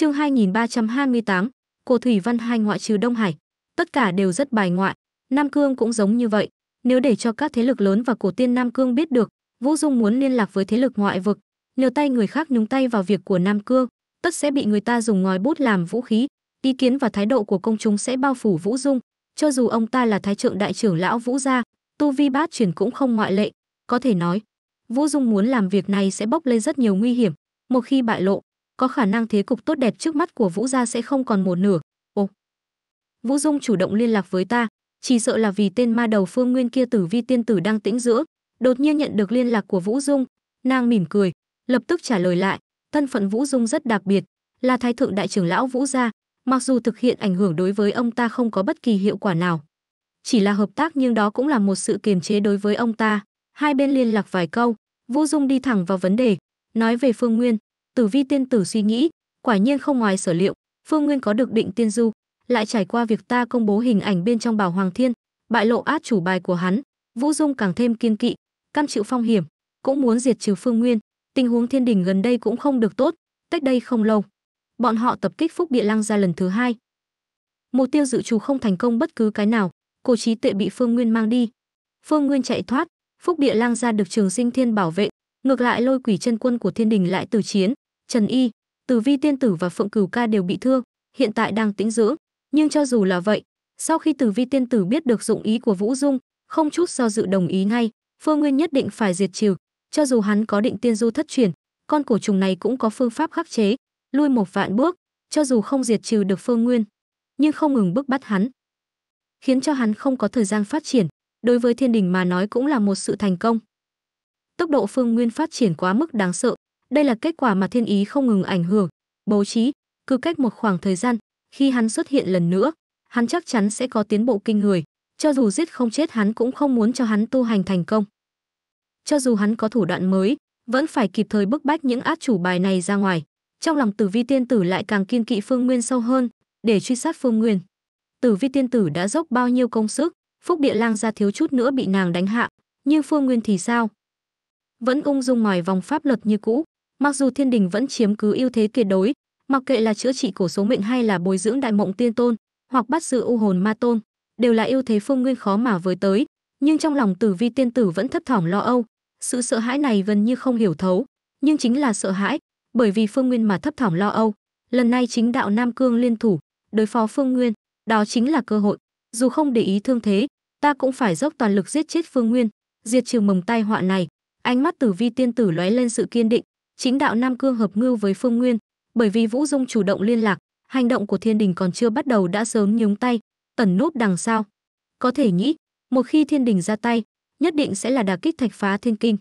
Chương 2328, Cổ Thủy Văn hai ngoại trừ Đông Hải, tất cả đều rất bài ngoại, Nam Cương cũng giống như vậy, nếu để cho các thế lực lớn và cổ tiên Nam Cương biết được, Vũ Dung muốn liên lạc với thế lực ngoại vực, nhờ tay người khác nhúng tay vào việc của Nam Cương, tất sẽ bị người ta dùng ngòi bút làm vũ khí, ý kiến và thái độ của công chúng sẽ bao phủ Vũ Dung, cho dù ông ta là thái trượng đại trưởng lão Vũ gia, tu vi bát chuyển cũng không ngoại lệ, có thể nói, Vũ Dung muốn làm việc này sẽ bốc lên rất nhiều nguy hiểm, một khi bại lộ, có khả năng thế cục tốt đẹp trước mắt của Vũ gia sẽ không còn một nửa. Ô. Vũ Dung chủ động liên lạc với ta, chỉ sợ là vì tên ma đầu Phương Nguyên kia Tử Vi tiên tử đang tĩnh giữa, đột nhiên nhận được liên lạc của Vũ Dung, nàng mỉm cười, lập tức trả lời lại, thân phận Vũ Dung rất đặc biệt, là thái thượng đại trưởng lão Vũ gia, mặc dù thực hiện ảnh hưởng đối với ông ta không có bất kỳ hiệu quả nào, chỉ là hợp tác nhưng đó cũng là một sự kiềm chế đối với ông ta. Hai bên liên lạc vài câu, Vũ Dung đi thẳng vào vấn đề, nói về Phương Nguyên, Tử Vi tiên tử suy nghĩ, quả nhiên không ngoài sở liệu, Phương Nguyên có được định tiên du, lại trải qua việc ta công bố hình ảnh bên trong Bảo Hoàng Thiên, bại lộ át chủ bài của hắn, Vũ Dung càng thêm kiên kỵ, cam chịu phong hiểm, cũng muốn diệt trừ Phương Nguyên, tình huống thiên đình gần đây cũng không được tốt, cách đây không lâu, bọn họ tập kích Phúc Địa Lăng ra lần thứ hai. Mục tiêu dự trù không thành công bất cứ cái nào, cổ trí tuệ bị Phương Nguyên mang đi. Phương Nguyên chạy thoát, Phúc Địa Lang ra được Trường Sinh Thiên bảo vệ, ngược lại lôi quỷ chân quân của Thiên Đình lại từ chiến, Trần Y, Từ Vi Tiên Tử và Phượng Cửu Ca đều bị thương, hiện tại đang tĩnh dưỡng. Nhưng cho dù là vậy, sau khi Từ Vi Tiên Tử biết được dụng ý của Vũ Dung, không chút do dự đồng ý ngay, Phương Nguyên nhất định phải diệt trừ. Cho dù hắn có định tiên du thất truyền, con cổ trùng này cũng có phương pháp khắc chế, lui một vạn bước, cho dù không diệt trừ được Phương Nguyên, nhưng không ngừng bức bắt hắn, khiến cho hắn không có thời gian phát triển, đối với thiên đình mà nói cũng là một sự thành công. Tốc độ Phương Nguyên phát triển quá mức đáng sợ, đây là kết quả mà thiên ý không ngừng ảnh hưởng, bố trí, cứ cách một khoảng thời gian, khi hắn xuất hiện lần nữa, hắn chắc chắn sẽ có tiến bộ kinh người, cho dù giết không chết hắn cũng không muốn cho hắn tu hành thành công. Cho dù hắn có thủ đoạn mới, vẫn phải kịp thời bức bách những át chủ bài này ra ngoài. Trong lòng Tử Vi Tiên Tử lại càng kiên kỵ Phương Nguyên sâu hơn, để truy sát Phương Nguyên. Tử Vi Tiên Tử đã dốc bao nhiêu công sức, Phúc Địa Lang ra thiếu chút nữa bị nàng đánh hạ, nhưng Phương Nguyên thì sao? Vẫn ung dung ngoài vòng pháp luật như cũ, Mặc dù Thiên Đình vẫn chiếm cứ ưu thế tuyệt đối, mặc kệ là chữa trị cổ số mệnh hay là bồi dưỡng đại mộng tiên tôn, hoặc bắt giữ u hồn ma tôn, đều là ưu thế Phương Nguyên khó mà với tới, nhưng trong lòng Tử Vi tiên tử vẫn thấp thỏm lo âu, sự sợ hãi này gần như không hiểu thấu, nhưng chính là sợ hãi, bởi vì Phương Nguyên mà thấp thỏm lo âu. Lần này chính đạo Nam Cương liên thủ, đối phó Phương Nguyên, đó chính là cơ hội, dù không để ý thương thế, ta cũng phải dốc toàn lực giết chết Phương Nguyên, diệt trừ mầm tai họa này. Ánh mắt Tử Vi tiên tử lóe lên sự kiên định, chính đạo Nam Cương hợp ngưu với Phương Nguyên, bởi vì Vũ Dung chủ động liên lạc, hành động của Thiên Đình còn chưa bắt đầu đã sớm nhúng tay, tẩn núp đằng sau. Có thể nghĩ, một khi Thiên Đình ra tay, nhất định sẽ là đà kích thạch phá Thiên Kinh.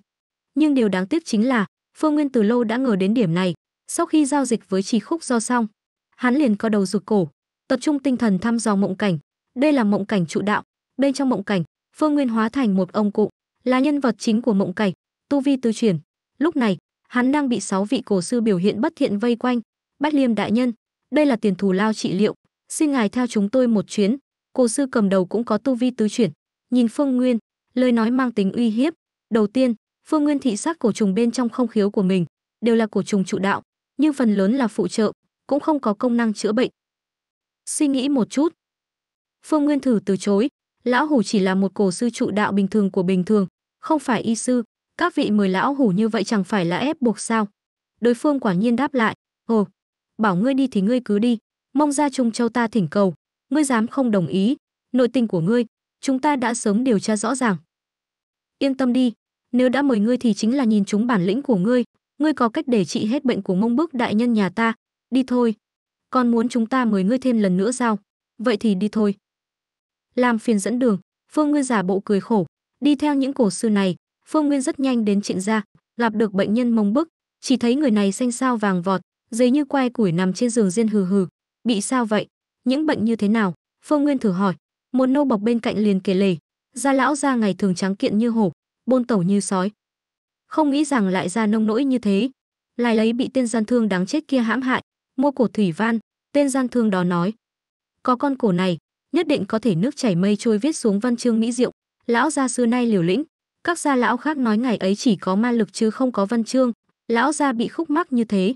Nhưng điều đáng tiếc chính là, Phương Nguyên từ lâu đã ngờ đến điểm này, sau khi giao dịch với Trì Khúc do xong, hắn liền co đầu rụt cổ, tập trung tinh thần thăm dò mộng cảnh. Đây là mộng cảnh trụ đạo, bên trong mộng cảnh, Phương Nguyên hóa thành một ông cụ, là nhân vật chính của mộng cảnh, tu vi tứ truyền, Lúc này, hắn đang bị sáu vị cổ sư biểu hiện bất thiện vây quanh bách liêm đại nhân đây là tiền thù lao trị liệu xin ngài theo chúng tôi một chuyến cổ sư cầm đầu cũng có tu vi tứ chuyển nhìn phương nguyên lời nói mang tính uy hiếp đầu tiên phương nguyên thị sát cổ trùng bên trong không khiếu của mình đều là cổ trùng trụ đạo nhưng phần lớn là phụ trợ cũng không có công năng chữa bệnh suy nghĩ một chút phương nguyên thử từ chối lão hủ chỉ là một cổ sư trụ đạo bình thường của bình thường không phải y sư các vị mời lão hủ như vậy chẳng phải là ép buộc sao? Đối phương quả nhiên đáp lại, ồ, bảo ngươi đi thì ngươi cứ đi, mong ra Trung Châu ta thỉnh cầu, ngươi dám không đồng ý, nội tình của ngươi, chúng ta đã sớm điều tra rõ ràng. Yên tâm đi, nếu đã mời ngươi thì chính là nhìn chúng bản lĩnh của ngươi, ngươi có cách để trị hết bệnh của mông bức đại nhân nhà ta, đi thôi. Còn muốn chúng ta mời ngươi thêm lần nữa sao? Vậy thì đi thôi. Làm phiền dẫn đường, Phương Ngươi giả bộ cười khổ, đi theo những cổ sư này, Phương Nguyên rất nhanh đến trịnh gia, gặp được bệnh nhân mông bức, chỉ thấy người này xanh xao vàng vọt, dấy như quai củi nằm trên giường diên hừ hừ, bị sao vậy? Những bệnh như thế nào? Phương Nguyên thử hỏi. Một nô bọc bên cạnh liền kể lể, gia lão gia ngày thường trắng kiện như hổ, bôn tẩu như sói. Không nghĩ rằng lại ra nông nỗi như thế, lại lấy bị tên gian thương đáng chết kia hãm hại, mua cổ thủy van, tên gian thương đó nói. Có con cổ này, nhất định có thể nước chảy mây trôi viết xuống văn chương mỹ diệu, lão gia xưa nay liều lĩnh, các gia lão khác nói ngày ấy chỉ có ma lực chứ không có văn chương, lão gia bị khúc mắc như thế.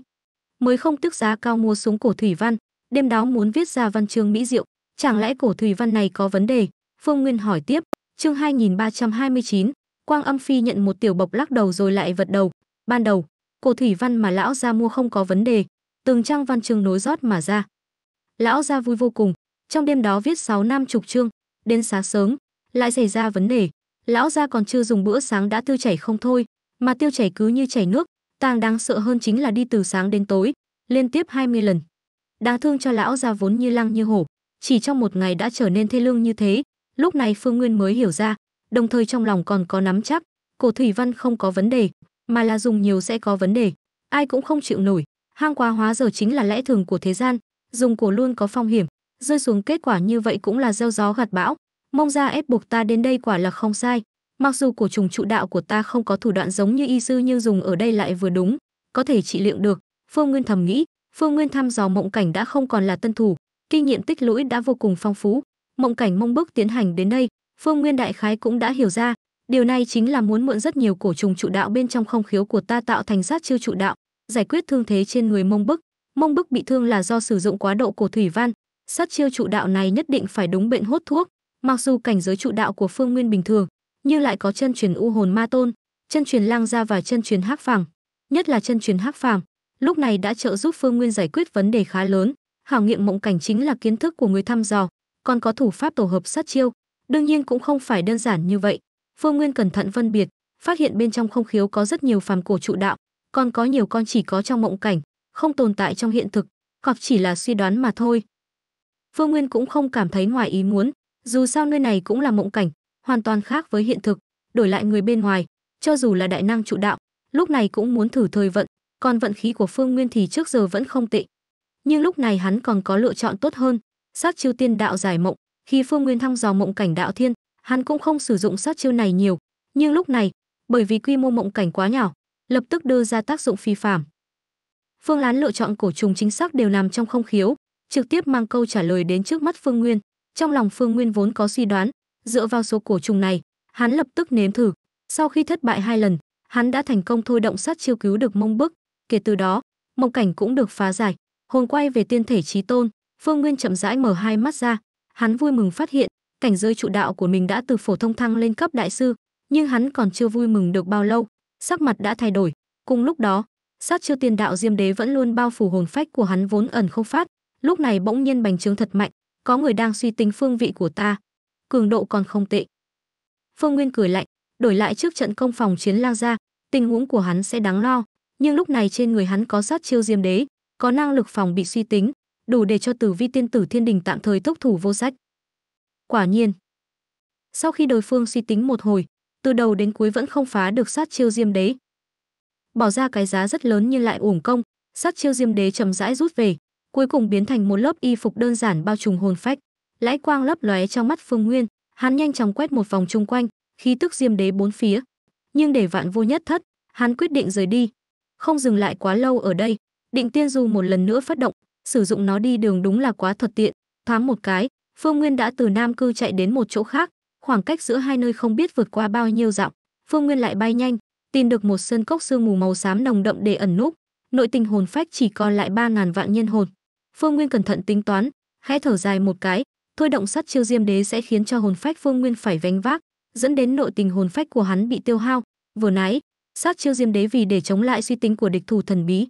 Mới không tức giá cao mua súng cổ thủy văn, đêm đó muốn viết ra văn chương mỹ diệu, chẳng lẽ cổ thủy văn này có vấn đề? Phương Nguyên hỏi tiếp, chương 2329, Quang Âm Phi nhận một tiểu bọc lắc đầu rồi lại vật đầu, ban đầu, cổ thủy văn mà lão gia mua không có vấn đề, từng trang văn chương nối rót mà ra. Lão gia vui vô cùng, trong đêm đó viết sáu năm chục chương, đến sáng sớm, lại xảy ra vấn đề, lão gia còn chưa dùng bữa sáng đã tiêu chảy không thôi mà tiêu chảy cứ như chảy nước tang đáng sợ hơn chính là đi từ sáng đến tối liên tiếp 20 lần đáng thương cho lão gia vốn như lăng như hổ chỉ trong một ngày đã trở nên thê lương như thế lúc này phương nguyên mới hiểu ra đồng thời trong lòng còn có nắm chắc cổ thủy văn không có vấn đề mà là dùng nhiều sẽ có vấn đề ai cũng không chịu nổi hang quá hóa giờ chính là lẽ thường của thế gian dùng cổ luôn có phong hiểm rơi xuống kết quả như vậy cũng là gieo gió gặt bão mong ra ép buộc ta đến đây quả là không sai. Mặc dù cổ trùng trụ đạo của ta không có thủ đoạn giống như y sư nhưng dùng ở đây lại vừa đúng, có thể trị liệu được. Phương Nguyên thầm nghĩ, Phương Nguyên thăm dò mộng cảnh đã không còn là tân thủ, kinh nghiệm tích lũy đã vô cùng phong phú. Mộng cảnh mong bước tiến hành đến đây, Phương Nguyên đại khái cũng đã hiểu ra, điều này chính là muốn mượn rất nhiều cổ trùng trụ đạo bên trong không khiếu của ta tạo thành sát chiêu trụ đạo, giải quyết thương thế trên người mông bức. Mông bức bị thương là do sử dụng quá độ cổ thủy văn, sát chiêu trụ đạo này nhất định phải đúng bệnh hốt thuốc, Mặc dù cảnh giới trụ đạo của Phương Nguyên bình thường, nhưng lại có chân truyền u hồn ma tôn, chân truyền lang gia và chân truyền hắc phàm, nhất là chân truyền hắc phàm, lúc này đã trợ giúp Phương Nguyên giải quyết vấn đề khá lớn. Hảo nghiệm mộng cảnh chính là kiến thức của người thăm dò, còn có thủ pháp tổ hợp sát chiêu, đương nhiên cũng không phải đơn giản như vậy. Phương Nguyên cẩn thận phân biệt, phát hiện bên trong không khiếu có rất nhiều phàm cổ trụ đạo, còn có nhiều con chỉ có trong mộng cảnh, không tồn tại trong hiện thực, hoặc chỉ là suy đoán mà thôi. Phương Nguyên cũng không cảm thấy ngoài ý muốn, dù sao nơi này cũng là mộng cảnh, hoàn toàn khác với hiện thực, đổi lại người bên ngoài, cho dù là đại năng trụ đạo, lúc này cũng muốn thử thời vận, còn vận khí của Phương Nguyên thì trước giờ vẫn không tệ. Nhưng lúc này hắn còn có lựa chọn tốt hơn, sát chiêu tiên đạo giải mộng, khi Phương Nguyên thăm dò mộng cảnh đạo thiên, hắn cũng không sử dụng sát chiêu này nhiều, nhưng lúc này, bởi vì quy mô mộng cảnh quá nhỏ, lập tức đưa ra tác dụng phi phàm. Phương án lựa chọn cổ trùng chính xác đều nằm trong không khiếu, trực tiếp mang câu trả lời đến trước mắt Phương Nguyên. Trong lòng Phương Nguyên vốn có suy đoán, dựa vào số cổ trùng này, hắn lập tức nếm thử. Sau khi thất bại hai lần, hắn đã thành công thôi động sát chiêu cứu được mông bức. Kể từ đó, mộng cảnh cũng được phá giải. Hồn quay về tiên thể trí tôn, Phương Nguyên chậm rãi mở hai mắt ra. Hắn vui mừng phát hiện, cảnh giới trụ đạo của mình đã từ phổ thông thăng lên cấp đại sư, nhưng hắn còn chưa vui mừng được bao lâu, sắc mặt đã thay đổi. Cùng lúc đó, sát chiêu tiên đạo diêm đế vẫn luôn bao phủ hồn phách của hắn vốn ẩn không phát, lúc này bỗng nhiên bành trướng thật mạnh, có người đang suy tính phương vị của ta cường độ còn không tệ phương nguyên cười lạnh đổi lại trước trận công phòng chiến lang ra tình huống của hắn sẽ đáng lo nhưng lúc này trên người hắn có sát chiêu diêm đế có năng lực phòng bị suy tính đủ để cho tử vi tiên tử thiên đình tạm thời thúc thủ vô sách quả nhiên sau khi đối phương suy tính một hồi từ đầu đến cuối vẫn không phá được sát chiêu diêm đế bỏ ra cái giá rất lớn nhưng lại uổng công sát chiêu diêm đế chậm rãi rút về cuối cùng biến thành một lớp y phục đơn giản bao trùm hồn phách. Lãi quang lấp lóe trong mắt Phương Nguyên, hắn nhanh chóng quét một vòng chung quanh, khí tức diêm đế bốn phía. Nhưng để vạn vô nhất thất, hắn quyết định rời đi, không dừng lại quá lâu ở đây. Định Tiên Du một lần nữa phát động, sử dụng nó đi đường đúng là quá thuận tiện, thoáng một cái, Phương Nguyên đã từ Nam Cư chạy đến một chỗ khác, khoảng cách giữa hai nơi không biết vượt qua bao nhiêu dặm. Phương Nguyên lại bay nhanh, tìm được một sơn cốc sương mù màu xám nồng đậm để ẩn núp, nội tình hồn phách chỉ còn lại ba ngàn vạn nhân hồn. Phương Nguyên cẩn thận tính toán, hé thở dài một cái, thôi động sát chiêu Diêm Đế sẽ khiến cho hồn phách Phương Nguyên phải gánh vác, dẫn đến nội tình hồn phách của hắn bị tiêu hao. Vừa nãy, sát chiêu Diêm Đế vì để chống lại suy tính của địch thủ thần bí,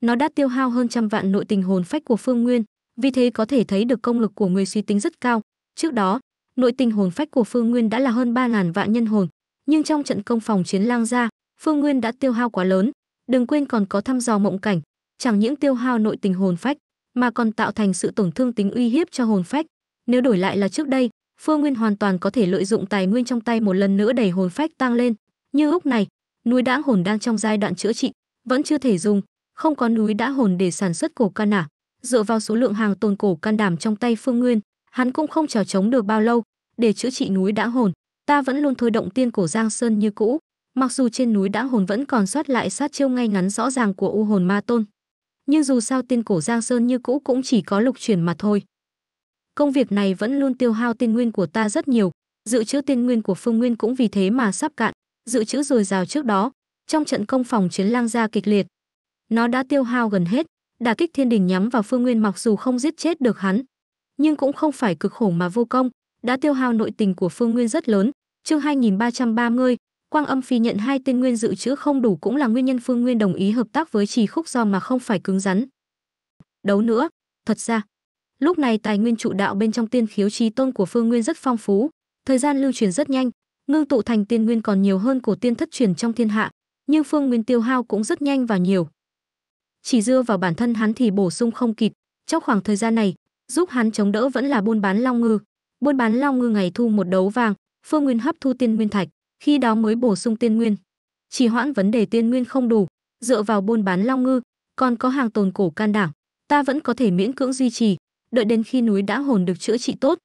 nó đã tiêu hao hơn trăm vạn nội tình hồn phách của Phương Nguyên, vì thế có thể thấy được công lực của người suy tính rất cao. Trước đó, nội tình hồn phách của Phương Nguyên đã là hơn 3000 vạn nhân hồn, nhưng trong trận công phòng chiến lang ra, Phương Nguyên đã tiêu hao quá lớn, đừng quên còn có thăm dò mộng cảnh, chẳng những tiêu hao nội tình hồn phách, mà còn tạo thành sự tổn thương tính uy hiếp cho hồn phách. Nếu đổi lại là trước đây, Phương Nguyên hoàn toàn có thể lợi dụng tài nguyên trong tay một lần nữa đẩy hồn phách tăng lên, như lúc này, núi đãng hồn đang trong giai đoạn chữa trị, vẫn chưa thể dùng, không có núi đã hồn để sản xuất cổ can à. Dựa vào số lượng hàng tồn cổ can đảm trong tay Phương Nguyên, hắn cũng không chờ chống được bao lâu, để chữa trị núi đã hồn, ta vẫn luôn thôi động tiên cổ Giang Sơn như cũ, mặc dù trên núi đã hồn vẫn còn sót lại sát chiêu ngay ngắn rõ ràng của u hồn ma tôn, nhưng dù sao tiên cổ Giang Sơn như cũ cũng chỉ có lục chuyển mà thôi. Công việc này vẫn luôn tiêu hao tiên nguyên của ta rất nhiều, dự trữ tiên nguyên của Phương Nguyên cũng vì thế mà sắp cạn, dự trữ dồi dào trước đó, trong trận công phòng chiến lang gia kịch liệt. Nó đã tiêu hao gần hết, đả kích thiên đình nhắm vào Phương Nguyên mặc dù không giết chết được hắn, nhưng cũng không phải cực khổ mà vô công, đã tiêu hao nội tình của Phương Nguyên rất lớn. Chương 2330, Quang Âm Phi nhận hai tên nguyên dự trữ không đủ cũng là nguyên nhân Phương Nguyên đồng ý hợp tác với Trì Khúc do mà không phải cứng rắn. Đấu nữa, thật ra, lúc này tài nguyên trụ đạo bên trong tiên khiếu Chí tôn của Phương Nguyên rất phong phú, thời gian lưu truyền rất nhanh, ngưng tụ thành tiên nguyên còn nhiều hơn cổ tiên thất truyền trong thiên hạ, nhưng Phương Nguyên tiêu hao cũng rất nhanh và nhiều. Chỉ dựa vào bản thân hắn thì bổ sung không kịp, trong khoảng thời gian này, giúp hắn chống đỡ vẫn là buôn bán long ngư. Buôn bán long ngư ngày thu một đấu vàng, Phương Nguyên hấp thu tiên nguyên thạch khi đó mới bổ sung tiên nguyên. Chỉ hoãn vấn đề tiên nguyên không đủ, dựa vào buôn bán long ngư, còn có hàng tồn cổ can đảm, ta vẫn có thể miễn cưỡng duy trì, đợi đến khi núi đã hồn được chữa trị tốt,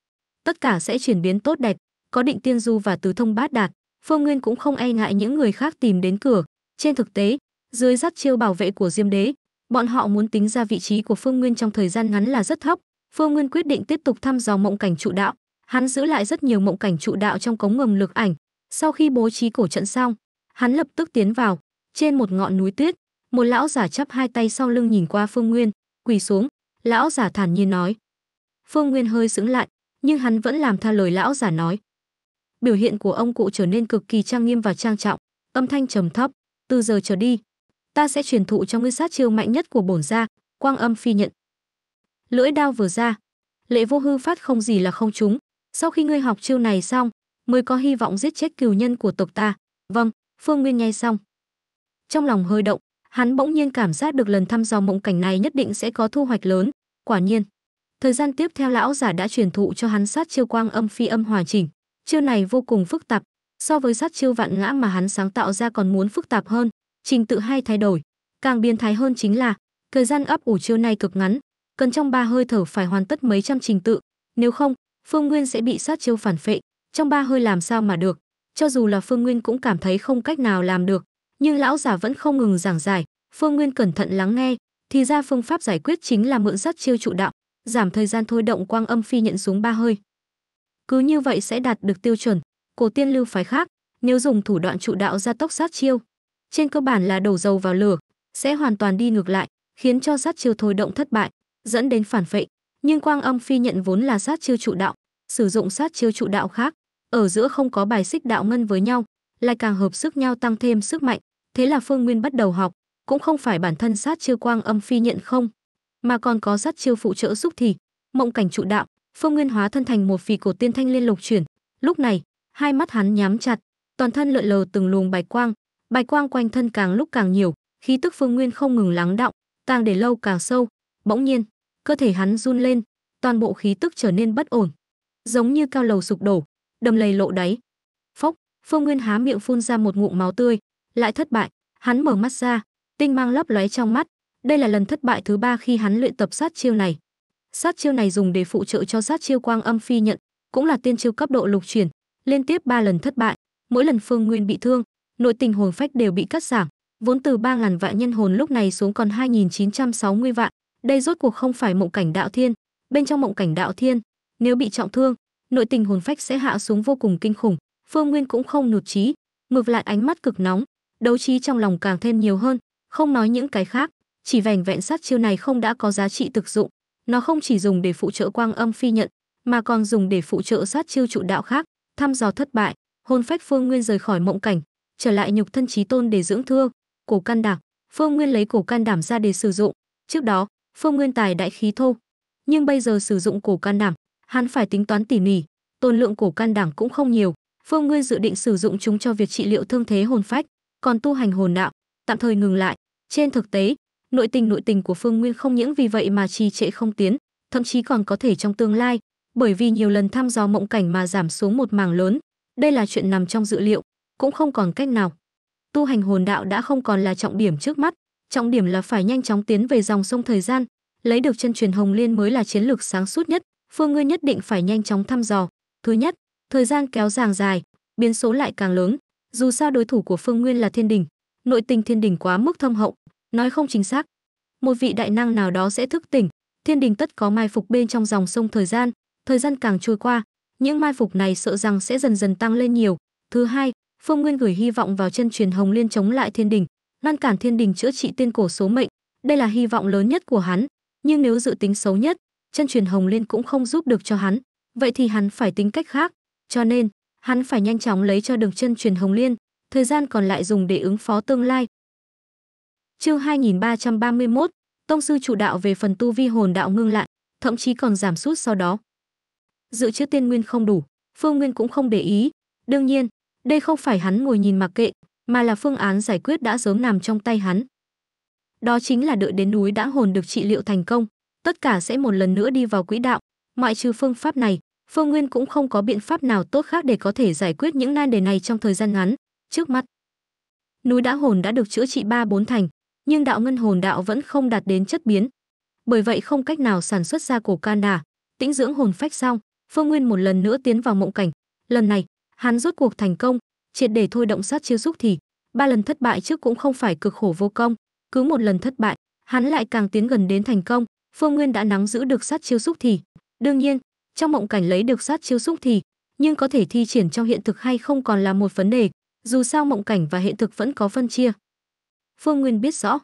tất cả sẽ chuyển biến tốt đẹp, có định tiên du và tứ thông bát đạt, Phương Nguyên cũng không e ngại những người khác tìm đến cửa. Trên thực tế, dưới dắt chiêu bảo vệ của Diêm Đế, bọn họ muốn tính ra vị trí của Phương Nguyên trong thời gian ngắn là rất thấp. Phương Nguyên quyết định tiếp tục thăm dò mộng cảnh trụ đạo. Hắn giữ lại rất nhiều mộng cảnh trụ đạo trong cống ngầm lực ảnh, sau khi bố trí cổ trận xong, hắn lập tức tiến vào. Trên một ngọn núi tuyết, một lão giả chắp hai tay sau lưng nhìn qua Phương Nguyên, quỳ xuống, lão giả thản nhiên nói. Phương Nguyên hơi sững lại, nhưng hắn vẫn làm tha lời lão giả nói. Biểu hiện của ông cụ trở nên cực kỳ trang nghiêm và trang trọng, âm thanh trầm thấp, từ giờ trở đi, ta sẽ truyền thụ cho ngươi sát chiêu mạnh nhất của bổn gia, quang âm phi nhận. Lưỡi đao vừa ra, lệ vô hư phát không gì là không trúng, sau khi ngươi học chiêu này xong, mới có hy vọng giết chết cừu nhân của tộc ta vâng phương nguyên nghe xong trong lòng hơi động hắn bỗng nhiên cảm giác được lần thăm dò mộng cảnh này nhất định sẽ có thu hoạch lớn quả nhiên thời gian tiếp theo lão giả đã truyền thụ cho hắn sát chiêu quang âm phi âm hòa chỉnh chiêu này vô cùng phức tạp so với sát chiêu vạn ngã mà hắn sáng tạo ra còn muốn phức tạp hơn trình tự hay thay đổi càng biến thái hơn chính là thời gian ấp ủ chiêu này cực ngắn cần trong ba hơi thở phải hoàn tất mấy trăm trình tự nếu không phương nguyên sẽ bị sát chiêu phản phệ trong ba hơi làm sao mà được, cho dù là Phương Nguyên cũng cảm thấy không cách nào làm được, nhưng lão già vẫn không ngừng giảng giải, Phương Nguyên cẩn thận lắng nghe, thì ra phương pháp giải quyết chính là mượn sát chiêu trụ đạo, giảm thời gian thôi động quang âm phi nhận xuống ba hơi. Cứ như vậy sẽ đạt được tiêu chuẩn, cổ tiên lưu phái khác, nếu dùng thủ đoạn trụ đạo gia tốc sát chiêu, trên cơ bản là đổ dầu vào lửa, sẽ hoàn toàn đi ngược lại, khiến cho sát chiêu thôi động thất bại, dẫn đến phản phệ. Nhưng quang âm phi nhận vốn là sát chiêu trụ đạo, sử dụng sát chiêu trụ đạo khác, ở giữa không có bài xích đạo ngân với nhau, lại càng hợp sức nhau tăng thêm sức mạnh, thế là Phương Nguyên bắt đầu học, cũng không phải bản thân sát chiêu quang âm phi nhận không, mà còn có sát chiêu phụ trợ giúp thì, mộng cảnh trụ đạo, Phương Nguyên hóa thân thành một phi cổ tiên thanh liên lục chuyển, lúc này, hai mắt hắn nhắm chặt, toàn thân lượn lờ từng luồng bạch quang, bạch quang quanh thân càng lúc càng nhiều, khí tức Phương Nguyên không ngừng lắng động, càng để lâu càng sâu, bỗng nhiên, cơ thể hắn run lên, toàn bộ khí tức trở nên bất ổn, giống như cao lầu sụp đổ, đâm lầy lộ đáy. Phốc, Phương Nguyên há miệng phun ra một ngụm máu tươi, lại thất bại, hắn mở mắt ra, tinh mang lấp lóe trong mắt, đây là lần thất bại thứ ba khi hắn luyện tập sát chiêu này. Sát chiêu này dùng để phụ trợ cho sát chiêu quang âm phi nhận, cũng là tiên chiêu cấp độ lục chuyển, liên tiếp ba lần thất bại, mỗi lần Phương Nguyên bị thương, nội tình hồn phách đều bị cắt giảm, vốn từ 3000 vạn nhân hồn lúc này xuống còn 2960 vạn, đây rốt cuộc không phải mộng cảnh đạo thiên, bên trong mộng cảnh đạo thiên, nếu bị trọng thương, nội tình hồn phách sẽ hạ xuống vô cùng kinh khủng phương nguyên cũng không nụt trí ngược lại ánh mắt cực nóng đấu trí trong lòng càng thêm nhiều hơn không nói những cái khác chỉ vẻn vẹn sát chiêu này không đã có giá trị thực dụng nó không chỉ dùng để phụ trợ quang âm phi nhận mà còn dùng để phụ trợ sát chiêu trụ đạo khác thăm dò thất bại hồn phách phương nguyên rời khỏi mộng cảnh trở lại nhục thân trí tôn để dưỡng thương cổ can đảm phương nguyên lấy cổ can đảm ra để sử dụng trước đó phương nguyên tài đại khí thô nhưng bây giờ sử dụng cổ can đảm hắn phải tính toán tỉ mỉ, tồn lượng cổ can đảng cũng không nhiều, Phương Nguyên dự định sử dụng chúng cho việc trị liệu thương thế hồn phách, còn tu hành hồn đạo tạm thời ngừng lại. Trên thực tế, nội tình nội tình của Phương Nguyên không những vì vậy mà trì trệ không tiến, thậm chí còn có thể trong tương lai, bởi vì nhiều lần thăm dò mộng cảnh mà giảm xuống một mảng lớn, đây là chuyện nằm trong dự liệu, cũng không còn cách nào. Tu hành hồn đạo đã không còn là trọng điểm trước mắt, trọng điểm là phải nhanh chóng tiến về dòng sông thời gian, lấy được chân truyền hồng liên mới là chiến lược sáng suốt nhất, Phương ngươi nhất định phải nhanh chóng thăm dò. Thứ nhất, thời gian kéo càng dài, biến số lại càng lớn. Dù sao đối thủ của Phương Nguyên là Thiên Đình, nội tình Thiên Đình quá mức thâm hậu, nói không chính xác. Một vị đại năng nào đó sẽ thức tỉnh, Thiên Đình tất có mai phục bên trong dòng sông thời gian, thời gian càng trôi qua, những mai phục này sợ rằng sẽ dần dần tăng lên nhiều. Thứ hai, Phương Nguyên gửi hy vọng vào chân truyền Hồng Liên chống lại Thiên Đình, ngăn cản Thiên Đình chữa trị tiên cổ số mệnh, đây là hy vọng lớn nhất của hắn, nhưng nếu dự tính xấu nhất, chân truyền hồng liên cũng không giúp được cho hắn vậy thì hắn phải tính cách khác cho nên hắn phải nhanh chóng lấy cho được chân truyền hồng liên thời gian còn lại dùng để ứng phó tương lai chương 2331, tông sư chủ đạo về phần tu vi hồn đạo ngưng lại thậm chí còn giảm sút sau đó dự trữ tiên nguyên không đủ phương nguyên cũng không để ý đương nhiên đây không phải hắn ngồi nhìn mặc kệ mà là phương án giải quyết đã sớm nằm trong tay hắn đó chính là đợi đến núi đã hồn được trị liệu thành công tất cả sẽ một lần nữa đi vào quỹ đạo. Ngoại trừ phương pháp này, Phương Nguyên cũng không có biện pháp nào tốt khác để có thể giải quyết những nan đề này trong thời gian ngắn. Trước mắt, núi đã hồn đã được chữa trị ba bốn thành, nhưng đạo ngân hồn đạo vẫn không đạt đến chất biến. Bởi vậy không cách nào sản xuất ra cổ can đà. Tĩnh dưỡng hồn phách xong, Phương Nguyên một lần nữa tiến vào mộng cảnh. Lần này, hắn rốt cuộc thành công, triệt để thôi động sát chiêu xúc thì ba lần thất bại trước cũng không phải cực khổ vô công, cứ một lần thất bại, hắn lại càng tiến gần đến thành công, phương nguyên đã nắm giữ được sát chiêu xúc thì đương nhiên trong mộng cảnh lấy được sát chiêu xúc thì nhưng có thể thi triển trong hiện thực hay không còn là một vấn đề dù sao mộng cảnh và hiện thực vẫn có phân chia phương nguyên biết rõ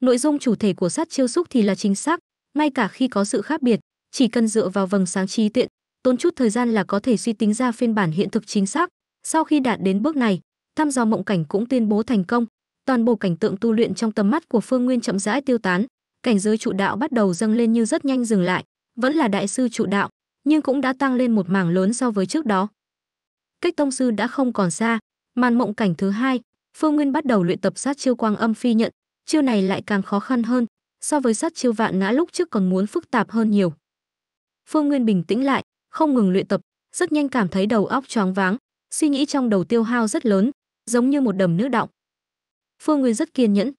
nội dung chủ thể của sát chiêu xúc thì là chính xác ngay cả khi có sự khác biệt chỉ cần dựa vào vầng sáng trí tiện tốn chút thời gian là có thể suy tính ra phiên bản hiện thực chính xác sau khi đạt đến bước này thăm dò mộng cảnh cũng tuyên bố thành công toàn bộ cảnh tượng tu luyện trong tầm mắt của phương nguyên chậm rãi tiêu tán cảnh giới trụ đạo bắt đầu dâng lên như rất nhanh dừng lại, vẫn là đại sư trụ đạo, nhưng cũng đã tăng lên một mảng lớn so với trước đó. Cách tông sư đã không còn xa, màn mộng cảnh thứ hai, Phương Nguyên bắt đầu luyện tập sát chiêu quang âm phi nhận, chiêu này lại càng khó khăn hơn, so với sát chiêu vạn ngã lúc trước còn muốn phức tạp hơn nhiều. Phương Nguyên bình tĩnh lại, không ngừng luyện tập, rất nhanh cảm thấy đầu óc choáng váng, suy nghĩ trong đầu tiêu hao rất lớn, giống như một đầm nước động Phương Nguyên rất kiên nhẫn,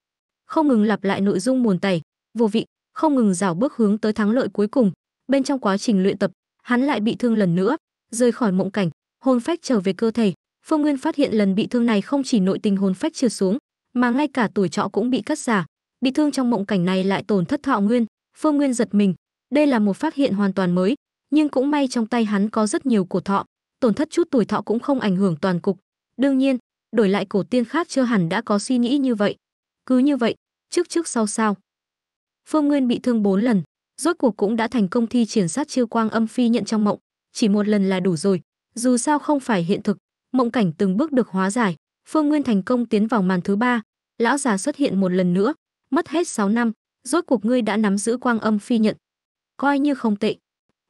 không ngừng lặp lại nội dung buồn tẩy, vô vị, không ngừng rảo bước hướng tới thắng lợi cuối cùng. Bên trong quá trình luyện tập, hắn lại bị thương lần nữa, rời khỏi mộng cảnh, hồn phách trở về cơ thể. Phương Nguyên phát hiện lần bị thương này không chỉ nội tình hồn phách trượt xuống, mà ngay cả tuổi trọ cũng bị cắt giả. Bị thương trong mộng cảnh này lại tổn thất thọ nguyên, Phương Nguyên giật mình, đây là một phát hiện hoàn toàn mới, nhưng cũng may trong tay hắn có rất nhiều cổ thọ, tổn thất chút tuổi thọ cũng không ảnh hưởng toàn cục. Đương nhiên, đổi lại cổ tiên khác chưa hẳn đã có suy nghĩ như vậy. Cứ như vậy, trước trước sau sau, Phương Nguyên bị thương 4 lần, rốt cuộc cũng đã thành công thi triển sát chiêu quang âm phi nhận trong mộng, chỉ một lần là đủ rồi, dù sao không phải hiện thực, mộng cảnh từng bước được hóa giải, Phương Nguyên thành công tiến vào màn thứ ba, lão già xuất hiện một lần nữa, mất hết 6 năm, rốt cuộc ngươi đã nắm giữ quang âm phi nhận. Coi như không tệ,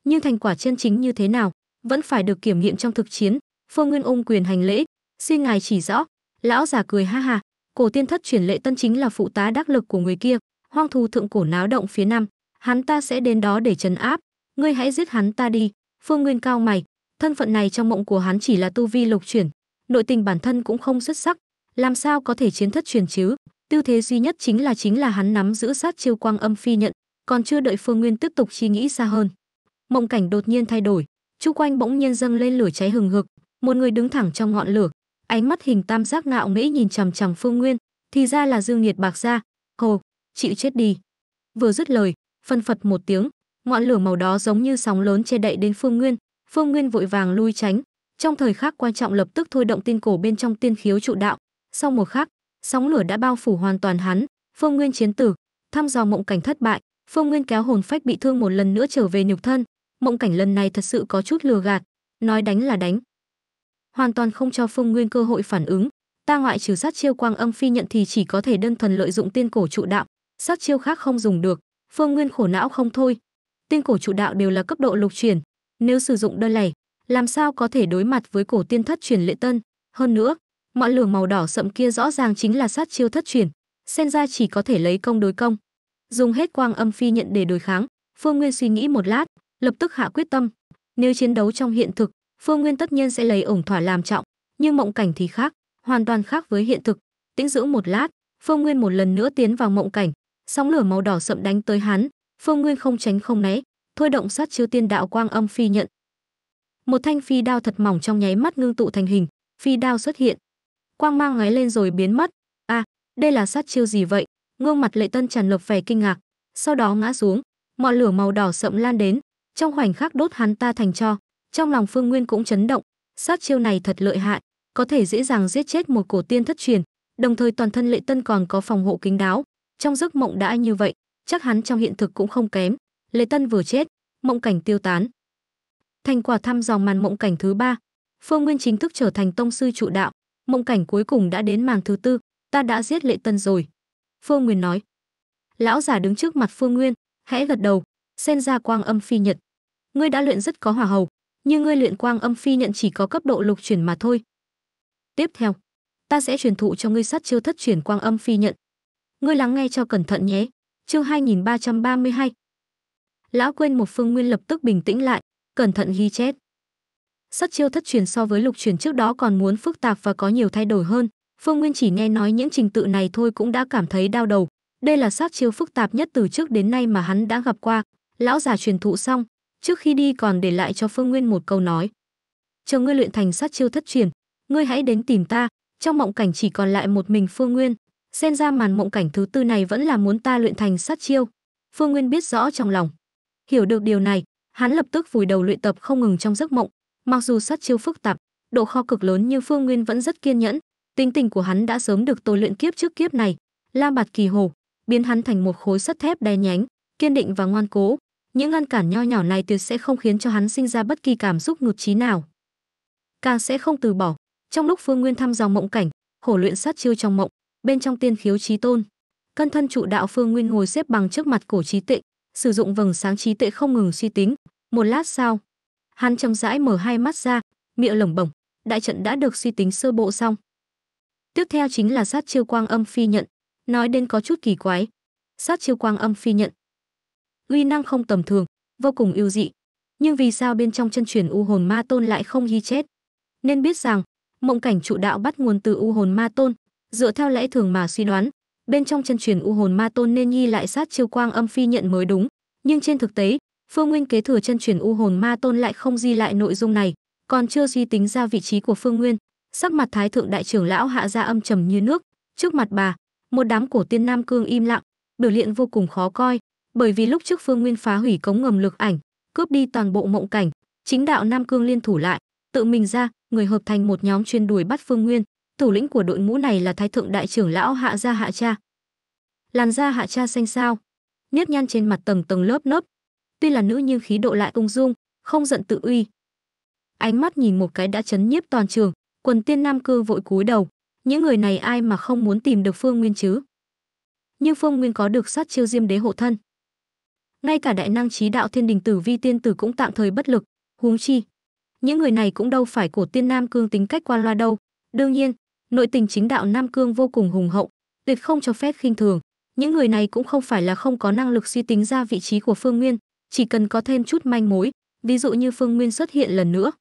nhưng thành quả chân chính như thế nào, vẫn phải được kiểm nghiệm trong thực chiến. Phương Nguyên ung quyền hành lễ, xin ngài chỉ rõ. Lão già cười ha ha, cổ tiên thất chuyển lệ tân chính là phụ tá đắc lực của người kia, hoang thú thượng cổ náo động phía nam, hắn ta sẽ đến đó để trấn áp, ngươi hãy giết hắn ta đi." Phương Nguyên cao mày, thân phận này trong mộng của hắn chỉ là tu vi lục chuyển, nội tình bản thân cũng không xuất sắc, làm sao có thể chiến thất truyền chứ? Tư thế duy nhất chính là chính là hắn nắm giữ sát chiêu quang âm phi nhận, còn chưa đợi Phương Nguyên tiếp tục suy nghĩ xa hơn. Mộng cảnh đột nhiên thay đổi, chu quanh bỗng nhiên dâng lên lửa cháy hừng hực, một người đứng thẳng trong ngọn lửa, ánh mắt hình tam giác ngạo nghễ nhìn chằm chằm Phương Nguyên, thì ra là Dương Nhiệt Bạc gia. Hồ, chịu chết đi vừa dứt lời phân phật một tiếng ngọn lửa màu đó giống như sóng lớn che đậy đến phương nguyên phương nguyên vội vàng lui tránh trong thời khắc quan trọng lập tức thôi động tiên cổ bên trong tiên khiếu trụ đạo sau một khắc sóng lửa đã bao phủ hoàn toàn hắn phương nguyên chiến tử thăm dò mộng cảnh thất bại phương nguyên kéo hồn phách bị thương một lần nữa trở về nhục thân mộng cảnh lần này thật sự có chút lừa gạt nói đánh là đánh hoàn toàn không cho phương nguyên cơ hội phản ứng ta ngoại trừ sát chiêu quang âm phi nhận thì chỉ có thể đơn thuần lợi dụng tiên cổ trụ đạo sát chiêu khác không dùng được phương nguyên khổ não không thôi tiên cổ trụ đạo đều là cấp độ lục chuyển nếu sử dụng đơn lẻ làm sao có thể đối mặt với cổ tiên thất chuyển lệ tân hơn nữa ngọn lửa màu đỏ sậm kia rõ ràng chính là sát chiêu thất chuyển xen ra chỉ có thể lấy công đối công dùng hết quang âm phi nhận để đối kháng phương nguyên suy nghĩ một lát lập tức hạ quyết tâm nếu chiến đấu trong hiện thực phương nguyên tất nhiên sẽ lấy ổng thỏa làm trọng nhưng mộng cảnh thì khác hoàn toàn khác với hiện thực tĩnh dưỡng một lát phương nguyên một lần nữa tiến vào mộng cảnh sóng lửa màu đỏ sậm đánh tới hắn, Phương Nguyên không tránh không né, thôi động sát chiêu tiên đạo quang âm phi nhận. Một thanh phi đao thật mỏng trong nháy mắt ngưng tụ thành hình, phi đao xuất hiện. Quang mang lóe lên rồi biến mất. A, à, đây là sát chiêu gì vậy? Ngương mặt Lệ Tân tràn lập vẻ kinh ngạc, sau đó ngã xuống, ngọn lửa màu đỏ sậm lan đến, trong khoảnh khắc đốt hắn ta thành cho. Trong lòng Phương Nguyên cũng chấn động, sát chiêu này thật lợi hại, có thể dễ dàng giết chết một cổ tiên thất truyền, đồng thời toàn thân Lệ Tân còn có phòng hộ kính đáo, trong giấc mộng đã như vậy, chắc hắn trong hiện thực cũng không kém. Lê Tân vừa chết, mộng cảnh tiêu tán. Thành quả thăm dò màn mộng cảnh thứ ba, Phương Nguyên chính thức trở thành tông sư trụ đạo, mộng cảnh cuối cùng đã đến màn thứ tư, ta đã giết Lệ Tân rồi. Phương Nguyên nói. Lão già đứng trước mặt Phương Nguyên, hãy gật đầu, xen ra quang âm phi nhật. Ngươi đã luyện rất có hỏa hầu, nhưng ngươi luyện quang âm phi nhận chỉ có cấp độ lục chuyển mà thôi. Tiếp theo, ta sẽ truyền thụ cho ngươi sát chiêu thất chuyển quang âm phi nhận, Ngươi lắng nghe cho cẩn thận nhé. Chương 2332. Lão quên một phương nguyên lập tức bình tĩnh lại, cẩn thận ghi chép. Sắt chiêu thất truyền so với lục truyền trước đó còn muốn phức tạp và có nhiều thay đổi hơn. Phương Nguyên chỉ nghe nói những trình tự này thôi cũng đã cảm thấy đau đầu. Đây là sát chiêu phức tạp nhất từ trước đến nay mà hắn đã gặp qua. Lão già truyền thụ xong, trước khi đi còn để lại cho Phương Nguyên một câu nói. Chờ ngươi luyện thành sát chiêu thất truyền, ngươi hãy đến tìm ta. Trong mộng cảnh chỉ còn lại một mình Phương Nguyên, xen ra màn mộng cảnh thứ tư này vẫn là muốn ta luyện thành sát chiêu phương nguyên biết rõ trong lòng hiểu được điều này hắn lập tức vùi đầu luyện tập không ngừng trong giấc mộng mặc dù sát chiêu phức tạp độ kho cực lớn nhưng phương nguyên vẫn rất kiên nhẫn tính tình của hắn đã sớm được tôi luyện kiếp trước kiếp này lam bạt kỳ hồ biến hắn thành một khối sắt thép đè nhánh kiên định và ngoan cố những ngăn cản nho nhỏ này tuyệt sẽ không khiến cho hắn sinh ra bất kỳ cảm xúc ngụt trí nào càng sẽ không từ bỏ trong lúc phương nguyên thăm dò mộng cảnh khổ luyện sát chiêu trong mộng bên trong tiên khiếu trí tôn cân thân trụ đạo phương nguyên ngồi xếp bằng trước mặt cổ trí tệ sử dụng vầng sáng trí tệ không ngừng suy tính một lát sau hắn chậm rãi mở hai mắt ra miệng lẩm bẩm đại trận đã được suy tính sơ bộ xong tiếp theo chính là sát chiêu quang âm phi nhận nói đến có chút kỳ quái sát chiêu quang âm phi nhận uy năng không tầm thường vô cùng yêu dị nhưng vì sao bên trong chân truyền u hồn ma tôn lại không ghi chết nên biết rằng mộng cảnh trụ đạo bắt nguồn từ u hồn ma tôn dựa theo lẽ thường mà suy đoán bên trong chân truyền u hồn ma tôn nên nhi lại sát chiêu quang âm phi nhận mới đúng nhưng trên thực tế phương nguyên kế thừa chân truyền u hồn ma tôn lại không di lại nội dung này còn chưa suy tính ra vị trí của phương nguyên sắc mặt thái thượng đại trưởng lão hạ ra âm trầm như nước trước mặt bà một đám cổ tiên nam cương im lặng biểu hiện vô cùng khó coi bởi vì lúc trước phương nguyên phá hủy cống ngầm lực ảnh cướp đi toàn bộ mộng cảnh chính đạo nam cương liên thủ lại tự mình ra người hợp thành một nhóm chuyên đuổi bắt phương nguyên thủ lĩnh của đội ngũ này là thái thượng đại trưởng lão hạ gia hạ cha làn da hạ cha xanh xao nếp nhăn trên mặt tầng tầng lớp lớp tuy là nữ nhưng khí độ lại ung dung không giận tự uy ánh mắt nhìn một cái đã chấn nhiếp toàn trường quần tiên nam cư vội cúi đầu những người này ai mà không muốn tìm được phương nguyên chứ nhưng phương nguyên có được sát chiêu diêm đế hộ thân ngay cả đại năng trí đạo thiên đình tử vi tiên tử cũng tạm thời bất lực huống chi những người này cũng đâu phải cổ tiên nam cương tính cách qua loa đâu đương nhiên nội tình chính đạo Nam Cương vô cùng hùng hậu, tuyệt không cho phép khinh thường. Những người này cũng không phải là không có năng lực suy tính ra vị trí của Phương Nguyên, chỉ cần có thêm chút manh mối, ví dụ như Phương Nguyên xuất hiện lần nữa.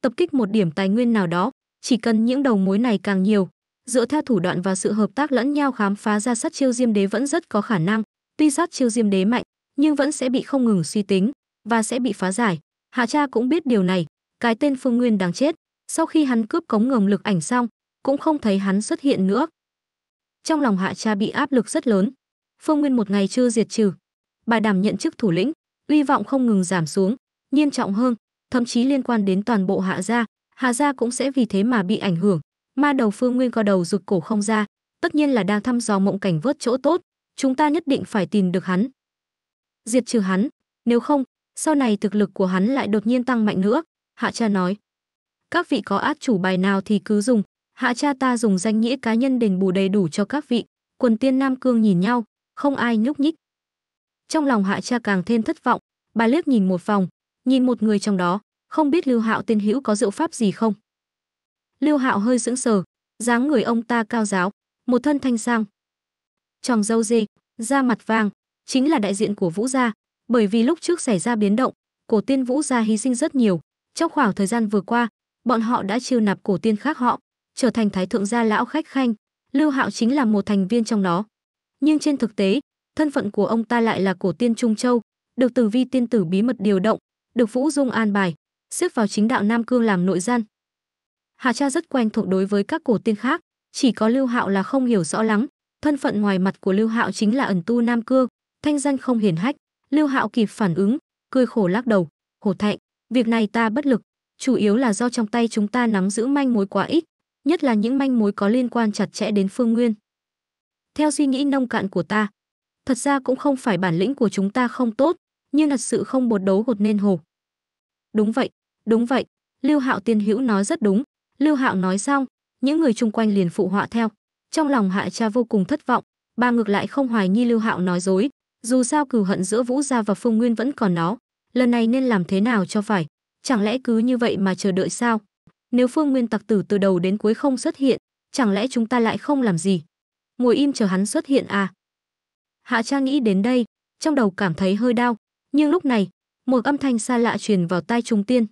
Tập kích một điểm tài nguyên nào đó, chỉ cần những đầu mối này càng nhiều, dựa theo thủ đoạn và sự hợp tác lẫn nhau khám phá ra sát chiêu Diêm Đế vẫn rất có khả năng, tuy sát chiêu Diêm Đế mạnh, nhưng vẫn sẽ bị không ngừng suy tính và sẽ bị phá giải. Hạ Cha cũng biết điều này, cái tên Phương Nguyên đáng chết, sau khi hắn cướp cống ngầm lực ảnh xong, cũng không thấy hắn xuất hiện nữa. Trong lòng Hạ Cha bị áp lực rất lớn, Phương Nguyên một ngày chưa diệt trừ, bài đảm nhận chức thủ lĩnh, uy vọng không ngừng giảm xuống, nghiêm trọng hơn, thậm chí liên quan đến toàn bộ Hạ gia, Hạ gia cũng sẽ vì thế mà bị ảnh hưởng. Ma đầu Phương Nguyên co đầu rụt cổ không ra, tất nhiên là đang thăm dò mộng cảnh vớt chỗ tốt, chúng ta nhất định phải tìm được hắn. Diệt trừ hắn, nếu không, sau này thực lực của hắn lại đột nhiên tăng mạnh nữa, Hạ Cha nói. Các vị có át chủ bài nào thì cứ dùng, hạ cha ta dùng danh nghĩa cá nhân đền bù đầy đủ cho các vị quần tiên nam cương nhìn nhau không ai nhúc nhích trong lòng hạ cha càng thêm thất vọng bà liếc nhìn một phòng nhìn một người trong đó không biết lưu hạo tiên hữu có diệu pháp gì không lưu hạo hơi sững sờ dáng người ông ta cao giáo một thân thanh sang tròng râu dê da mặt vàng chính là đại diện của vũ gia bởi vì lúc trước xảy ra biến động cổ tiên vũ gia hy sinh rất nhiều trong khoảng thời gian vừa qua bọn họ đã chiêu nạp cổ tiên khác họ trở thành thái thượng gia lão khách khanh lưu hạo chính là một thành viên trong nó nhưng trên thực tế thân phận của ông ta lại là cổ tiên trung châu được từ vi tiên tử bí mật điều động được vũ dung an bài xếp vào chính đạo nam cương làm nội gian hà cha rất quen thuộc đối với các cổ tiên khác chỉ có lưu hạo là không hiểu rõ lắm thân phận ngoài mặt của lưu hạo chính là ẩn tu nam cương thanh danh không hiển hách lưu hạo kịp phản ứng cười khổ lắc đầu hổ thẹn việc này ta bất lực chủ yếu là do trong tay chúng ta nắm giữ manh mối quá ít nhất là những manh mối có liên quan chặt chẽ đến Phương Nguyên. Theo suy nghĩ nông cạn của ta, thật ra cũng không phải bản lĩnh của chúng ta không tốt, nhưng thật sự không bột đấu gột nên hồ. Đúng vậy, đúng vậy, Lưu Hạo Tiên Hữu nói rất đúng. Lưu Hạo nói xong, những người chung quanh liền phụ họa theo. Trong lòng Hạ Cha vô cùng thất vọng, bà ngược lại không hoài nghi Lưu Hạo nói dối, dù sao cừu hận giữa Vũ gia và Phương Nguyên vẫn còn nó, lần này nên làm thế nào cho phải? Chẳng lẽ cứ như vậy mà chờ đợi sao? Nếu Phương Nguyên tặc tử từ đầu đến cuối không xuất hiện, chẳng lẽ chúng ta lại không làm gì? Ngồi im chờ hắn xuất hiện à? Hạ Trang nghĩ đến đây, trong đầu cảm thấy hơi đau, nhưng lúc này, một âm thanh xa lạ truyền vào tai Trung Tiên.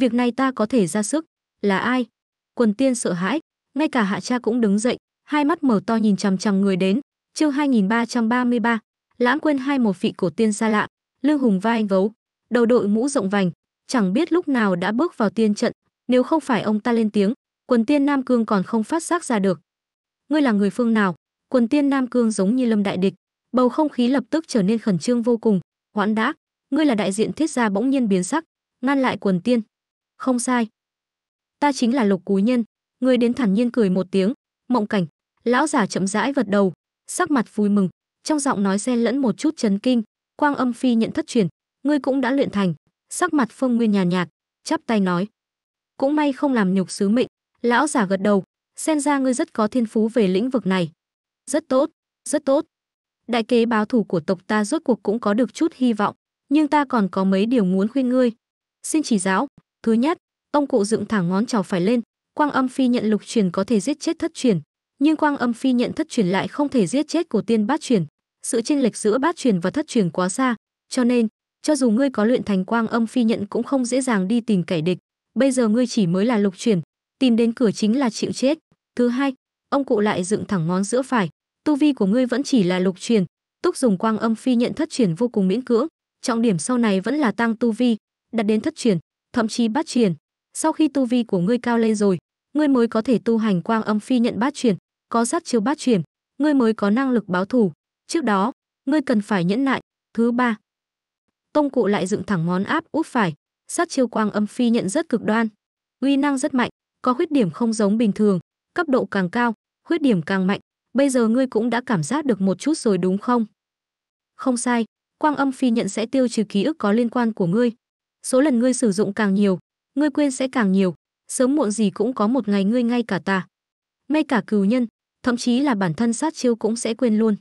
Việc này ta có thể ra sức, là ai? Quần Tiên sợ hãi, ngay cả Hạ Cha cũng đứng dậy, hai mắt mở to nhìn chằm chằm người đến, chương 2333, lãng quên hai một vị cổ tiên xa lạ, lương hùng vai gấu, đầu đội mũ rộng vành, chẳng biết lúc nào đã bước vào tiên trận, nếu không phải ông ta lên tiếng, quần tiên Nam Cương còn không phát giác ra được. Ngươi là người phương nào? Quần tiên Nam Cương giống như Lâm Đại Địch, bầu không khí lập tức trở nên khẩn trương vô cùng, hoãn đã, ngươi là đại diện thiết gia bỗng nhiên biến sắc, ngăn lại quần tiên. Không sai. Ta chính là Lục Cú Nhân, người đến thản nhiên cười một tiếng, mộng cảnh, lão giả chậm rãi vật đầu, sắc mặt vui mừng, trong giọng nói xen lẫn một chút chấn kinh, quang âm phi nhận thất truyền, ngươi cũng đã luyện thành, sắc mặt phương Nguyên nhàn nhạt, chắp tay nói: cũng may không làm nhục sứ mệnh. Lão giả gật đầu, xem ra ngươi rất có thiên phú về lĩnh vực này. Rất tốt, rất tốt. Đại kế báo thủ của tộc ta rốt cuộc cũng có được chút hy vọng, nhưng ta còn có mấy điều muốn khuyên ngươi. Xin chỉ giáo, thứ nhất, tông cụ dựng thẳng ngón trỏ phải lên, quang âm phi nhận lục truyền có thể giết chết thất truyền, nhưng quang âm phi nhận thất truyền lại không thể giết chết cổ tiên bát truyền. Sự chênh lệch giữa bát truyền và thất truyền quá xa, cho nên, cho dù ngươi có luyện thành quang âm phi nhận cũng không dễ dàng đi tìm kẻ địch bây giờ ngươi chỉ mới là lục chuyển, tìm đến cửa chính là chịu chết. Thứ hai, ông cụ lại dựng thẳng ngón giữa phải, tu vi của ngươi vẫn chỉ là lục chuyển, túc dùng quang âm phi nhận thất chuyển vô cùng miễn cưỡng, trọng điểm sau này vẫn là tăng tu vi, đặt đến thất chuyển, thậm chí bát chuyển. Sau khi tu vi của ngươi cao lên rồi, ngươi mới có thể tu hành quang âm phi nhận bát chuyển, có sát chiêu bát chuyển, ngươi mới có năng lực báo thù. Trước đó, ngươi cần phải nhẫn nại. Thứ ba, tông cụ lại dựng thẳng ngón áp út phải, sát chiêu quang âm phi nhận rất cực đoan uy năng rất mạnh có khuyết điểm không giống bình thường cấp độ càng cao khuyết điểm càng mạnh bây giờ ngươi cũng đã cảm giác được một chút rồi đúng không không sai quang âm phi nhận sẽ tiêu trừ ký ức có liên quan của ngươi số lần ngươi sử dụng càng nhiều ngươi quên sẽ càng nhiều sớm muộn gì cũng có một ngày ngươi ngay cả ta ngay cả cừu nhân thậm chí là bản thân sát chiêu cũng sẽ quên luôn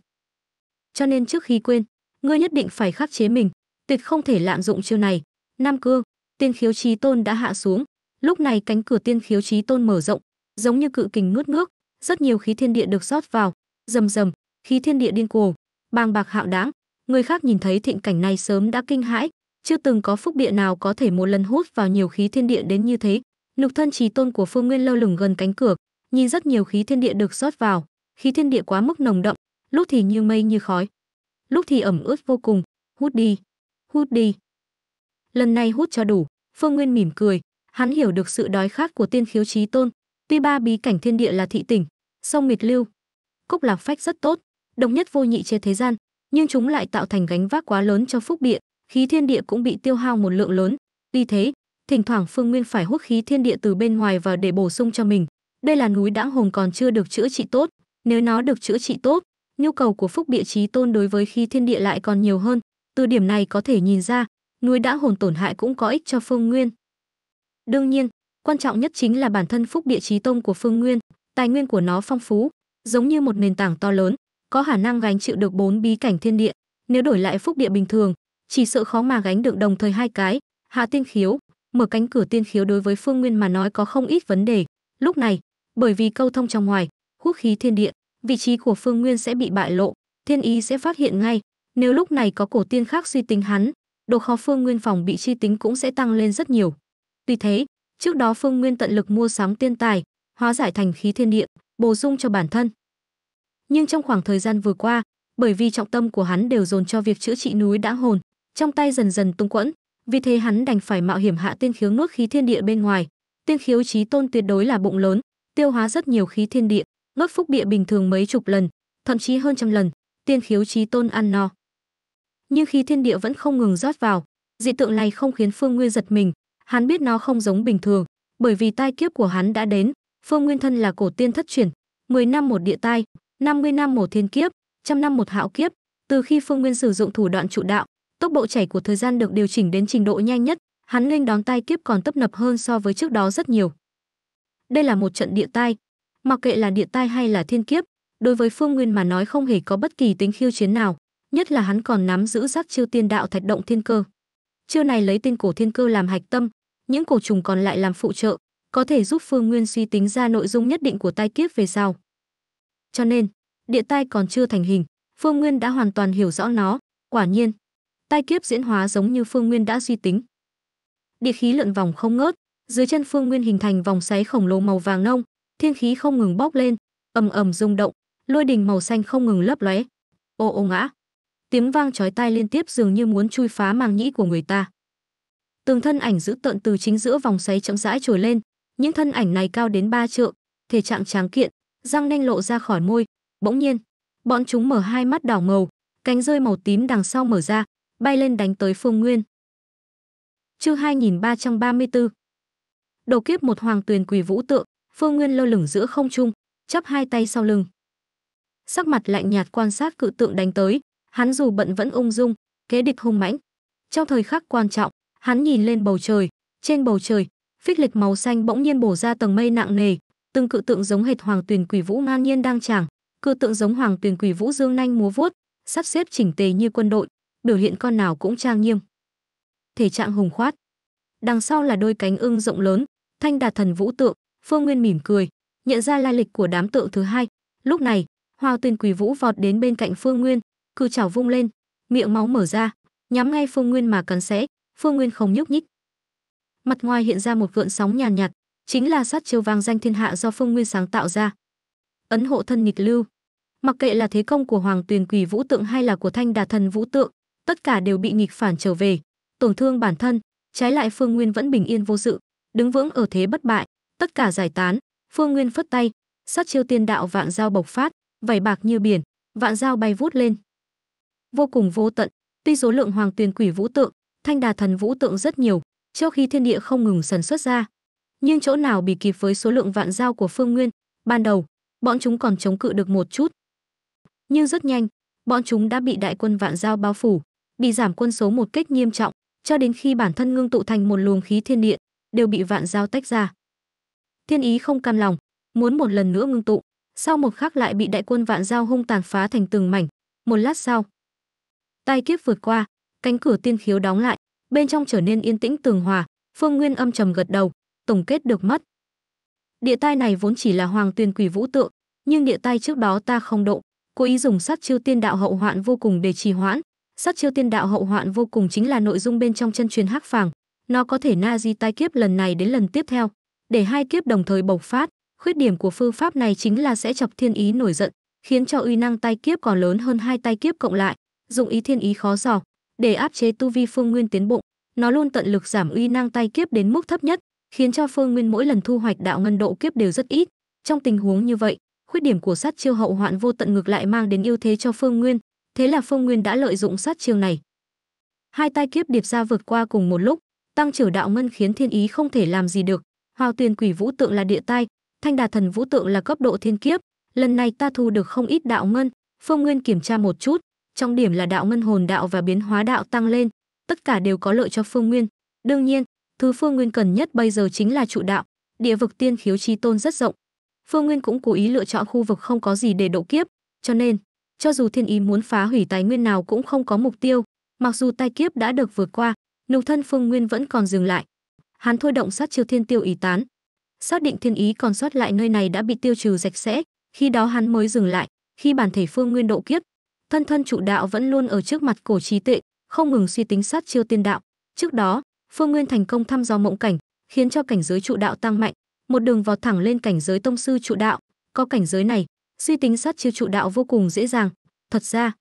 cho nên trước khi quên ngươi nhất định phải khắc chế mình tuyệt không thể lạm dụng chiêu này nam cương tiên khiếu chí tôn đã hạ xuống lúc này cánh cửa tiên khiếu chí tôn mở rộng giống như cự kình nuốt nước rất nhiều khí thiên địa được rót vào rầm rầm khí thiên địa điên cuồng bàng bạc hạo đáng người khác nhìn thấy thịnh cảnh này sớm đã kinh hãi chưa từng có phúc địa nào có thể một lần hút vào nhiều khí thiên địa đến như thế lục thân trí tôn của phương nguyên lơ lửng gần cánh cửa nhìn rất nhiều khí thiên địa được rót vào khí thiên địa quá mức nồng đậm lúc thì như mây như khói lúc thì ẩm ướt vô cùng hút đi hút đi lần này hút cho đủ Phương Nguyên mỉm cười, hắn hiểu được sự đói khát của tiên khiếu chí tôn, tuy ba bí cảnh thiên địa là thị tỉnh, sông Mịch Lưu, cốc Lạc Phách rất tốt, đồng nhất vô nhị trên thế gian, nhưng chúng lại tạo thành gánh vác quá lớn cho phúc địa, khí thiên địa cũng bị tiêu hao một lượng lớn, vì thế, thỉnh thoảng Phương Nguyên phải hút khí thiên địa từ bên ngoài vào để bổ sung cho mình. Đây là núi đãng hồn còn chưa được chữa trị tốt, nếu nó được chữa trị tốt, nhu cầu của phúc địa chí tôn đối với khí thiên địa lại còn nhiều hơn. Từ điểm này có thể nhìn ra, nuôi đã hồn tổn hại cũng có ích cho Phương Nguyên. Đương nhiên, quan trọng nhất chính là bản thân phúc địa trí tông của Phương Nguyên, tài nguyên của nó phong phú, giống như một nền tảng to lớn, có khả năng gánh chịu được bốn bí cảnh thiên địa, nếu đổi lại phúc địa bình thường, chỉ sợ khó mà gánh được đồng thời hai cái, hạ tiên khiếu, mở cánh cửa tiên khiếu đối với Phương Nguyên mà nói có không ít vấn đề. Lúc này, bởi vì câu thông trong ngoài, hút khí thiên địa, vị trí của Phương Nguyên sẽ bị bại lộ, thiên ý sẽ phát hiện ngay, nếu lúc này có cổ tiên khác suy tính hắn, độ khó Phương Nguyên phòng bị chi tính cũng sẽ tăng lên rất nhiều. Vì thế, trước đó Phương Nguyên tận lực mua sắm tiên tài, hóa giải thành khí thiên địa, bổ sung cho bản thân. Nhưng trong khoảng thời gian vừa qua, bởi vì trọng tâm của hắn đều dồn cho việc chữa trị núi đã hồn, trong tay dần dần tung quẫn, vì thế hắn đành phải mạo hiểm hạ tiên khiếu nuốt khí thiên địa bên ngoài. Tiên khiếu chí tôn tuyệt đối là bụng lớn, tiêu hóa rất nhiều khí thiên địa, nuốt phúc địa bình thường mấy chục lần, thậm chí hơn trăm lần, tiên khiếu chí tôn ăn no nhưng khi thiên địa vẫn không ngừng rót vào dị tượng này không khiến phương nguyên giật mình hắn biết nó không giống bình thường bởi vì tai kiếp của hắn đã đến phương nguyên thân là cổ tiên thất chuyển 10 năm một địa tai 50 năm một thiên kiếp trăm năm một hạo kiếp từ khi phương nguyên sử dụng thủ đoạn trụ đạo tốc độ chảy của thời gian được điều chỉnh đến trình độ nhanh nhất hắn lên đón tai kiếp còn tấp nập hơn so với trước đó rất nhiều đây là một trận địa tai mặc kệ là địa tai hay là thiên kiếp đối với phương nguyên mà nói không hề có bất kỳ tính khiêu chiến nào nhất là hắn còn nắm giữ sắc chiêu tiên đạo thạch động thiên cơ. Chiêu này lấy tên cổ thiên cơ làm hạch tâm, những cổ trùng còn lại làm phụ trợ, có thể giúp Phương Nguyên suy tính ra nội dung nhất định của tai kiếp về sau. Cho nên, địa tai còn chưa thành hình, Phương Nguyên đã hoàn toàn hiểu rõ nó, quả nhiên, tai kiếp diễn hóa giống như Phương Nguyên đã suy tính. Địa khí lượn vòng không ngớt, dưới chân Phương Nguyên hình thành vòng xoáy khổng lồ màu vàng nông, thiên khí không ngừng bốc lên, ầm ầm rung động, lôi đình màu xanh không ngừng lấp lóe. Ô ô ngã, tiếng vang chói tai liên tiếp dường như muốn chui phá màng nhĩ của người ta Tường thân ảnh dữ tợn từ chính giữa vòng xoáy chậm rãi trồi lên những thân ảnh này cao đến ba trượng thể trạng tráng kiện răng nanh lộ ra khỏi môi bỗng nhiên bọn chúng mở hai mắt đỏ ngầu cánh rơi màu tím đằng sau mở ra bay lên đánh tới phương nguyên chương 2334 đầu kiếp một hoàng tuyền quỳ vũ tượng phương nguyên lơ lửng giữa không trung chắp hai tay sau lưng sắc mặt lạnh nhạt quan sát cự tượng đánh tới hắn dù bận vẫn ung dung, kế địch hung mãnh. Trong thời khắc quan trọng, hắn nhìn lên bầu trời, trên bầu trời, phích lịch màu xanh bỗng nhiên bổ ra tầng mây nặng nề, từng cự tượng giống hệt hoàng tuyền quỷ vũ ngang nhiên đang tràng, cự tượng giống hoàng tuyền quỷ vũ dương nhanh múa vuốt, sắp xếp chỉnh tề như quân đội, biểu hiện con nào cũng trang nghiêm. Thể trạng hùng khoát. Đằng sau là đôi cánh ưng rộng lớn, thanh đạt thần vũ tượng, Phương Nguyên mỉm cười, nhận ra lai lịch của đám tượng thứ hai. Lúc này, hoàng Tuyền Quỷ Vũ vọt đến bên cạnh Phương Nguyên, cự chảo vung lên, miệng máu mở ra, nhắm ngay Phương Nguyên mà cắn xé, Phương Nguyên không nhúc nhích. Mặt ngoài hiện ra một vượn sóng nhàn nhạt, nhạt, chính là sát chiêu vang danh thiên hạ do Phương Nguyên sáng tạo ra. Ấn hộ thân nghịch lưu, mặc kệ là thế công của Hoàng Tuyền Quỷ Vũ Tượng hay là của Thanh Đà Thần Vũ Tượng, tất cả đều bị nghịch phản trở về, tổn thương bản thân, trái lại Phương Nguyên vẫn bình yên vô sự, đứng vững ở thế bất bại, tất cả giải tán, Phương Nguyên phất tay, sát chiêu tiên đạo vạn dao bộc phát, vảy bạc như biển, vạn dao bay vút lên vô cùng vô tận. Tuy số lượng hoàng tuyền quỷ vũ tượng, thanh đà thần vũ tượng rất nhiều, trước khi thiên địa không ngừng sản xuất ra, nhưng chỗ nào bị kịp với số lượng vạn dao của Phương Nguyên, ban đầu, bọn chúng còn chống cự được một chút. Nhưng rất nhanh, bọn chúng đã bị đại quân vạn dao bao phủ, bị giảm quân số một cách nghiêm trọng, cho đến khi bản thân ngưng tụ thành một luồng khí thiên địa, đều bị vạn dao tách ra. Thiên ý không cam lòng, muốn một lần nữa ngưng tụ, sau một khắc lại bị đại quân vạn dao hung tàn phá thành từng mảnh, một lát sau, tai kiếp vượt qua cánh cửa tiên khiếu đóng lại bên trong trở nên yên tĩnh tường hòa phương nguyên âm trầm gật đầu tổng kết được mất địa tai này vốn chỉ là hoàng tuyên quỷ vũ tượng nhưng địa tai trước đó ta không động, cố ý dùng sát chiêu tiên đạo hậu hoạn vô cùng để trì hoãn sát chiêu tiên đạo hậu hoạn vô cùng chính là nội dung bên trong chân truyền hắc phàng nó có thể na di tai kiếp lần này đến lần tiếp theo để hai kiếp đồng thời bộc phát khuyết điểm của phương pháp này chính là sẽ chọc thiên ý nổi giận khiến cho uy năng tai kiếp còn lớn hơn hai tai kiếp cộng lại dụng ý thiên ý khó dò, để áp chế tu vi Phương Nguyên tiến bộ, nó luôn tận lực giảm uy năng tay kiếp đến mức thấp nhất, khiến cho Phương Nguyên mỗi lần thu hoạch đạo ngân độ kiếp đều rất ít. Trong tình huống như vậy, khuyết điểm của sát chiêu hậu hoạn vô tận ngược lại mang đến ưu thế cho Phương Nguyên, thế là Phương Nguyên đã lợi dụng sát chiêu này. Hai tay kiếp điệp ra vượt qua cùng một lúc, tăng trưởng đạo ngân khiến thiên ý không thể làm gì được. Hào tiền Quỷ Vũ Tượng là địa tai, Thanh Đà Thần Vũ Tượng là cấp độ thiên kiếp, lần này ta thu được không ít đạo ngân, Phương Nguyên kiểm tra một chút, trong điểm là đạo ngân hồn đạo và biến hóa đạo tăng lên, tất cả đều có lợi cho Phương Nguyên. Đương nhiên, thứ Phương Nguyên cần nhất bây giờ chính là trụ đạo, địa vực tiên khiếu chi tôn rất rộng. Phương Nguyên cũng cố ý lựa chọn khu vực không có gì để độ kiếp, cho nên, cho dù thiên ý muốn phá hủy tài nguyên nào cũng không có mục tiêu, mặc dù tai kiếp đã được vượt qua, nục thân Phương Nguyên vẫn còn dừng lại. Hắn thôi động sát chiêu thiên tiêu ý tán, xác định thiên ý còn sót lại nơi này đã bị tiêu trừ sạch sẽ, khi đó hắn mới dừng lại, khi bản thể Phương Nguyên độ kiếp, thân thân trụ đạo vẫn luôn ở trước mặt cổ trí tuệ không ngừng suy tính sát chiêu tiên đạo trước đó phương nguyên thành công thăm dò mộng cảnh khiến cho cảnh giới trụ đạo tăng mạnh một đường vào thẳng lên cảnh giới tông sư trụ đạo có cảnh giới này suy tính sát chiêu trụ đạo vô cùng dễ dàng thật ra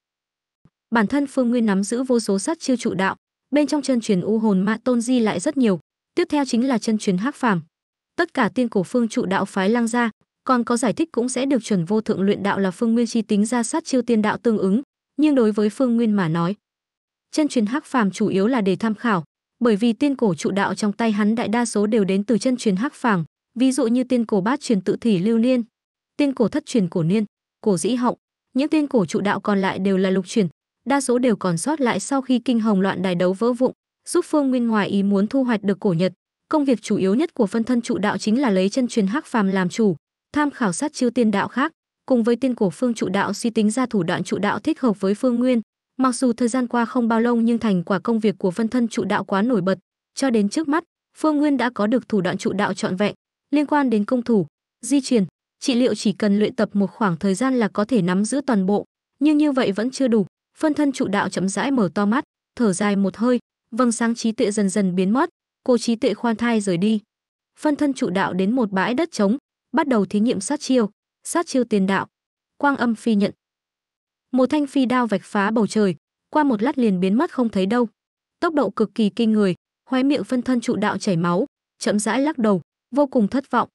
bản thân phương nguyên nắm giữ vô số sát chiêu trụ đạo bên trong chân truyền u hồn mã tôn di lại rất nhiều tiếp theo chính là chân truyền hắc phàm tất cả tiên cổ phương trụ đạo phái lang gia còn có giải thích cũng sẽ được chuẩn vô thượng luyện đạo là phương nguyên chi tính ra sát chiêu tiên đạo tương ứng nhưng đối với phương nguyên mà nói chân truyền hắc phàm chủ yếu là để tham khảo bởi vì tiên cổ trụ đạo trong tay hắn đại đa số đều đến từ chân truyền hắc phàm ví dụ như tiên cổ bát truyền tự thủy lưu niên tiên cổ thất truyền cổ niên cổ dĩ họng những tiên cổ trụ đạo còn lại đều là lục truyền đa số đều còn sót lại sau khi kinh hồng loạn đài đấu vỡ vụng giúp phương nguyên ngoài ý muốn thu hoạch được cổ nhật công việc chủ yếu nhất của phân thân trụ đạo chính là lấy chân truyền hắc phàm làm chủ tham khảo sát chiêu tiên đạo khác, cùng với tiên cổ phương trụ đạo suy tính ra thủ đoạn trụ đạo thích hợp với phương nguyên. Mặc dù thời gian qua không bao lâu nhưng thành quả công việc của phân thân trụ đạo quá nổi bật, cho đến trước mắt, Phương Nguyên đã có được thủ đoạn trụ đạo trọn vẹn, liên quan đến công thủ, di truyền, trị liệu chỉ cần luyện tập một khoảng thời gian là có thể nắm giữ toàn bộ, nhưng như vậy vẫn chưa đủ, phân thân trụ đạo chậm rãi mở to mắt, thở dài một hơi, vầng sáng trí tuệ dần dần biến mất, cô trí tuệ khoan thai rời đi. Phân thân trụ đạo đến một bãi đất trống, bắt đầu thí nghiệm sát chiêu, sát chiêu tiền đạo. Quang âm phi nhận. Một thanh phi đao vạch phá bầu trời, qua một lát liền biến mất không thấy đâu. Tốc độ cực kỳ kinh người, khóe miệng phân thân trụ đạo chảy máu, chậm rãi lắc đầu, vô cùng thất vọng.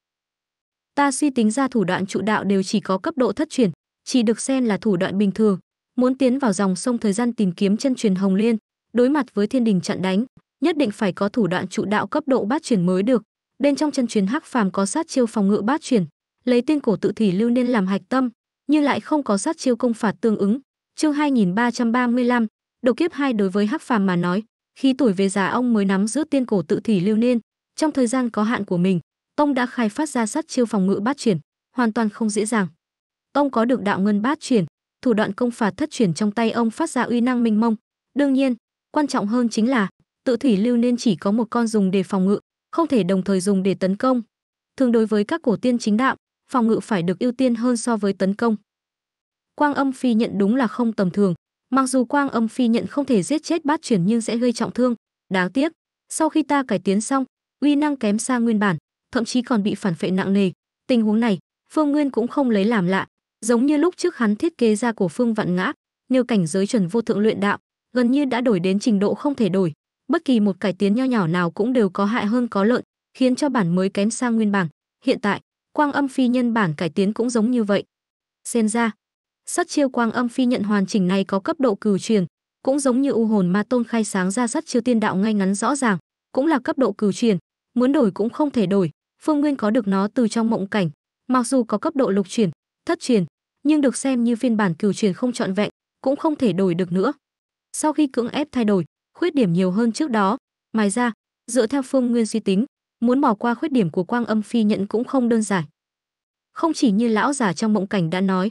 Ta suy tính ra thủ đoạn trụ đạo đều chỉ có cấp độ thất truyền, chỉ được xem là thủ đoạn bình thường, muốn tiến vào dòng sông thời gian tìm kiếm chân truyền Hồng Liên, đối mặt với thiên đình chặn đánh, nhất định phải có thủ đoạn trụ đạo cấp độ bát truyền mới được bên trong chân truyền hắc phàm có sát chiêu phòng ngự bát chuyển lấy tiên cổ tự thủy lưu nên làm hạch tâm nhưng lại không có sát chiêu công phạt tương ứng chương 2335, độc kiếp hai đối với hắc phàm mà nói khi tuổi về già ông mới nắm giữ tiên cổ tự thủy lưu nên trong thời gian có hạn của mình tông đã khai phát ra sát chiêu phòng ngự bát chuyển hoàn toàn không dễ dàng tông có được đạo ngân bát chuyển thủ đoạn công phạt thất chuyển trong tay ông phát ra uy năng minh mông đương nhiên quan trọng hơn chính là tự thủy lưu nên chỉ có một con dùng để phòng ngự không thể đồng thời dùng để tấn công. Thường đối với các cổ tiên chính đạo, phòng ngự phải được ưu tiên hơn so với tấn công. Quang âm phi nhận đúng là không tầm thường, mặc dù quang âm phi nhận không thể giết chết bát chuyển nhưng sẽ gây trọng thương, đáng tiếc, sau khi ta cải tiến xong, uy năng kém xa nguyên bản, thậm chí còn bị phản phệ nặng nề. Tình huống này, Phương Nguyên cũng không lấy làm lạ, giống như lúc trước hắn thiết kế ra của Phương Vạn Ngã, nêu cảnh giới chuẩn vô thượng luyện đạo, gần như đã đổi đến trình độ không thể đổi, Bất kỳ một cải tiến nho nhỏ nào cũng đều có hại hơn có lợi, khiến cho bản mới kém sang nguyên bản. Hiện tại, quang âm phi nhân bản cải tiến cũng giống như vậy. Xem ra, sắt chiêu quang âm phi nhận hoàn chỉnh này có cấp độ cửu truyền, cũng giống như u hồn ma tôn khai sáng ra sắt chiêu tiên đạo ngay ngắn rõ ràng, cũng là cấp độ cửu truyền, muốn đổi cũng không thể đổi, Phương Nguyên có được nó từ trong mộng cảnh, mặc dù có cấp độ lục truyền, thất truyền, nhưng được xem như phiên bản cửu truyền không trọn vẹn, cũng không thể đổi được nữa. Sau khi cưỡng ép thay đổi, khuyết điểm nhiều hơn trước đó. Ngoài ra, dựa theo Phương Nguyên suy tính, muốn bỏ qua khuyết điểm của Quang Âm Phi Nhận cũng không đơn giản. Không chỉ như lão giả trong mộng cảnh đã nói,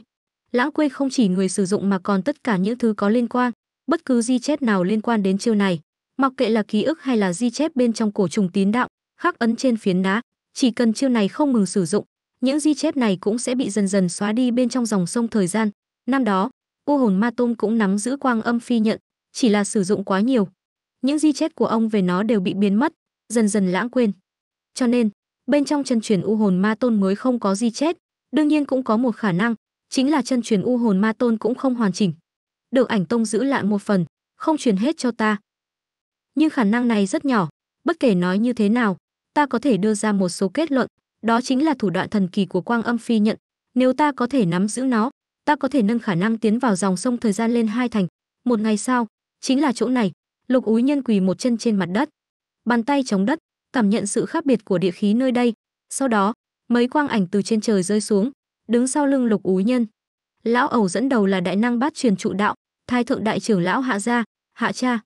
lãng quê không chỉ người sử dụng mà còn tất cả những thứ có liên quan, bất cứ di chép nào liên quan đến chiêu này, mặc kệ là ký ức hay là di chép bên trong cổ trùng tín đạo, khắc ấn trên phiến đá, chỉ cần chiêu này không ngừng sử dụng, những di chép này cũng sẽ bị dần dần xóa đi bên trong dòng sông thời gian. Năm đó, U hồn ma tôm cũng nắm giữ quang âm phi nhận, chỉ là sử dụng quá nhiều, những di chết của ông về nó đều bị biến mất, dần dần lãng quên. Cho nên, bên trong chân truyền u hồn ma tôn mới không có di chết, đương nhiên cũng có một khả năng, chính là chân truyền u hồn ma tôn cũng không hoàn chỉnh. Được ảnh tông giữ lại một phần, không truyền hết cho ta. Nhưng khả năng này rất nhỏ, bất kể nói như thế nào, ta có thể đưa ra một số kết luận, đó chính là thủ đoạn thần kỳ của quang âm phi nhận. Nếu ta có thể nắm giữ nó, ta có thể nâng khả năng tiến vào dòng sông thời gian lên hai thành. Một ngày sau, chính là chỗ này, Lục Úi Nhân quỳ một chân trên mặt đất, bàn tay chống đất, cảm nhận sự khác biệt của địa khí nơi đây. Sau đó, mấy quang ảnh từ trên trời rơi xuống, đứng sau lưng Lục Úi Nhân. Lão ẩu dẫn đầu là đại năng bát truyền trụ đạo, thái thượng đại trưởng lão Hạ gia, Hạ cha.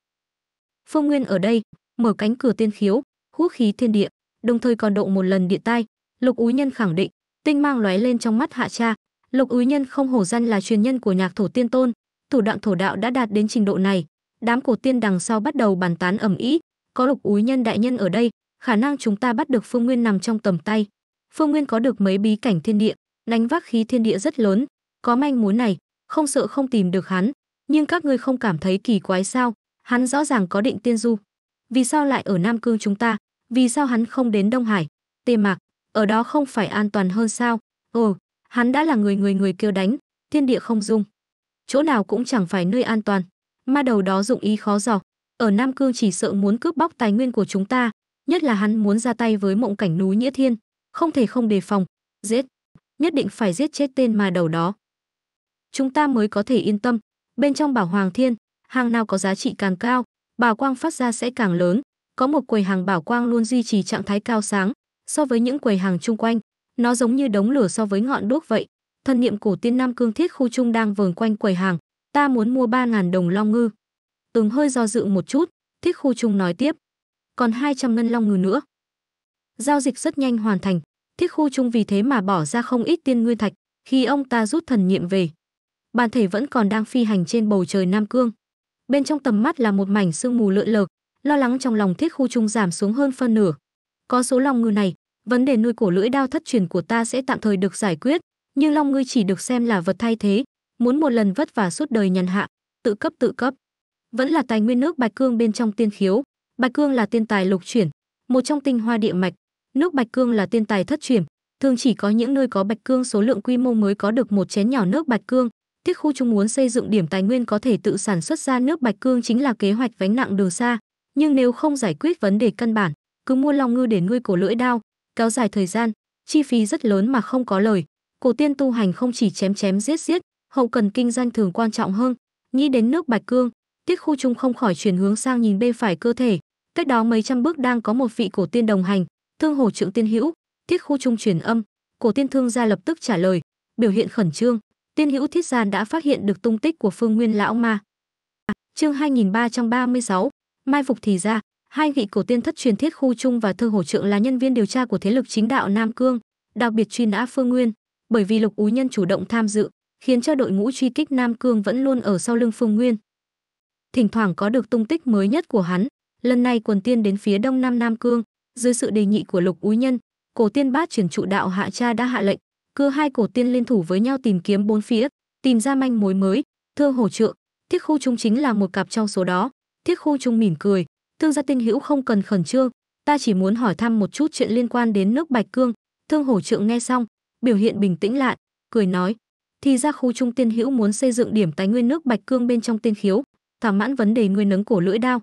Phương Nguyên ở đây, mở cánh cửa tiên khiếu, hút khí thiên địa, đồng thời còn độ một lần địa tai, Lục Úi Nhân khẳng định, tinh mang lóe lên trong mắt Hạ cha, Lục Úi Nhân không hổ danh là truyền nhân của nhạc thổ tiên tôn, thủ đoạn thổ đạo đã đạt đến trình độ này, đám cổ tiên đằng sau bắt đầu bàn tán ầm ĩ, có lục úi nhân đại nhân ở đây, khả năng chúng ta bắt được Phương Nguyên nằm trong tầm tay. Phương Nguyên có được mấy bí cảnh thiên địa, đánh vác khí thiên địa rất lớn, có manh mối này, không sợ không tìm được hắn, nhưng các ngươi không cảm thấy kỳ quái sao? Hắn rõ ràng có định tiên du, vì sao lại ở Nam Cương chúng ta? Vì sao hắn không đến Đông Hải? Tề Mạc, ở đó không phải an toàn hơn sao? Ồ, hắn đã là người người người kêu đánh, thiên địa không dung. Chỗ nào cũng chẳng phải nơi an toàn ma đầu đó dụng ý khó dò. Ở Nam Cương chỉ sợ muốn cướp bóc tài nguyên của chúng ta, nhất là hắn muốn ra tay với mộng cảnh núi nghĩa Thiên, không thể không đề phòng, giết, nhất định phải giết chết tên ma đầu đó. Chúng ta mới có thể yên tâm, bên trong bảo hoàng thiên, hàng nào có giá trị càng cao, bảo quang phát ra sẽ càng lớn, có một quầy hàng bảo quang luôn duy trì trạng thái cao sáng, so với những quầy hàng chung quanh, nó giống như đống lửa so với ngọn đuốc vậy. Thần niệm cổ tiên Nam Cương Thiết khu trung đang vờn quanh quầy hàng, Ta muốn mua 3.000 đồng long ngư. Tường hơi do dự một chút, thích khu trung nói tiếp. Còn 200 ngân long ngư nữa. Giao dịch rất nhanh hoàn thành, thiết khu trung vì thế mà bỏ ra không ít tiên nguyên thạch, khi ông ta rút thần nhiệm về. Bản thể vẫn còn đang phi hành trên bầu trời Nam Cương. Bên trong tầm mắt là một mảnh sương mù lượn lờ, lo lắng trong lòng thiết khu trung giảm xuống hơn phân nửa. Có số long ngư này, vấn đề nuôi cổ lưỡi đao thất truyền của ta sẽ tạm thời được giải quyết, nhưng long ngư chỉ được xem là vật thay thế, muốn một lần vất vả suốt đời nhàn hạ, tự cấp tự cấp. Vẫn là tài nguyên nước Bạch Cương bên trong tiên khiếu, Bạch Cương là tiên tài lục chuyển, một trong tinh hoa địa mạch, nước Bạch Cương là tiên tài thất chuyển, thường chỉ có những nơi có Bạch Cương số lượng quy mô mới có được một chén nhỏ nước Bạch Cương. Tiết khu chúng muốn xây dựng điểm tài nguyên có thể tự sản xuất ra nước Bạch Cương chính là kế hoạch vánh nặng đường xa, nhưng nếu không giải quyết vấn đề căn bản, cứ mua long ngư để nuôi cổ lưỡi đao, kéo dài thời gian, chi phí rất lớn mà không có lời. Cổ tiên tu hành không chỉ chém chém giết giết, hậu cần kinh doanh thường quan trọng hơn. Nghĩ đến nước Bạch Cương, Tiết Khu Trung không khỏi chuyển hướng sang nhìn bên phải cơ thể, cách đó mấy trăm bước đang có một vị cổ tiên đồng hành, Thương Hồ Trượng Tiên Hữu, Tiết Khu Trung truyền âm, cổ tiên thương gia lập tức trả lời, biểu hiện khẩn trương, Tiên Hữu Thiết Gian đã phát hiện được tung tích của Phương Nguyên lão ma. À, chương 2336, Mai phục thì ra, hai vị cổ tiên thất truyền Thiết Khu Trung và Thương Hồ Trượng là nhân viên điều tra của thế lực chính đạo Nam Cương, đặc biệt truy nã Phương Nguyên, bởi vì Lục Úy Nhân chủ động tham dự, khiến cho đội ngũ truy kích Nam Cương vẫn luôn ở sau lưng Phương Nguyên. Thỉnh thoảng có được tung tích mới nhất của hắn, lần này quần tiên đến phía đông nam Nam Cương, dưới sự đề nghị của Lục Úy Nhân, cổ tiên bát chuyển trụ đạo hạ cha đã hạ lệnh, cưa hai cổ tiên liên thủ với nhau tìm kiếm bốn phía, tìm ra manh mối mới, Thưa hổ trượng, thiết khu trung chính là một cặp trong số đó. Thiết khu trung mỉm cười, thương gia tinh hữu không cần khẩn trương, ta chỉ muốn hỏi thăm một chút chuyện liên quan đến nước Bạch Cương. Thương hổ trượng nghe xong, biểu hiện bình tĩnh lại, cười nói, thì ra khu trung tiên hữu muốn xây dựng điểm tái nguyên nước bạch cương bên trong tiên khiếu thỏa mãn vấn đề nguyên nấng cổ lưỡi đao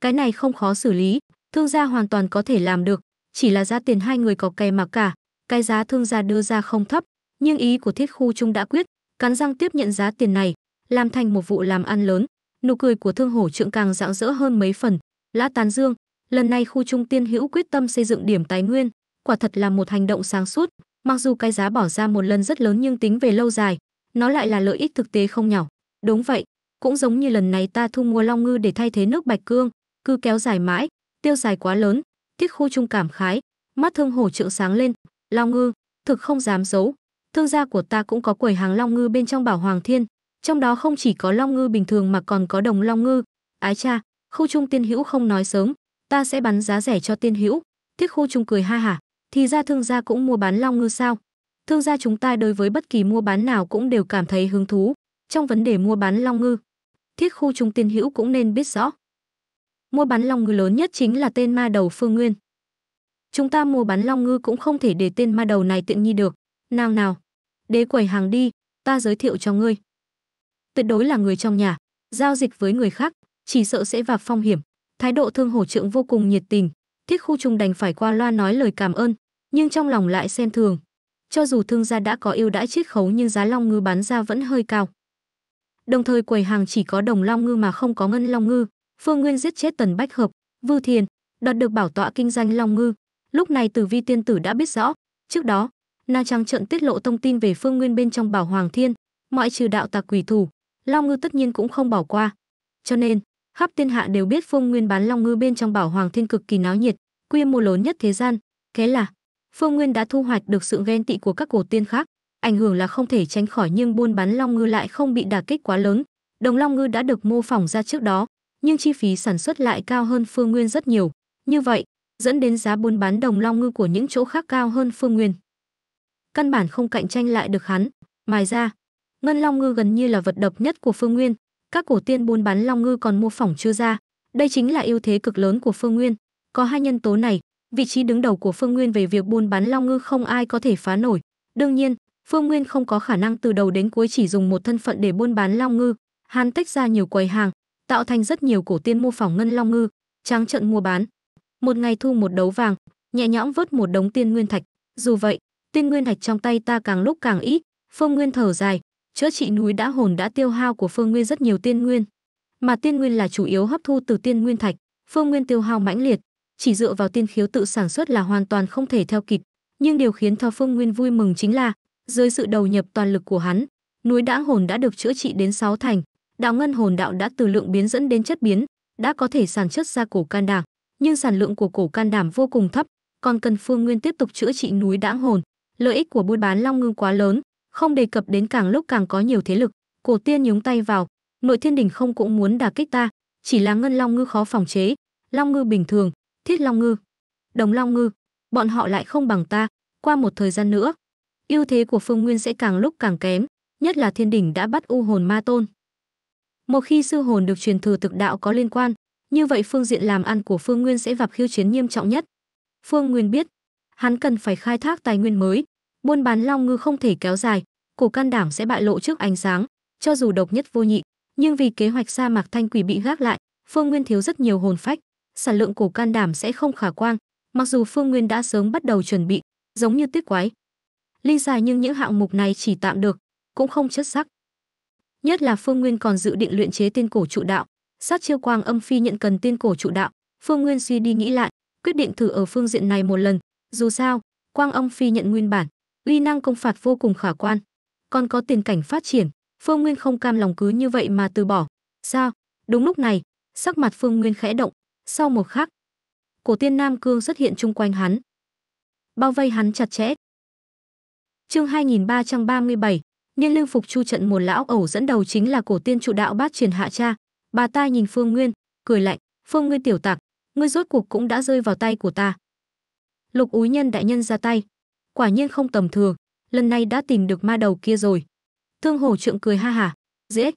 cái này không khó xử lý thương gia hoàn toàn có thể làm được chỉ là giá tiền hai người có kè mà cả cái giá thương gia đưa ra không thấp nhưng ý của thiết khu trung đã quyết cắn răng tiếp nhận giá tiền này làm thành một vụ làm ăn lớn nụ cười của thương hổ trượng càng rạng rỡ hơn mấy phần lã tán dương lần này khu trung tiên hữu quyết tâm xây dựng điểm tái nguyên quả thật là một hành động sáng suốt Mặc dù cái giá bỏ ra một lần rất lớn nhưng tính về lâu dài, nó lại là lợi ích thực tế không nhỏ. Đúng vậy, cũng giống như lần này ta thu mua long ngư để thay thế nước bạch cương, cứ kéo dài mãi, tiêu dài quá lớn, tiết khu trung cảm khái, mắt thương hổ trượng sáng lên, long ngư, thực không dám giấu. Thương gia của ta cũng có quầy hàng long ngư bên trong bảo hoàng thiên, trong đó không chỉ có long ngư bình thường mà còn có đồng long ngư. Ái cha, khu trung tiên hữu không nói sớm, ta sẽ bắn giá rẻ cho tiên hữu. Tiết khu trung cười ha hả, thì ra thương gia cũng mua bán long ngư sao? Thương gia chúng ta đối với bất kỳ mua bán nào cũng đều cảm thấy hứng thú, trong vấn đề mua bán long ngư. Thiết khu trung tiên hữu cũng nên biết rõ. Mua bán long ngư lớn nhất chính là tên ma đầu Phương Nguyên. Chúng ta mua bán long ngư cũng không thể để tên ma đầu này tiện nghi được. Nàng nào, đế quẩy hàng đi, ta giới thiệu cho ngươi. Tuyệt đối là người trong nhà, giao dịch với người khác, chỉ sợ sẽ vào phong hiểm. Thái độ thương hổ trượng vô cùng nhiệt tình, thiết khu trung đành phải qua loa nói lời cảm ơn, nhưng trong lòng lại xem thường. Cho dù thương gia đã có yêu đãi chiết khấu nhưng giá long ngư bán ra vẫn hơi cao. Đồng thời quầy hàng chỉ có đồng long ngư mà không có ngân long ngư, Phương Nguyên giết chết Tần Bách Hợp, Vưu Thiền, đoạt được bảo tọa kinh doanh long ngư. Lúc này Tử Vi tiên tử đã biết rõ, trước đó, na trắng trợn tiết lộ thông tin về Phương Nguyên bên trong Bảo Hoàng Thiên, ngoại trừ đạo tà quỷ thủ, long ngư tất nhiên cũng không bỏ qua. Cho nên, khắp thiên hạ đều biết Phương Nguyên bán long ngư bên trong Bảo Hoàng Thiên cực kỳ náo nhiệt, quy mô lớn nhất thế gian, thế là Phương Nguyên đã thu hoạch được sự ghen tị của các cổ tiên khác, ảnh hưởng là không thể tránh khỏi nhưng buôn bán long ngư lại không bị đả kích quá lớn. Đồng long ngư đã được mô phỏng ra trước đó, nhưng chi phí sản xuất lại cao hơn Phương Nguyên rất nhiều. Như vậy, dẫn đến giá buôn bán đồng long ngư của những chỗ khác cao hơn Phương Nguyên. Căn bản không cạnh tranh lại được hắn. Ngoài ra, ngân long ngư gần như là vật độc nhất của Phương Nguyên, các cổ tiên buôn bán long ngư còn mô phỏng chưa ra. Đây chính là ưu thế cực lớn của Phương Nguyên. Có hai nhân tố này, vị trí đứng đầu của Phương Nguyên về việc buôn bán Long Ngư không ai có thể phá nổi. Đương nhiên, Phương Nguyên không có khả năng từ đầu đến cuối chỉ dùng một thân phận để buôn bán Long Ngư. Hắn tách ra nhiều quầy hàng, tạo thành rất nhiều cổ tiên mô phỏng ngân Long Ngư, tráng trận mua bán. Một ngày thu một đấu vàng, nhẹ nhõm vớt một đống tiên nguyên thạch. Dù vậy, tiên nguyên thạch trong tay ta càng lúc càng ít, Phương Nguyên thở dài, chữa trị núi đã hồn đã tiêu hao của Phương Nguyên rất nhiều tiên nguyên, mà tiên nguyên là chủ yếu hấp thu từ tiên nguyên thạch, Phương Nguyên tiêu hao mãnh liệt, chỉ dựa vào tiên khiếu tự sản xuất là hoàn toàn không thể theo kịp nhưng điều khiến thao phương nguyên vui mừng chính là dưới sự đầu nhập toàn lực của hắn núi đãng hồn đã được chữa trị đến sáu thành đạo ngân hồn đạo đã từ lượng biến dẫn đến chất biến đã có thể sản xuất ra cổ can đảm nhưng sản lượng của cổ can đảm vô cùng thấp còn cần phương nguyên tiếp tục chữa trị núi đãng hồn lợi ích của buôn bán long ngưng quá lớn không đề cập đến càng lúc càng có nhiều thế lực cổ tiên nhúng tay vào nội thiên đình không cũng muốn đà kích ta chỉ là ngân long ngư khó phòng chế long ngư bình thường Thiết Long Ngư, Đồng Long Ngư, bọn họ lại không bằng ta, qua một thời gian nữa, ưu thế của Phương Nguyên sẽ càng lúc càng kém, nhất là Thiên đỉnh đã bắt U hồn ma tôn. Một khi sư hồn được truyền thừa thực đạo có liên quan, như vậy phương diện làm ăn của Phương Nguyên sẽ gặp khiêu chiến nghiêm trọng nhất. Phương Nguyên biết, hắn cần phải khai thác tài nguyên mới, buôn bán long ngư không thể kéo dài, cổ can đảm sẽ bại lộ trước ánh sáng, cho dù độc nhất vô nhị, nhưng vì kế hoạch sa mạc thanh quỷ bị gác lại, Phương Nguyên thiếu rất nhiều hồn phách, sản lượng cổ can đảm sẽ không khả quan. Mặc dù Phương Nguyên đã sớm bắt đầu chuẩn bị, giống như tuyết quái. Ly dài nhưng những hạng mục này chỉ tạm được, cũng không chất sắc. Nhất là Phương Nguyên còn dự định luyện chế tiên cổ trụ đạo, sát chiêu quang âm phi nhận cần tiên cổ trụ đạo, Phương Nguyên suy đi nghĩ lại, quyết định thử ở phương diện này một lần, dù sao, quang âm phi nhận nguyên bản, uy năng công phạt vô cùng khả quan, còn có tiền cảnh phát triển, Phương Nguyên không cam lòng cứ như vậy mà từ bỏ. Sao? Đúng lúc này, sắc mặt Phương Nguyên khẽ động, sau một khắc, cổ tiên Nam Cương xuất hiện chung quanh hắn, bao vây hắn chặt chẽ. Chương 2337, Niên lương phục chu trận một lão ẩu dẫn đầu chính là cổ tiên trụ đạo bát truyền hạ cha. Bà ta nhìn Phương Nguyên, cười lạnh, "Phương Nguyên tiểu tặc, ngươi rốt cuộc cũng đã rơi vào tay của ta." Lục Úy Nhân đại nhân ra tay, quả nhiên không tầm thường, lần này đã tìm được ma đầu kia rồi. Thương hồ trượng cười ha hả, "Giết.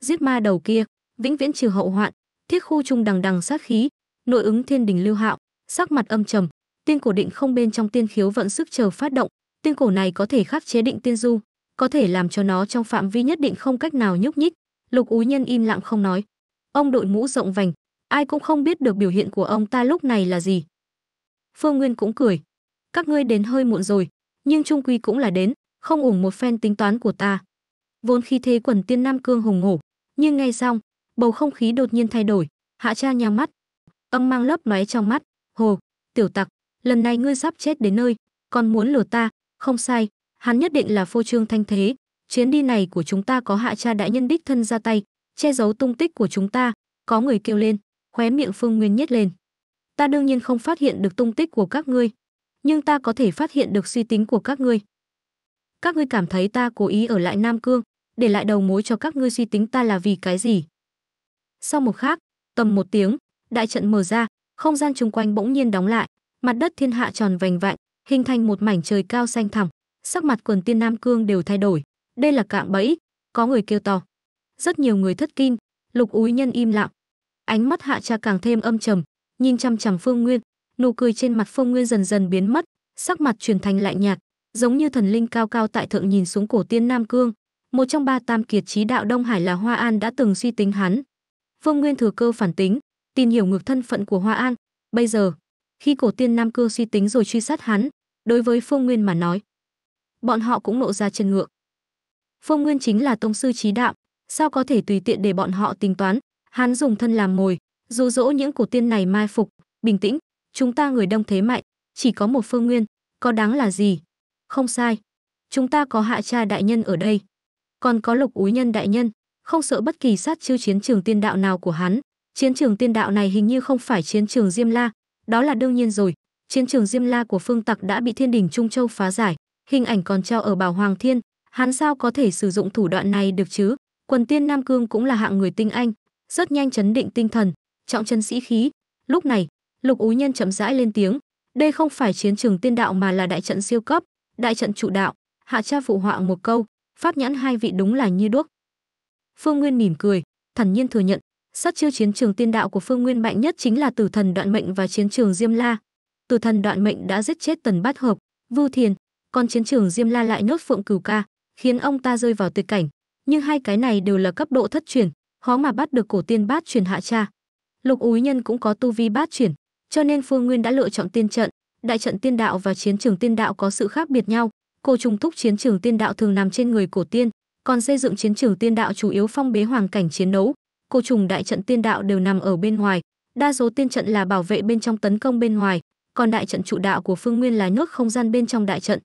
Giết ma đầu kia, vĩnh viễn trừ hậu hoạn, thiết khu trung đằng đằng sát khí nội ứng thiên đình lưu hạo sắc mặt âm trầm tiên cổ định không bên trong tiên khiếu vận sức chờ phát động tiên cổ này có thể khắc chế định tiên du có thể làm cho nó trong phạm vi nhất định không cách nào nhúc nhích lục úi nhân im lặng không nói ông đội mũ rộng vành ai cũng không biết được biểu hiện của ông ta lúc này là gì phương nguyên cũng cười các ngươi đến hơi muộn rồi nhưng trung quy cũng là đến không ủng một phen tính toán của ta vốn khi thế quần tiên nam cương hùng hổ nhưng ngay xong bầu không khí đột nhiên thay đổi hạ cha nhang mắt âm mang lấp lóe trong mắt hồ tiểu tặc lần này ngươi sắp chết đến nơi còn muốn lừa ta không sai hắn nhất định là phô trương thanh thế chuyến đi này của chúng ta có hạ cha đại nhân đích thân ra tay che giấu tung tích của chúng ta có người kêu lên khóe miệng phương nguyên nhét lên ta đương nhiên không phát hiện được tung tích của các ngươi nhưng ta có thể phát hiện được suy tính của các ngươi các ngươi cảm thấy ta cố ý ở lại nam cương để lại đầu mối cho các ngươi suy tính ta là vì cái gì sau một khắc, tầm một tiếng, đại trận mở ra, không gian chung quanh bỗng nhiên đóng lại, mặt đất thiên hạ tròn vành vạnh, hình thành một mảnh trời cao xanh thẳm, sắc mặt quần tiên nam cương đều thay đổi, đây là cạm bẫy, có người kêu to. Rất nhiều người thất kinh, Lục Úi Nhân im lặng. Ánh mắt Hạ Cha càng thêm âm trầm, nhìn chăm chằm Phương Nguyên, nụ cười trên mặt Phương Nguyên dần dần biến mất, sắc mặt chuyển thành lạnh nhạt, giống như thần linh cao cao tại thượng nhìn xuống cổ tiên nam cương, một trong ba tam kiệt trí đạo Đông Hải là Hoa An đã từng suy tính hắn, Phương Nguyên thừa cơ phản tính, tìm hiểu ngược thân phận của Hoa An. Bây giờ, khi cổ tiên Nam Cương suy tính rồi truy sát hắn, đối với Phương Nguyên mà nói, bọn họ cũng lộ ra chân ngược. Phương Nguyên chính là tông sư trí đạo, sao có thể tùy tiện để bọn họ tính toán, hắn dùng thân làm mồi, dụ dỗ những cổ tiên này mai phục, bình tĩnh, chúng ta người đông thế mạnh, chỉ có một Phương Nguyên, có đáng là gì? Không sai, chúng ta có hạ cha đại nhân ở đây, còn có lục úi nhân đại nhân, không sợ bất kỳ sát chiêu chiến trường tiên đạo nào của hắn. Chiến trường tiên đạo này hình như không phải chiến trường Diêm La, đó là đương nhiên rồi. Chiến trường Diêm La của Phương Tặc đã bị Thiên Đình Trung Châu phá giải, hình ảnh còn treo ở Bảo Hoàng Thiên, hắn sao có thể sử dụng thủ đoạn này được chứ? Quần Tiên Nam Cương cũng là hạng người tinh anh, rất nhanh chấn định tinh thần, trọng chân sĩ khí. Lúc này, Lục Úy Nhân chậm rãi lên tiếng, đây không phải chiến trường tiên đạo mà là đại trận siêu cấp, đại trận trụ đạo. Hạ Cha phụ họa một câu, pháp nhãn hai vị đúng là như đuốc, Phương Nguyên mỉm cười, thản nhiên thừa nhận, sát chiêu chiến trường tiên đạo của Phương Nguyên mạnh nhất chính là Tử Thần Đoạn Mệnh và chiến trường Diêm La. Tử Thần Đoạn Mệnh đã giết chết Tần Bát Hợp, Vu Thiền, còn chiến trường Diêm La lại nốt Phượng Cửu Ca, khiến ông ta rơi vào tuyệt cảnh, nhưng hai cái này đều là cấp độ thất truyền, khó mà bắt được cổ tiên bát truyền hạ cha. Lục Úy Nhân cũng có tu vi bát truyền, cho nên Phương Nguyên đã lựa chọn tiên trận, đại trận tiên đạo và chiến trường tiên đạo có sự khác biệt nhau, cô trùng thúc chiến trường tiên đạo thường nằm trên người cổ tiên, còn xây dựng chiến trường tiên đạo chủ yếu phong bế hoàng cảnh chiến đấu cổ trùng đại trận tiên đạo đều nằm ở bên ngoài đa số tiên trận là bảo vệ bên trong tấn công bên ngoài còn đại trận trụ đạo của phương nguyên là nước không gian bên trong đại trận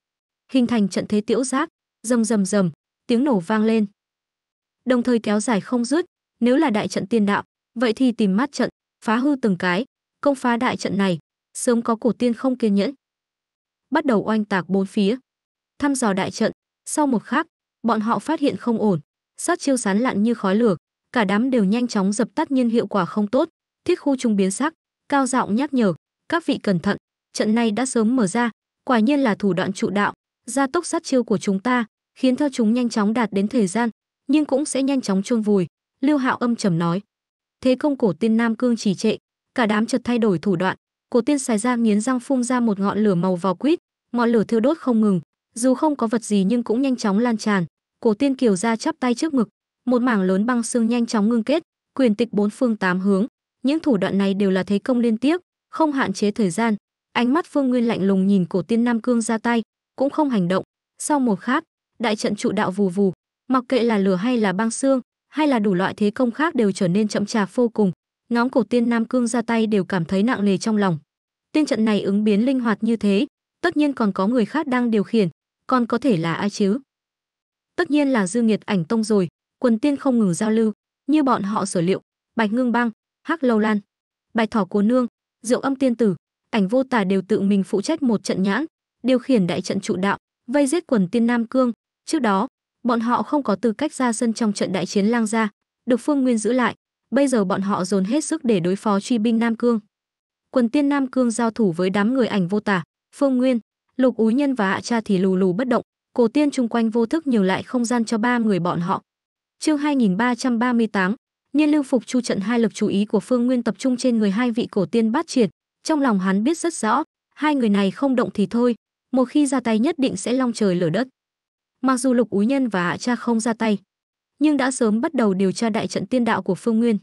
hình thành trận thế tiễu giác rầm rầm rầm tiếng nổ vang lên đồng thời kéo dài không dứt nếu là đại trận tiên đạo vậy thì tìm mắt trận phá hư từng cái công phá đại trận này sớm có cổ tiên không kiên nhẫn bắt đầu oanh tạc bốn phía thăm dò đại trận sau một khắc bọn họ phát hiện không ổn, sát chiêu sán lạn như khói lửa, cả đám đều nhanh chóng dập tắt nhưng hiệu quả không tốt, thiết khu trung biến sắc, cao giọng nhắc nhở, các vị cẩn thận, trận này đã sớm mở ra, quả nhiên là thủ đoạn trụ đạo, gia tốc sát chiêu của chúng ta, khiến cho chúng nhanh chóng đạt đến thời gian, nhưng cũng sẽ nhanh chóng chôn vùi, Lưu Hạo âm trầm nói. Thế công cổ tiên Nam Cương trì trệ, cả đám chợt thay đổi thủ đoạn, cổ tiên xài ra nghiến răng phun ra một ngọn lửa màu vào quýt, ngọn lửa thiêu đốt không ngừng, dù không có vật gì nhưng cũng nhanh chóng lan tràn, cổ tiên kiều ra chắp tay trước ngực một mảng lớn băng xương nhanh chóng ngưng kết quyền tịch bốn phương tám hướng những thủ đoạn này đều là thế công liên tiếp không hạn chế thời gian ánh mắt phương nguyên lạnh lùng nhìn cổ tiên nam cương ra tay cũng không hành động sau một khắc đại trận trụ đạo vù vù mặc kệ là lửa hay là băng xương hay là đủ loại thế công khác đều trở nên chậm chạp vô cùng Ngóng cổ tiên nam cương ra tay đều cảm thấy nặng nề trong lòng tiên trận này ứng biến linh hoạt như thế tất nhiên còn có người khác đang điều khiển còn có thể là ai chứ tất nhiên là dư nghiệt ảnh tông rồi quần tiên không ngừng giao lưu như bọn họ sở liệu bạch ngưng băng hắc lâu lan bạch thỏ cố nương rượu âm tiên tử ảnh vô tả đều tự mình phụ trách một trận nhãn điều khiển đại trận trụ đạo vây giết quần tiên nam cương trước đó bọn họ không có tư cách ra sân trong trận đại chiến lang gia được phương nguyên giữ lại bây giờ bọn họ dồn hết sức để đối phó truy binh nam cương quần tiên nam cương giao thủ với đám người ảnh vô tả phương nguyên lục úi nhân và hạ cha thì lù lù bất động Cổ tiên chung quanh vô thức nhường lại không gian cho ba người bọn họ. Chương 2338, Nhiên Lưu Phục Chu trận hai lực chú ý của Phương Nguyên tập trung trên người hai vị cổ tiên bát triệt, trong lòng hắn biết rất rõ, hai người này không động thì thôi, một khi ra tay nhất định sẽ long trời lở đất. Mặc dù Lục Úy Nhân và Hạ Cha không ra tay, nhưng đã sớm bắt đầu điều tra đại trận tiên đạo của Phương Nguyên.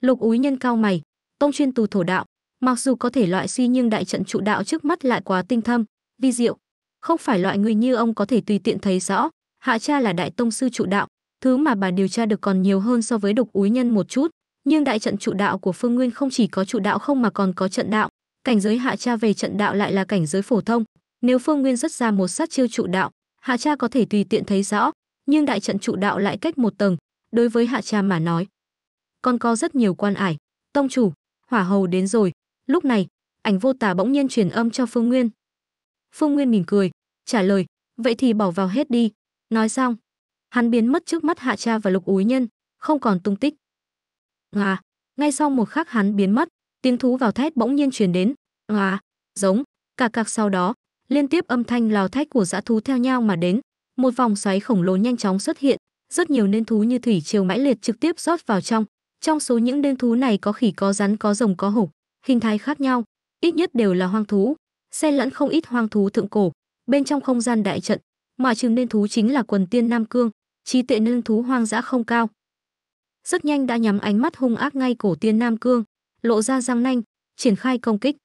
Lục Úy Nhân cao mày, tông chuyên tù thổ đạo, mặc dù có thể loại suy nhưng đại trận trụ đạo trước mắt lại quá tinh thâm, vi diệu, không phải loại người như ông có thể tùy tiện thấy rõ hạ cha là đại tông sư trụ đạo thứ mà bà điều tra được còn nhiều hơn so với độc úi nhân một chút nhưng đại trận trụ đạo của phương nguyên không chỉ có trụ đạo không mà còn có trận đạo cảnh giới hạ cha về trận đạo lại là cảnh giới phổ thông nếu phương nguyên xuất ra một sát chiêu trụ đạo hạ cha có thể tùy tiện thấy rõ nhưng đại trận trụ đạo lại cách một tầng đối với hạ cha mà nói còn có rất nhiều quan ải tông chủ hỏa hầu đến rồi lúc này ảnh vô tà bỗng nhiên truyền âm cho phương nguyên Phương Nguyên mỉm cười, trả lời, vậy thì bỏ vào hết đi. Nói xong, hắn biến mất trước mắt Hạ Cha và Lục Úi Nhân, không còn tung tích. Ngà, ngay sau một khắc hắn biến mất, tiếng thú vào thét bỗng nhiên truyền đến, ngà, giống, cả cạc sau đó, liên tiếp âm thanh lào thét của dã thú theo nhau mà đến, một vòng xoáy khổng lồ nhanh chóng xuất hiện, rất nhiều nên thú như thủy triều mãnh liệt trực tiếp rót vào trong. Trong số những nên thú này có khỉ có rắn có rồng có hổ, hình thái khác nhau, ít nhất đều là hoang thú, xen lẫn không ít hoang thú thượng cổ bên trong không gian đại trận mà trừ nên thú chính là quần tiên nam cương trí tuệ nên thú hoang dã không cao rất nhanh đã nhắm ánh mắt hung ác ngay cổ tiên nam cương lộ ra răng nanh triển khai công kích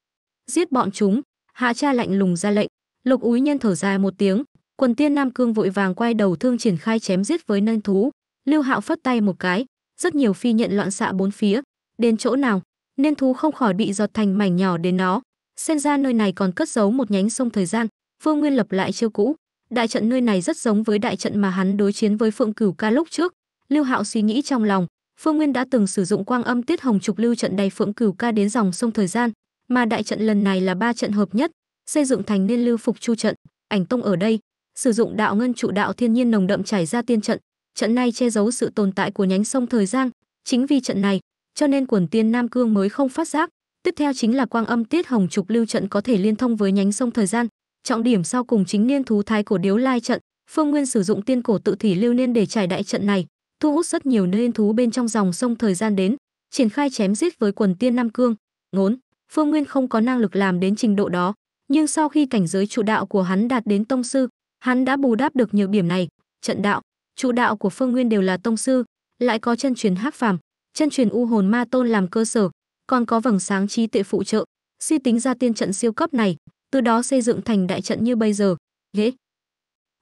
giết bọn chúng hạ cha lạnh lùng ra lệnh lục úy nhân thở dài một tiếng quần tiên nam cương vội vàng quay đầu thương triển khai chém giết với nâng thú lưu hạo phất tay một cái rất nhiều phi nhận loạn xạ bốn phía đến chỗ nào nên thú không khỏi bị giọt thành mảnh nhỏ đến nó Xem ra nơi này còn cất giấu một nhánh sông thời gian, Phương Nguyên lập lại chiêu cũ. Đại trận nơi này rất giống với đại trận mà hắn đối chiến với Phượng Cửu Ca lúc trước. Lưu Hạo suy nghĩ trong lòng, Phương Nguyên đã từng sử dụng quang âm tiết hồng trục lưu trận đầy Phượng Cửu Ca đến dòng sông thời gian, mà đại trận lần này là ba trận hợp nhất, xây dựng thành niên lưu phục chu trận, ảnh tông ở đây, sử dụng đạo ngân trụ đạo thiên nhiên nồng đậm trải ra tiên trận, trận này che giấu sự tồn tại của nhánh sông thời gian, chính vì trận này, cho nên quần tiên Nam Cương mới không phát giác, Tiếp theo chính là quang âm tiết hồng trục lưu trận có thể liên thông với nhánh sông thời gian, trọng điểm sau cùng chính niên thú thái cổ điếu lai trận, Phương Nguyên sử dụng tiên cổ tự thủy lưu niên để trải đại trận này, thu hút rất nhiều niên thú bên trong dòng sông thời gian đến, triển khai chém giết với quần tiên Nam Cương. Ngốn, Phương Nguyên không có năng lực làm đến trình độ đó, nhưng sau khi cảnh giới trụ đạo của hắn đạt đến tông sư, hắn đã bù đắp được nhiều điểm này. Trận đạo, trụ đạo của Phương Nguyên đều là tông sư, lại có chân truyền hắc phàm, chân truyền u hồn ma tôn làm cơ sở, còn có vầng sáng trí tuệ phụ trợ, suy tính ra tiên trận siêu cấp này, từ đó xây dựng thành đại trận như bây giờ. Ghế.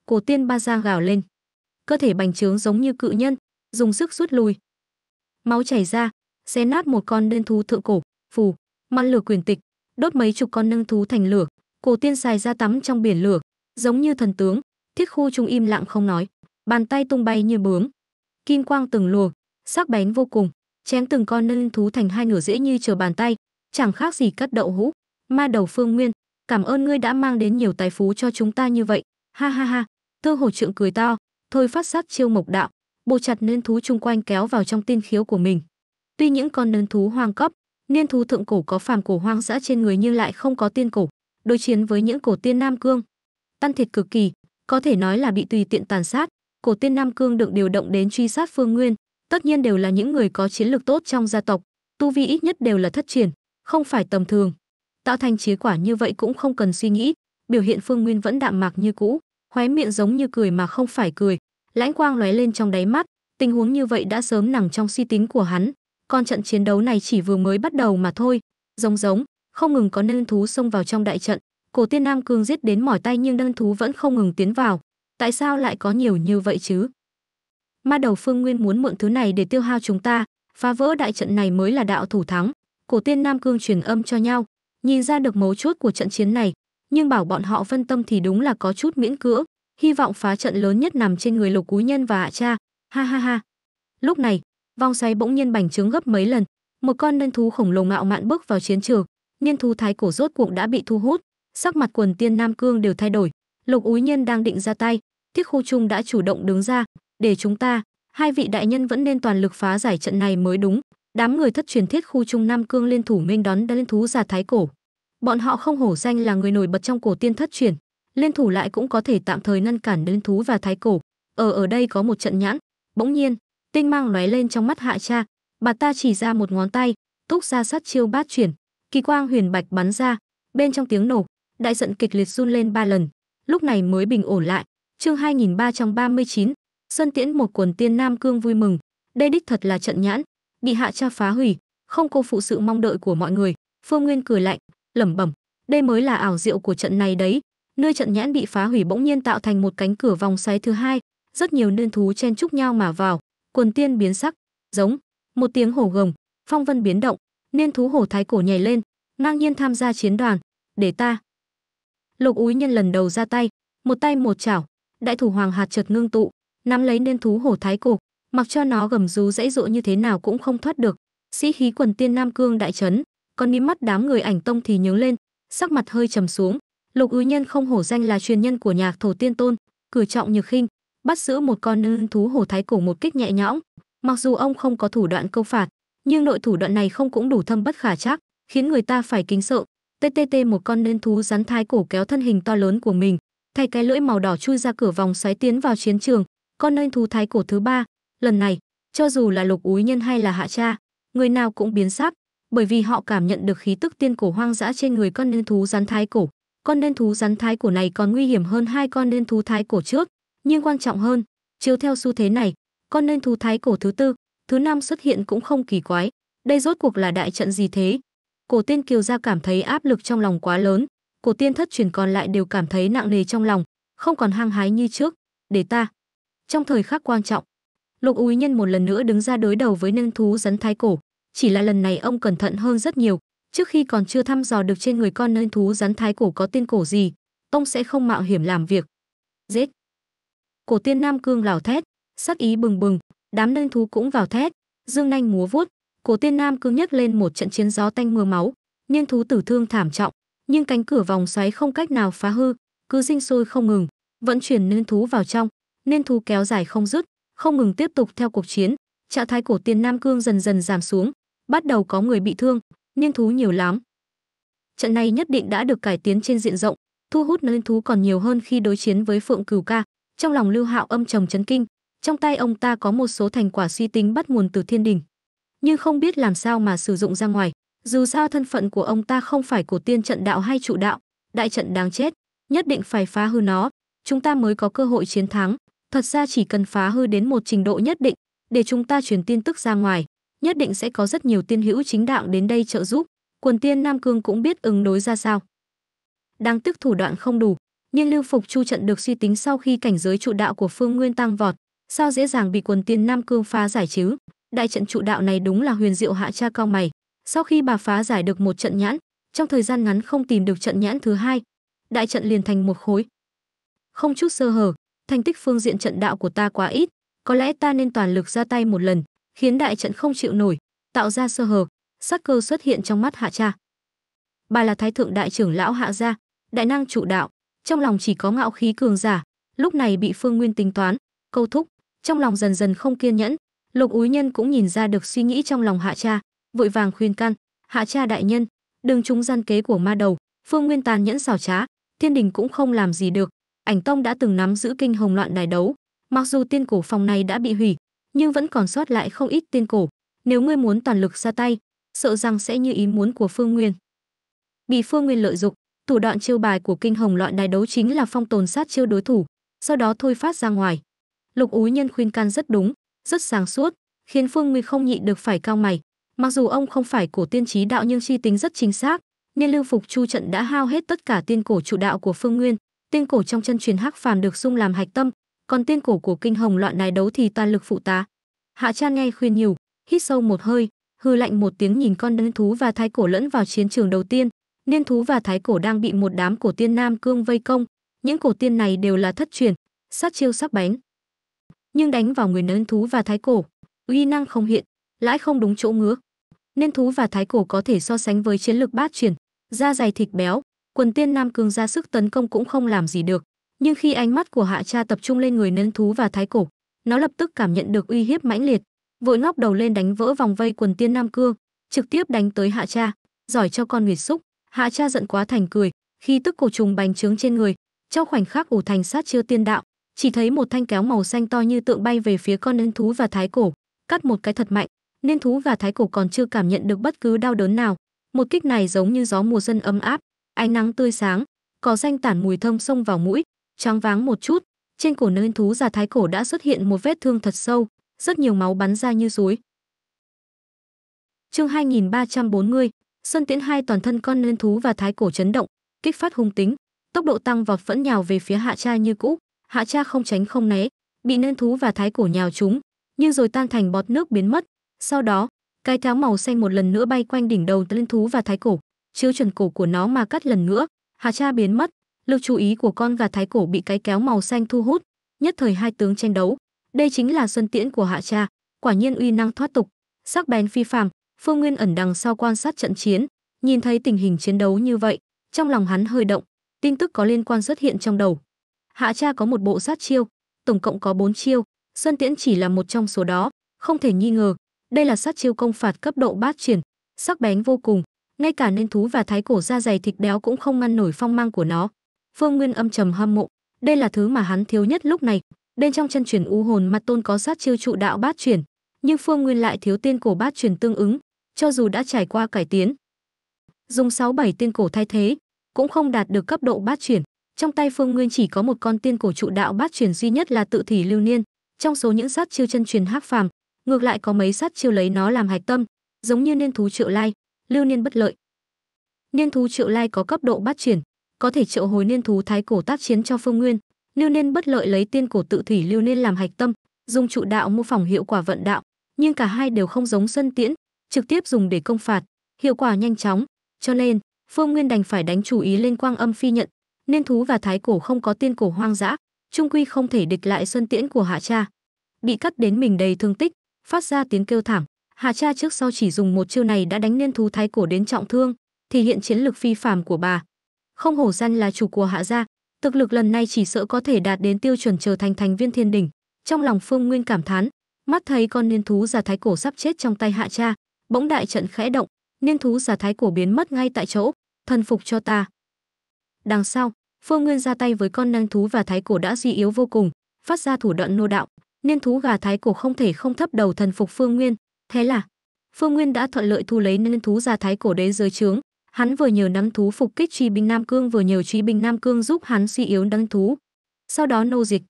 Cổ tiên ba giang gào lên. Cơ thể bành trướng giống như cự nhân, dùng sức rút lui. Máu chảy ra, xé nát một con đơn thú thượng cổ, phù, mặn lửa quyền tịch, đốt mấy chục con nâng thú thành lửa, cổ tiên xài ra tắm trong biển lửa, giống như thần tướng, thiết khu trung im lặng không nói, bàn tay tung bay như bướm. Kim quang từng luồng, sắc bén vô cùng, chém từng con nân thú thành hai nửa dễ như chờ bàn tay, chẳng khác gì cắt đậu hũ. Ma đầu Phương Nguyên, cảm ơn ngươi đã mang đến nhiều tài phú cho chúng ta như vậy. Ha ha ha, Tư hồ Trượng cười to, thôi phát sát chiêu mộc đạo, bộ chặt nên thú chung quanh kéo vào trong tiên khiếu của mình. Tuy những con nân thú hoang cấp, niên thú thượng cổ có phàm cổ hoang dã trên người nhưng lại không có tiên cổ, đối chiến với những cổ tiên nam cương, tan thịt cực kỳ, có thể nói là bị tùy tiện tàn sát. Cổ tiên nam cương được điều động đến truy sát Phương Nguyên, tất nhiên đều là những người có chiến lược tốt trong gia tộc, tu vi ít nhất đều là thất triển, không phải tầm thường. Tạo thành chiến quả như vậy cũng không cần suy nghĩ, biểu hiện Phương Nguyên vẫn đạm mạc như cũ, khóe miệng giống như cười mà không phải cười, lãnh quang lóe lên trong đáy mắt, tình huống như vậy đã sớm nằm trong suy tính của hắn, còn trận chiến đấu này chỉ vừa mới bắt đầu mà thôi, giống giống, không ngừng có đơn thú xông vào trong đại trận, Cổ Tiên Nam Cương giết đến mỏi tay nhưng đơn thú vẫn không ngừng tiến vào, tại sao lại có nhiều như vậy chứ? ma đầu phương nguyên muốn mượn thứ này để tiêu hao chúng ta phá vỡ đại trận này mới là đạo thủ thắng cổ tiên nam cương truyền âm cho nhau nhìn ra được mấu chốt của trận chiến này nhưng bảo bọn họ phân tâm thì đúng là có chút miễn cưỡng hy vọng phá trận lớn nhất nằm trên người lục cú nhân và hạ cha ha ha ha lúc này vòng xoáy bỗng nhiên bành trướng gấp mấy lần một con nân thú khổng lồ mạo mạn bước vào chiến trường niên thú thái cổ rốt cuộc đã bị thu hút sắc mặt quần tiên nam cương đều thay đổi lục úi nhân đang định ra tay thiết khu trung đã chủ động đứng ra để chúng ta, hai vị đại nhân vẫn nên toàn lực phá giải trận này mới đúng. Đám người thất truyền thiết khu Trung Nam Cương liên thủ minh đón đã lên thú giả thái cổ. Bọn họ không hổ danh là người nổi bật trong cổ tiên thất truyền, liên thủ lại cũng có thể tạm thời ngăn cản đến thú và thái cổ. Ở ở đây có một trận nhãn, bỗng nhiên, tinh mang lóe lên trong mắt hạ cha, bà ta chỉ ra một ngón tay, túc ra sát chiêu bát chuyển, kỳ quang huyền bạch bắn ra, bên trong tiếng nổ, đại giận kịch liệt run lên ba lần, lúc này mới bình ổn lại. Chương 2339, Xuân Tiễn một quần tiên Nam Cương vui mừng, đây đích thật là trận nhãn, bị hạ cha phá hủy, không cô phụ sự mong đợi của mọi người. Phương Nguyên cười lạnh, lẩm bẩm, đây mới là ảo diệu của trận này đấy. Nơi trận nhãn bị phá hủy bỗng nhiên tạo thành một cánh cửa vòng xoáy thứ hai, rất nhiều nương thú chen chúc nhau mà vào, quần tiên biến sắc, giống, một tiếng hổ gồng, phong vân biến động, niên thú hổ thái cổ nhảy lên, ngang nhiên tham gia chiến đoàn, để ta. Lục úy nhân lần đầu ra tay, một tay một chảo, đại thủ hoàng hạt chợt ngưng tụ, nắm lấy nên thú hổ thái cổ, mặc cho nó gầm rú dãy dụ như thế nào cũng không thoát được. Sĩ khí quần tiên Nam Cương đại chấn, còn mí mắt đám người ảnh tông thì nhướng lên, sắc mặt hơi trầm xuống. Lục Ứ Nhân không hổ danh là truyền nhân của nhạc thổ tiên tôn, cử trọng nhược khinh, bắt giữ một con nương thú hổ thái cổ một kích nhẹ nhõm. Mặc dù ông không có thủ đoạn câu phạt, nhưng nội thủ đoạn này không cũng đủ thâm bất khả chắc, khiến người ta phải kính sợ. TTT một con nên thú rắn thái cổ kéo thân hình to lớn của mình, thay cái lưỡi màu đỏ chui ra cửa vòng xoáy tiến vào chiến trường, con nên thú thái cổ thứ ba lần này cho dù là lục úy nhân hay là hạ cha người nào cũng biến sắc bởi vì họ cảm nhận được khí tức tiên cổ hoang dã trên người con nên thú rắn thái cổ con nên thú rắn thái cổ này còn nguy hiểm hơn hai con nên thú thái cổ trước nhưng quan trọng hơn chiếu theo xu thế này con nên thú thái cổ thứ tư thứ năm xuất hiện cũng không kỳ quái đây rốt cuộc là đại trận gì thế cổ tiên kiều gia cảm thấy áp lực trong lòng quá lớn cổ tiên thất truyền còn lại đều cảm thấy nặng nề trong lòng không còn hăng hái như trước để ta trong thời khắc quan trọng lục úy nhân một lần nữa đứng ra đối đầu với nâng thú rắn thái cổ chỉ là lần này ông cẩn thận hơn rất nhiều trước khi còn chưa thăm dò được trên người con nâng thú rắn thái cổ có tiên cổ gì tông sẽ không mạo hiểm làm việc giết cổ tiên nam cương lào thét sắc ý bừng bừng đám nâng thú cũng vào thét dương nanh múa vuốt cổ tiên nam cương nhấc lên một trận chiến gió tanh mưa máu nhưng thú tử thương thảm trọng nhưng cánh cửa vòng xoáy không cách nào phá hư cứ dinh sôi không ngừng vận chuyển nâng thú vào trong nên thú kéo dài không dứt, không ngừng tiếp tục theo cuộc chiến, trạng thái cổ tiên Nam Cương dần dần giảm xuống, bắt đầu có người bị thương, niên thú nhiều lắm. Trận này nhất định đã được cải tiến trên diện rộng, thu hút niên thú còn nhiều hơn khi đối chiến với Phượng Cửu Ca, trong lòng Lưu Hạo âm trầm chấn kinh, trong tay ông ta có một số thành quả suy tính bắt nguồn từ thiên đình, nhưng không biết làm sao mà sử dụng ra ngoài, dù sao thân phận của ông ta không phải cổ tiên trận đạo hay trụ đạo, đại trận đáng chết, nhất định phải phá hư nó, chúng ta mới có cơ hội chiến thắng. Thật ra chỉ cần phá hư đến một trình độ nhất định để chúng ta truyền tin tức ra ngoài, nhất định sẽ có rất nhiều tiên hữu chính đạo đến đây trợ giúp, quần tiên Nam Cương cũng biết ứng đối ra sao. Đang tức thủ đoạn không đủ, nhưng lưu phục chu trận được suy tính sau khi cảnh giới trụ đạo của Phương Nguyên tăng vọt, sao dễ dàng bị quần tiên Nam Cương phá giải chứ? Đại trận trụ đạo này đúng là huyền diệu hạ cha cao mày. Sau khi bà phá giải được một trận nhãn, trong thời gian ngắn không tìm được trận nhãn thứ hai, đại trận liền thành một khối. Không chút sơ hở, thành tích phương diện trận đạo của ta quá ít, có lẽ ta nên toàn lực ra tay một lần, khiến đại trận không chịu nổi, tạo ra sơ hở, sắc cơ xuất hiện trong mắt Hạ Cha. Bà là thái thượng đại trưởng lão Hạ gia, đại năng chủ đạo, trong lòng chỉ có ngạo khí cường giả, lúc này bị Phương Nguyên tính toán, câu thúc, trong lòng dần dần không kiên nhẫn, Lục Úy Nhân cũng nhìn ra được suy nghĩ trong lòng Hạ Cha, vội vàng khuyên can, "Hạ Cha đại nhân, đừng trúng gian kế của ma đầu, Phương Nguyên tàn nhẫn xảo trá, thiên đình cũng không làm gì được, Ảnh Tông đã từng nắm giữ kinh hồng loạn đài đấu, mặc dù tiên cổ phòng này đã bị hủy, nhưng vẫn còn sót lại không ít tiên cổ, nếu ngươi muốn toàn lực ra tay, sợ rằng sẽ như ý muốn của Phương Nguyên. Bị Phương Nguyên lợi dụng, thủ đoạn chiêu bài của kinh hồng loạn đài đấu chính là phong tồn sát chiêu đối thủ, sau đó thôi phát ra ngoài. Lục Úi Nhân khuyên can rất đúng, rất sáng suốt, khiến Phương Nguyên không nhị được phải cao mày. Mặc dù ông không phải cổ tiên trí đạo nhưng chi tính rất chính xác, nên lưu phục chu trận đã hao hết tất cả tiên cổ chủ đạo của Phương Nguyên, tiên cổ trong chân truyền hắc phàm được dung làm hạch tâm, còn tiên cổ của kinh hồng loạn này đấu thì toàn lực phụ tá. Hạ Chan nghe khuyên nhiều, hít sâu một hơi, hư lạnh một tiếng nhìn con đơn thú và thái cổ lẫn vào chiến trường đầu tiên. Niên thú và thái cổ đang bị một đám cổ tiên nam cương vây công, những cổ tiên này đều là thất truyền, sát chiêu sắc bén. Nhưng đánh vào người niên thú và thái cổ, uy năng không hiện, lãi không đúng chỗ ngứa. Niên thú và thái cổ có thể so sánh với chiến lược bát truyền, da dày thịt béo, quần tiên Nam Cường ra sức tấn công cũng không làm gì được. Nhưng khi ánh mắt của Hạ Cha tập trung lên người nấn thú và thái cổ, nó lập tức cảm nhận được uy hiếp mãnh liệt, vội ngóc đầu lên đánh vỡ vòng vây quần tiên Nam Cương, trực tiếp đánh tới Hạ Cha, giỏi cho con nguyệt xúc. Hạ Cha giận quá thành cười, khi tức cổ trùng bành trướng trên người, trong khoảnh khắc ủ thành sát chưa tiên đạo, chỉ thấy một thanh kéo màu xanh to như tượng bay về phía con nấn thú và thái cổ, cắt một cái thật mạnh, nên thú và thái cổ còn chưa cảm nhận được bất cứ đau đớn nào. Một kích này giống như gió mùa xuân ấm áp, ánh nắng tươi sáng cỏ xanh tản mùi thơm xông vào mũi choáng váng một chút trên cổ nơi thú già thái cổ đã xuất hiện một vết thương thật sâu rất nhiều máu bắn ra như suối chương 2340, Sơn Tiễn hai toàn thân con lươn thú và thái cổ chấn động, kích phát hung tính, tốc độ tăng vọt phẫn nhào về phía Hạ Cha như cũ, Hạ Cha không tránh không né, bị lươn thú và thái cổ nhào trúng, nhưng rồi tan thành bọt nước biến mất. Sau đó, cái tháo màu xanh một lần nữa bay quanh đỉnh đầu lươn thú và thái cổ, chiếu chuẩn cổ của nó mà cắt lần nữa hà cha biến mất lực chú ý của con gà thái cổ bị cái kéo màu xanh thu hút nhất thời hai tướng tranh đấu đây chính là xuân tiễn của hạ cha quả nhiên uy năng thoát tục sắc bén phi phàm phương nguyên ẩn đằng sau quan sát trận chiến nhìn thấy tình hình chiến đấu như vậy trong lòng hắn hơi động tin tức có liên quan xuất hiện trong đầu hạ cha có một bộ sát chiêu tổng cộng có bốn chiêu xuân tiễn chỉ là một trong số đó không thể nghi ngờ đây là sát chiêu công phạt cấp độ bát triển sắc bén vô cùng ngay cả nên thú và thái cổ da dày thịt béo cũng không ngăn nổi phong mang của nó phương nguyên âm trầm hâm mộ đây là thứ mà hắn thiếu nhất lúc này bên trong chân truyền u hồn mặt tôn có sát chiêu trụ đạo bát truyền, nhưng phương nguyên lại thiếu tiên cổ bát truyền tương ứng cho dù đã trải qua cải tiến dùng sáu bảy tiên cổ thay thế cũng không đạt được cấp độ bát truyền. trong tay phương nguyên chỉ có một con tiên cổ trụ đạo bát truyền duy nhất là tự thỉ lưu niên trong số những sát chiêu chân truyền hắc phàm ngược lại có mấy sát chiêu lấy nó làm hạch tâm giống như nên thú triệu lai lưu niên bất lợi. Niên thú triệu lai có cấp độ bát triển, có thể triệu hồi niên thú thái cổ tác chiến cho phương nguyên. Lưu niên bất lợi lấy tiên cổ tự thủy lưu niên làm hạch tâm, dùng trụ đạo mô phỏng hiệu quả vận đạo, nhưng cả hai đều không giống xuân tiễn, trực tiếp dùng để công phạt, hiệu quả nhanh chóng, cho nên phương nguyên đành phải đánh chủ ý lên quang âm phi nhận. Niên thú và thái cổ không có tiên cổ hoang dã, trung quy không thể địch lại xuân tiễn của hạ cha bị cắt đến mình đầy thương tích phát ra tiếng kêu thảm Hà Cha trước sau chỉ dùng một chiêu này đã đánh nên thú thái cổ đến trọng thương, thì hiện chiến lực phi phàm của bà. Không hổ danh là chủ của Hạ gia, thực lực lần này chỉ sợ có thể đạt đến tiêu chuẩn trở thành thành viên thiên đỉnh. Trong lòng Phương Nguyên cảm thán, mắt thấy con niên thú giả thái cổ sắp chết trong tay Hạ Cha, bỗng đại trận khẽ động, niên thú giả thái cổ biến mất ngay tại chỗ, thần phục cho ta. Đằng sau, Phương Nguyên ra tay với con năng thú và thái cổ đã suy yếu vô cùng, phát ra thủ đoạn nô đạo, niên thú gà thái cổ không thể không thấp đầu thần phục Phương Nguyên, Thế là, Phương Nguyên đã thuận lợi thu lấy nên thú gia thái cổ đế giới trướng, hắn vừa nhờ nắm thú phục kích truy binh Nam Cương vừa nhờ truy binh Nam Cương giúp hắn suy yếu nắm thú. Sau đó nô dịch.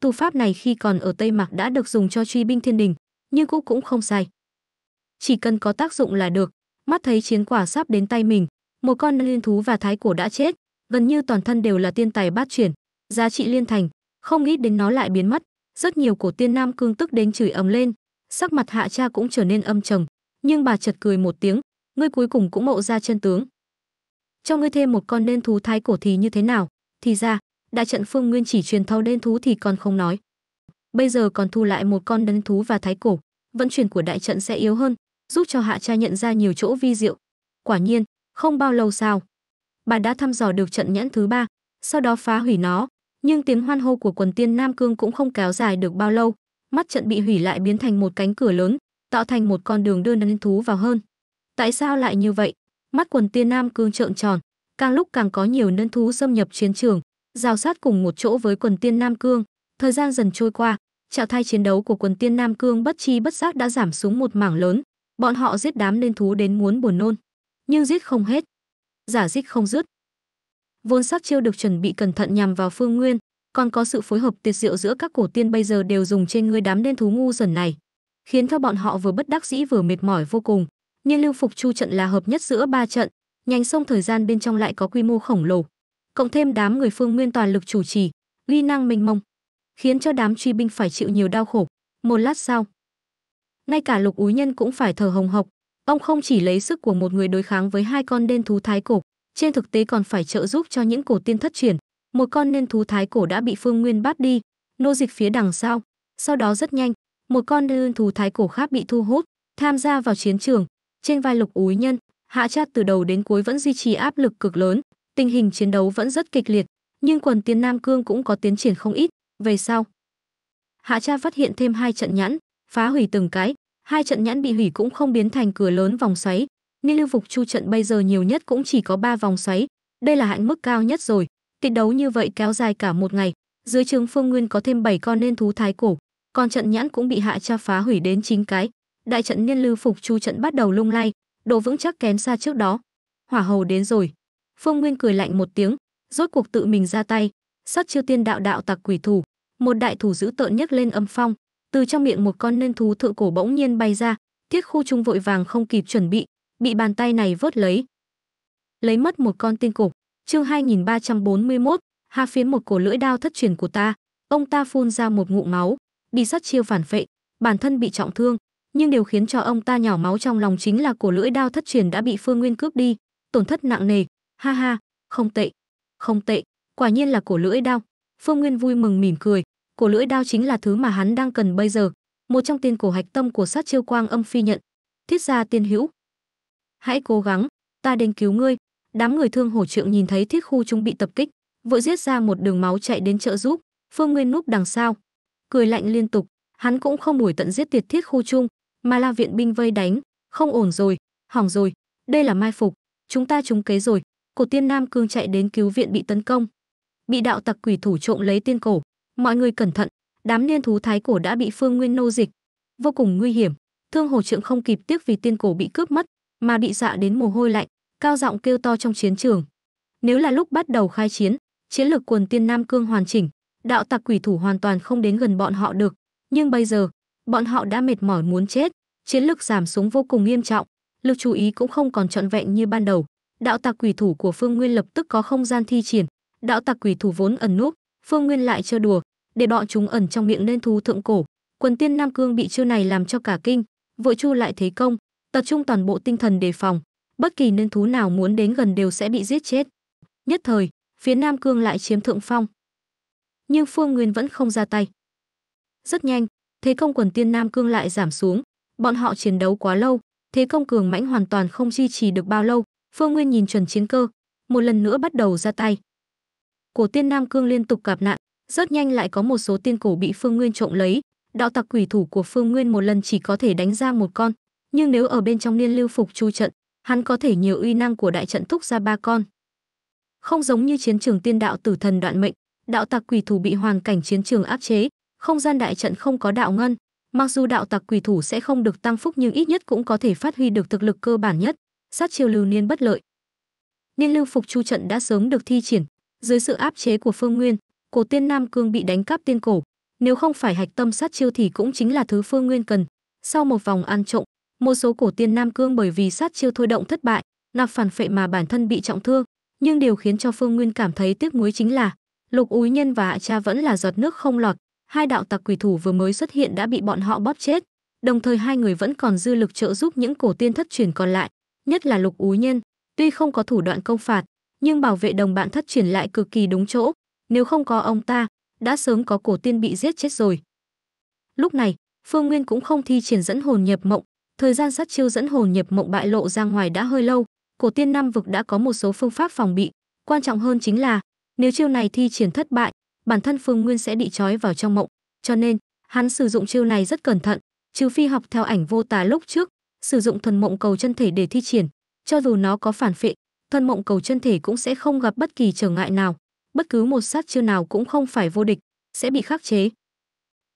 Tu pháp này khi còn ở Tây Mạc đã được dùng cho truy binh thiên đình, nhưng cũng cũng không sai. Chỉ cần có tác dụng là được, mắt thấy chiến quả sắp đến tay mình, một con liên thú và thái cổ đã chết, gần như toàn thân đều là tiên tài bát chuyển, giá trị liên thành, không nghĩ đến nó lại biến mất, rất nhiều cổ tiên Nam Cương tức đến chửi ầm lên, sắc mặt hạ cha cũng trở nên âm trầm nhưng bà chợt cười một tiếng ngươi cuối cùng cũng mộ ra chân tướng cho ngươi thêm một con đen thú thái cổ thì như thế nào thì ra đại trận phương nguyên chỉ truyền thâu đen thú thì còn không nói bây giờ còn thu lại một con đen thú và thái cổ vận chuyển của đại trận sẽ yếu hơn giúp cho hạ cha nhận ra nhiều chỗ vi diệu quả nhiên không bao lâu sau bà đã thăm dò được trận nhãn thứ ba sau đó phá hủy nó nhưng tiếng hoan hô của quần tiên nam cương cũng không kéo dài được bao lâu mắt trận bị hủy lại biến thành một cánh cửa lớn, tạo thành một con đường đưa nên thú vào hơn. Tại sao lại như vậy? Mắt quần tiên nam cương trợn tròn, càng lúc càng có nhiều nân thú xâm nhập chiến trường, giao sát cùng một chỗ với quần tiên nam cương. Thời gian dần trôi qua, trạng thái chiến đấu của quần tiên nam cương bất chi bất giác đã giảm xuống một mảng lớn. Bọn họ giết đám nên thú đến muốn buồn nôn, nhưng giết không hết, giả giết không dứt. Vốn sắc chiêu được chuẩn bị cẩn thận nhằm vào Phương Nguyên, còn có sự phối hợp tuyệt diệu giữa các cổ tiên bây giờ đều dùng trên người đám đen thú ngu dần này, khiến cho bọn họ vừa bất đắc dĩ vừa mệt mỏi vô cùng. Nhưng lưu phục chu trận là hợp nhất giữa ba trận, nhánh sông thời gian bên trong lại có quy mô khổng lồ, cộng thêm đám người phương nguyên toàn lực chủ trì, uy năng mênh mông, khiến cho đám truy binh phải chịu nhiều đau khổ. Một lát sau, ngay cả lục úy nhân cũng phải thở hồng hộc, ông không chỉ lấy sức của một người đối kháng với hai con đen thú thái cổ, trên thực tế còn phải trợ giúp cho những cổ tiên thất truyền, một con nên thú thái cổ đã bị Phương Nguyên bắt đi, nô dịch phía đằng sau. Sau đó rất nhanh, một con nên thú thái cổ khác bị thu hút, tham gia vào chiến trường. Trên vai Lục Úi Nhân, Hạ Trát từ đầu đến cuối vẫn duy trì áp lực cực lớn, tình hình chiến đấu vẫn rất kịch liệt, nhưng quần tiên Nam Cương cũng có tiến triển không ít. Về sau, Hạ Trát phát hiện thêm hai trận nhãn, phá hủy từng cái, hai trận nhãn bị hủy cũng không biến thành cửa lớn vòng xoáy, nên lưu phục chu trận bây giờ nhiều nhất cũng chỉ có ba vòng xoáy, đây là hạn mức cao nhất rồi. Kịch đấu như vậy kéo dài cả một ngày, dưới trường Phương Nguyên có thêm 7 con nên thú thái cổ, còn trận nhãn cũng bị hạ cha phá hủy đến chín cái. Đại trận Niên lưu Phục Chu trận bắt đầu lung lay, độ vững chắc kém xa trước đó. Hỏa hầu đến rồi. Phương Nguyên cười lạnh một tiếng, rốt cuộc tự mình ra tay, sát chiêu tiên đạo đạo tặc quỷ thủ, một đại thủ giữ tợn nhất lên âm phong, từ trong miệng một con nên thú thượng cổ bỗng nhiên bay ra, thiết Khu Trung vội vàng không kịp chuẩn bị, bị bàn tay này vớt lấy. Lấy mất một con tiên cổ, Chương 2341, hạ phiến một cổ lưỡi đao thất truyền của ta, ông ta phun ra một ngụm máu, bị sát chiêu phản phệ, bản thân bị trọng thương, nhưng điều khiến cho ông ta nhỏ máu trong lòng chính là cổ lưỡi đao thất truyền đã bị Phương Nguyên cướp đi, tổn thất nặng nề. Ha ha, không tệ, không tệ, quả nhiên là cổ lưỡi đao. Phương Nguyên vui mừng mỉm cười, cổ lưỡi đao chính là thứ mà hắn đang cần bây giờ, một trong tiên cổ hạch tâm của sát chiêu quang âm phi nhận, thiết ra tiên hữu. Hãy cố gắng, ta đến cứu ngươi, đám người thương hổ trượng nhìn thấy thiết khu trung bị tập kích vội giết ra một đường máu chạy đến trợ giúp phương nguyên núp đằng sau cười lạnh liên tục hắn cũng không đuổi tận giết tiệt thiết khu trung, mà là viện binh vây đánh không ổn rồi hỏng rồi đây là mai phục chúng ta trúng kế rồi cổ tiên nam cương chạy đến cứu viện bị tấn công bị đạo tặc quỷ thủ trộm lấy tiên cổ mọi người cẩn thận đám niên thú thái cổ đã bị phương nguyên nô dịch vô cùng nguy hiểm thương hồ trượng không kịp tiếc vì tiên cổ bị cướp mất mà bị dạ đến mồ hôi lạnh cao giọng kêu to trong chiến trường. Nếu là lúc bắt đầu khai chiến, chiến lược quần tiên Nam Cương hoàn chỉnh, đạo tặc quỷ thủ hoàn toàn không đến gần bọn họ được, nhưng bây giờ, bọn họ đã mệt mỏi muốn chết, chiến lược giảm xuống vô cùng nghiêm trọng, lực chú ý cũng không còn trọn vẹn như ban đầu. Đạo tặc quỷ thủ của Phương Nguyên lập tức có không gian thi triển, đạo tặc quỷ thủ vốn ẩn núp, Phương Nguyên lại chơi đùa, để bọn chúng ẩn trong miệng nên thú thượng cổ. Quần tiên Nam Cương bị chiêu này làm cho cả kinh, vội chu lại thế công, tập trung toàn bộ tinh thần đề phòng, bất kỳ nên thú nào muốn đến gần đều sẽ bị giết chết. Nhất thời, phía Nam Cương lại chiếm thượng phong. Nhưng Phương Nguyên vẫn không ra tay. Rất nhanh, thế công quần tiên Nam Cương lại giảm xuống, bọn họ chiến đấu quá lâu, thế công cường mãnh hoàn toàn không duy trì được bao lâu, Phương Nguyên nhìn chuẩn chiến cơ, một lần nữa bắt đầu ra tay. Cổ tiên Nam Cương liên tục gặp nạn, rất nhanh lại có một số tiên cổ bị Phương Nguyên trộm lấy, đạo tặc quỷ thủ của Phương Nguyên một lần chỉ có thể đánh ra một con, nhưng nếu ở bên trong niên lưu phục chu trận, hắn có thể nhiều uy năng của đại trận thúc ra ba con. Không giống như chiến trường tiên đạo tử thần đoạn mệnh, đạo tặc quỷ thủ bị hoàn cảnh chiến trường áp chế, không gian đại trận không có đạo ngân, mặc dù đạo tặc quỷ thủ sẽ không được tăng phúc nhưng ít nhất cũng có thể phát huy được thực lực cơ bản nhất, sát chiêu lưu niên bất lợi. Niên lưu phục chu trận đã sớm được thi triển, dưới sự áp chế của Phương Nguyên, cổ tiên Nam Cương bị đánh cắp tiên cổ, nếu không phải hạch tâm sát chiêu thì cũng chính là thứ Phương Nguyên cần. Sau một vòng ăn trộm, một số cổ tiên Nam Cương bởi vì sát chiêu thôi động thất bại, nạp phản phệ mà bản thân bị trọng thương, nhưng điều khiến cho Phương Nguyên cảm thấy tiếc nuối chính là Lục Úi Nhân và Hạ Cha vẫn là giọt nước không lọt, hai đạo tặc quỷ thủ vừa mới xuất hiện đã bị bọn họ bóp chết, đồng thời hai người vẫn còn dư lực trợ giúp những cổ tiên thất truyền còn lại, nhất là Lục Úi Nhân, tuy không có thủ đoạn công phạt, nhưng bảo vệ đồng bạn thất truyền lại cực kỳ đúng chỗ, nếu không có ông ta, đã sớm có cổ tiên bị giết chết rồi. Lúc này, Phương Nguyên cũng không thi triển dẫn hồn nhập mộng, thời gian sát chiêu dẫn hồn nhập mộng bại lộ ra ngoài đã hơi lâu cổ tiên năm vực đã có một số phương pháp phòng bị quan trọng hơn chính là nếu chiêu này thi triển thất bại bản thân phương nguyên sẽ bị trói vào trong mộng cho nên hắn sử dụng chiêu này rất cẩn thận trừ phi học theo ảnh vô tà lúc trước sử dụng thuần mộng cầu chân thể để thi triển cho dù nó có phản phệ thuần mộng cầu chân thể cũng sẽ không gặp bất kỳ trở ngại nào bất cứ một sát chiêu nào cũng không phải vô địch sẽ bị khắc chế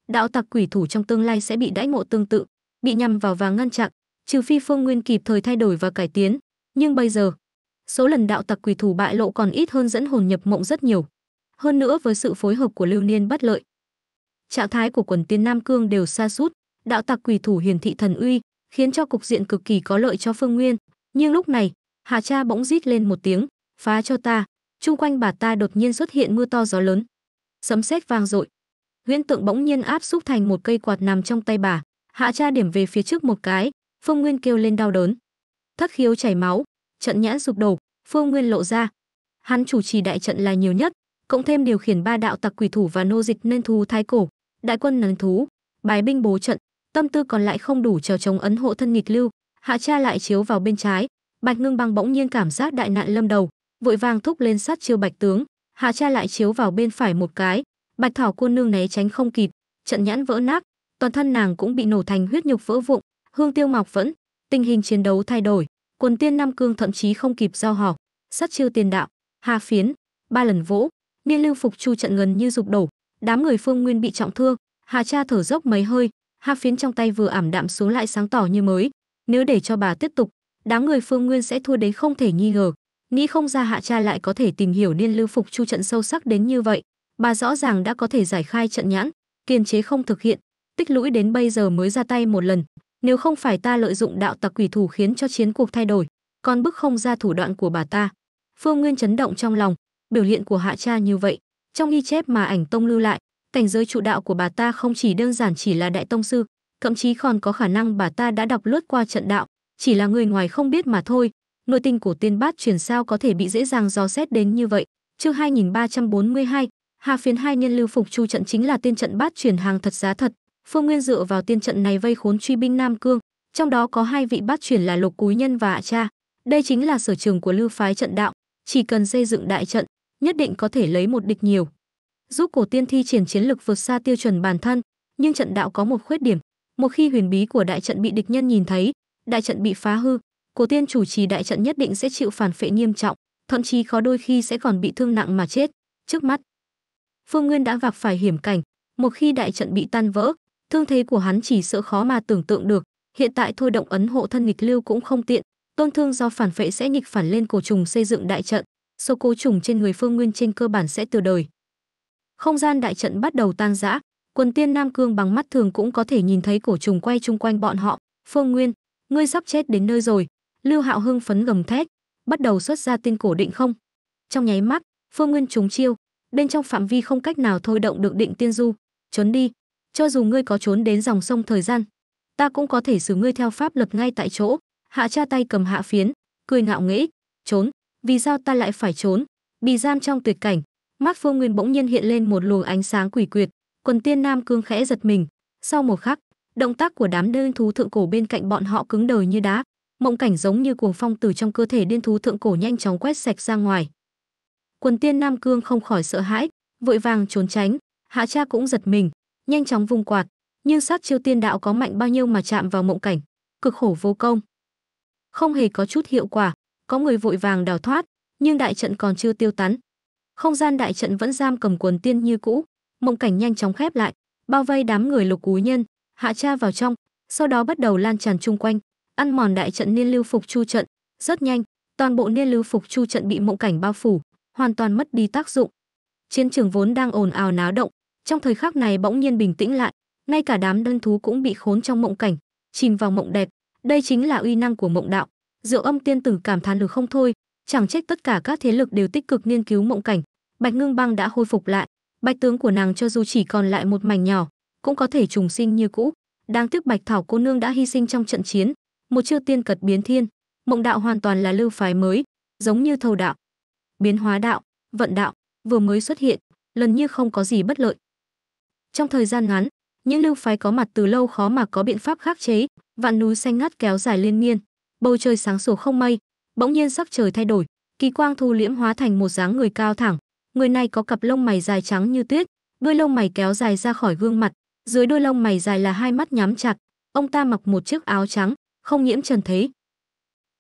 đạo tặc quỷ thủ trong tương lai sẽ bị đãi ngộ tương tự bị nhằm vào và ngăn chặn, trừ phi Phương Nguyên kịp thời thay đổi và cải tiến, nhưng bây giờ, số lần đạo tặc quỷ thủ bại lộ còn ít hơn dẫn hồn nhập mộng rất nhiều. Hơn nữa với sự phối hợp của Lưu Niên bất lợi, trạng thái của quần tiên Nam Cương đều xa sút đạo tặc quỷ thủ hiển thị thần uy, khiến cho cục diện cực kỳ có lợi cho Phương Nguyên. Nhưng lúc này, Hà Cha bỗng rít lên một tiếng, phá cho ta, chung quanh bà ta đột nhiên xuất hiện mưa to gió lớn. Sấm sét vang dội. Huyễn tượng bỗng nhiên áp xúc thành một cây quạt nằm trong tay bà. Hạ Tra điểm về phía trước một cái, Phương Nguyên kêu lên đau đớn. Thất khiếu chảy máu, trận nhãn sụp đổ, Phương Nguyên lộ ra. Hắn chủ trì đại trận là nhiều nhất, cộng thêm điều khiển ba đạo tặc quỷ thủ và nô dịch nên thú thái cổ, đại quân nấn thú, bài binh bố trận, tâm tư còn lại không đủ trèo chống ấn hộ thân nghịch lưu, Hạ Tra lại chiếu vào bên trái, Bạch Ngưng Băng bỗng nhiên cảm giác đại nạn lâm đầu, vội vàng thúc lên sát chiêu Bạch tướng, Hạ Tra lại chiếu vào bên phải một cái, Bạch Thảo cô nương né tránh không kịp, trận nhãn vỡ nát, toàn thân nàng cũng bị nổ thành huyết nhục vỡ vụn, hương tiêu mọc vẫn, tình hình chiến đấu thay đổi, quần tiên Nam Cương thậm chí không kịp giao hò, sát chiêu tiền đạo, hà phiến, ba lần vỗ, niên lưu phục chu trận gần như sụp đổ, đám người phương nguyên bị trọng thương, hà cha thở dốc mấy hơi, hà phiến trong tay vừa ảm đạm xuống lại sáng tỏ như mới, nếu để cho bà tiếp tục, đám người phương nguyên sẽ thua đến không thể nghi ngờ, nghĩ không ra hạ cha lại có thể tìm hiểu niên lưu phục chu trận sâu sắc đến như vậy, bà rõ ràng đã có thể giải khai trận nhãn, kiềm chế không thực hiện, tích lũy đến bây giờ mới ra tay một lần nếu không phải ta lợi dụng đạo tặc quỷ thủ khiến cho chiến cuộc thay đổi còn bức không ra thủ đoạn của bà ta phương nguyên chấn động trong lòng biểu hiện của hạ cha như vậy trong ghi chép mà ảnh tông lưu lại cảnh giới trụ đạo của bà ta không chỉ đơn giản chỉ là đại tông sư thậm chí còn có khả năng bà ta đã đọc lướt qua trận đạo chỉ là người ngoài không biết mà thôi nội tình của tiên bát truyền sao có thể bị dễ dàng dò xét đến như vậy chương 2342, Hà phiến hai nhân lưu phục chu trận chính là tiên trận bát truyền hàng thật giá thật, Phương Nguyên dựa vào tiên trận này vây khốn truy binh Nam Cương, trong đó có hai vị bát chuyển là Lục Cúi Nhân và Hạ Cha. Đây chính là sở trường của lưu phái trận đạo, chỉ cần xây dựng đại trận, nhất định có thể lấy một địch nhiều. Giúp cổ tiên thi triển chiến lực vượt xa tiêu chuẩn bản thân, nhưng trận đạo có một khuyết điểm, một khi huyền bí của đại trận bị địch nhân nhìn thấy, đại trận bị phá hư, cổ tiên chủ trì đại trận nhất định sẽ chịu phản phệ nghiêm trọng, thậm chí có đôi khi sẽ còn bị thương nặng mà chết. Trước mắt, Phương Nguyên đã vạc phải hiểm cảnh, một khi đại trận bị tan vỡ, Thương thế của hắn chỉ sợ khó mà tưởng tượng được, hiện tại thôi động ấn hộ thân nghịch lưu cũng không tiện, tôn thương do phản phệ sẽ nghịch phản lên cổ trùng xây dựng đại trận, số cố trùng trên người Phương Nguyên trên cơ bản sẽ từ đời. Không gian đại trận bắt đầu tan rã, quần tiên Nam Cương bằng mắt thường cũng có thể nhìn thấy cổ trùng quay chung quanh bọn họ, "Phương Nguyên, ngươi sắp chết đến nơi rồi." Lưu Hạo hưng phấn gầm thét, bắt đầu xuất ra tiên cổ định không. Trong nháy mắt, Phương Nguyên trúng chiêu, bên trong phạm vi không cách nào thôi động được định tiên du, trốn đi cho dù ngươi có trốn đến dòng sông thời gian ta cũng có thể xử ngươi theo pháp luật ngay tại chỗ hạ cha tay cầm hạ phiến cười ngạo nghễ trốn vì sao ta lại phải trốn bị giam trong tuyệt cảnh mắt phương nguyên bỗng nhiên hiện lên một luồng ánh sáng quỷ quyệt quần tiên nam cương khẽ giật mình sau một khắc động tác của đám đơn thú thượng cổ bên cạnh bọn họ cứng đờ như đá mộng cảnh giống như cuồng phong từ trong cơ thể điên thú thượng cổ nhanh chóng quét sạch ra ngoài quần tiên nam cương không khỏi sợ hãi vội vàng trốn tránh hạ cha cũng giật mình nhanh chóng vung quạt, nhưng sát chiêu tiên đạo có mạnh bao nhiêu mà chạm vào mộng cảnh, cực khổ vô công. Không hề có chút hiệu quả, có người vội vàng đào thoát, nhưng đại trận còn chưa tiêu tán. Không gian đại trận vẫn giam cầm quần tiên như cũ, mộng cảnh nhanh chóng khép lại, bao vây đám người lục úi nhân, hạ cha vào trong, sau đó bắt đầu lan tràn chung quanh, ăn mòn đại trận niên lưu phục chu trận, rất nhanh, toàn bộ niên lưu phục chu trận bị mộng cảnh bao phủ, hoàn toàn mất đi tác dụng. Chiến trường vốn đang ồn ào náo động, trong thời khắc này bỗng nhiên bình tĩnh lại, ngay cả đám đơn thú cũng bị khốn trong mộng cảnh, chìm vào mộng đẹp, đây chính là uy năng của mộng đạo. rượu Âm Tiên tử cảm thán được không thôi, chẳng trách tất cả các thế lực đều tích cực nghiên cứu mộng cảnh, Bạch Ngưng Băng đã hồi phục lại, bạch tướng của nàng cho dù chỉ còn lại một mảnh nhỏ, cũng có thể trùng sinh như cũ. Đáng tiếc Bạch Thảo cô nương đã hy sinh trong trận chiến, một chiêu tiên cật biến thiên, mộng đạo hoàn toàn là lưu phái mới, giống như thầu đạo, biến hóa đạo, vận đạo vừa mới xuất hiện, lần như không có gì bất lợi, trong thời gian ngắn, những lưu phái có mặt từ lâu khó mà có biện pháp khắc chế, vạn núi xanh ngắt kéo dài liên miên, bầu trời sáng sủa không mây, bỗng nhiên sắc trời thay đổi, kỳ quang thu liễm hóa thành một dáng người cao thẳng, người này có cặp lông mày dài trắng như tuyết, đôi lông mày kéo dài ra khỏi gương mặt, dưới đôi lông mày dài là hai mắt nhắm chặt, ông ta mặc một chiếc áo trắng, không nhiễm trần thế.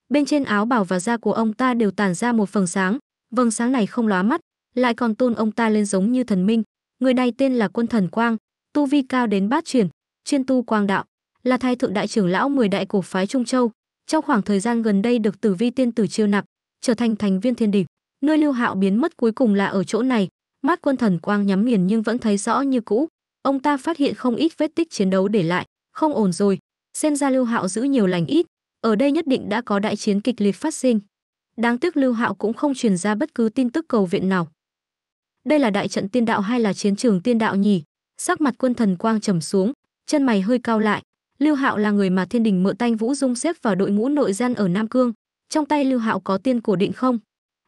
Bên trên áo bảo và da của ông ta đều tản ra một phần sáng, vầng sáng này không lóa mắt, lại còn tôn ông ta lên giống như thần minh, Người này tên là Quân Thần Quang, tu vi cao đến bát chuyển, chuyên tu quang đạo, là thái thượng đại trưởng lão 10 đại cổ phái Trung Châu. Trong khoảng thời gian gần đây được Tử Vi tiên tử chiêu nạp, trở thành thành viên thiên đỉnh. Nơi Lưu Hạo biến mất cuối cùng là ở chỗ này, mắt Quân Thần Quang nhắm nghiền nhưng vẫn thấy rõ như cũ. Ông ta phát hiện không ít vết tích chiến đấu để lại, không ổn rồi, xem ra Lưu Hạo giữ nhiều lành ít, ở đây nhất định đã có đại chiến kịch liệt phát sinh. Đáng tiếc Lưu Hạo cũng không truyền ra bất cứ tin tức cầu viện nào đây là đại trận tiên đạo hay là chiến trường tiên đạo nhỉ sắc mặt quân thần quang trầm xuống chân mày hơi cao lại lưu hạo là người mà thiên đình mượn tanh vũ dung xếp vào đội ngũ nội gian ở nam cương trong tay lưu hạo có tiên cổ định không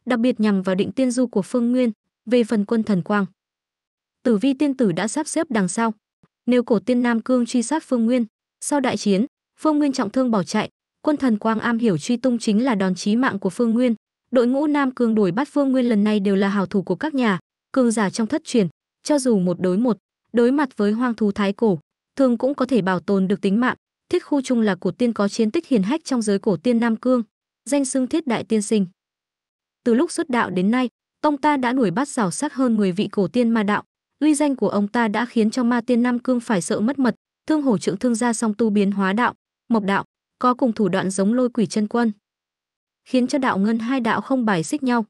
đặc biệt nhằm vào định tiên du của phương nguyên về phần quân thần quang tử vi tiên tử đã sắp xếp đằng sau nếu cổ tiên nam cương truy sát phương nguyên sau đại chiến phương nguyên trọng thương bỏ chạy quân thần quang am hiểu truy tung chính là đòn chí mạng của phương nguyên đội ngũ nam cương đuổi bắt phương nguyên lần này đều là hào thủ của các nhà cường giả trong thất truyền, cho dù một đối một, đối mặt với hoang thú thái cổ, thường cũng có thể bảo tồn được tính mạng. Thiết khu trung là cổ tiên có chiến tích hiền hách trong giới cổ tiên Nam Cương, danh xưng thiết đại tiên sinh. Từ lúc xuất đạo đến nay, tông ta đã đuổi bắt rào sát hơn 10 vị cổ tiên ma đạo, uy danh của ông ta đã khiến cho ma tiên Nam Cương phải sợ mất mật, thương hổ trượng thương gia song tu biến hóa đạo, mộc đạo, có cùng thủ đoạn giống lôi quỷ chân quân khiến cho đạo ngân hai đạo không bài xích nhau.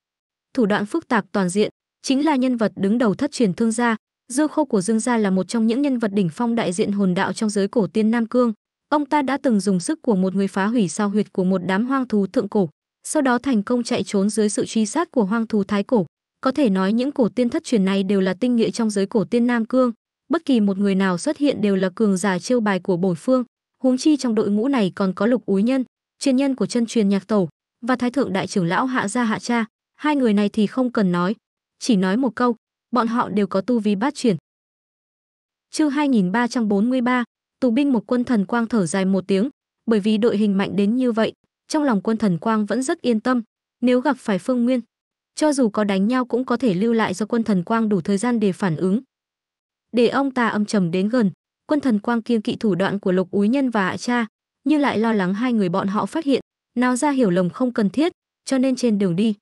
Thủ đoạn phức tạp toàn diện, chính là nhân vật đứng đầu thất truyền thương gia dư khâu của dương gia là một trong những nhân vật đỉnh phong đại diện hồn đạo trong giới cổ tiên nam cương ông ta đã từng dùng sức của một người phá hủy sao huyệt của một đám hoang thú thượng cổ sau đó thành công chạy trốn dưới sự truy sát của hoang thú thái cổ có thể nói những cổ tiên thất truyền này đều là tinh nghĩa trong giới cổ tiên nam cương bất kỳ một người nào xuất hiện đều là cường giả chiêu bài của bổn phương huống chi trong đội ngũ này còn có lục úi nhân truyền nhân của chân truyền nhạc tổ và thái thượng đại trưởng lão hạ gia hạ cha hai người này thì không cần nói chỉ nói một câu, bọn họ đều có tu vi bát chuyển. Chương 2343, tù binh một quân thần quang thở dài một tiếng, bởi vì đội hình mạnh đến như vậy, trong lòng quân thần quang vẫn rất yên tâm, nếu gặp phải Phương Nguyên, cho dù có đánh nhau cũng có thể lưu lại do quân thần quang đủ thời gian để phản ứng. Để ông ta âm trầm đến gần, quân thần quang kiêng kỵ thủ đoạn của Lục Úy Nhân và Hạ Cha, như lại lo lắng hai người bọn họ phát hiện, nào ra hiểu lầm không cần thiết, cho nên trên đường đi,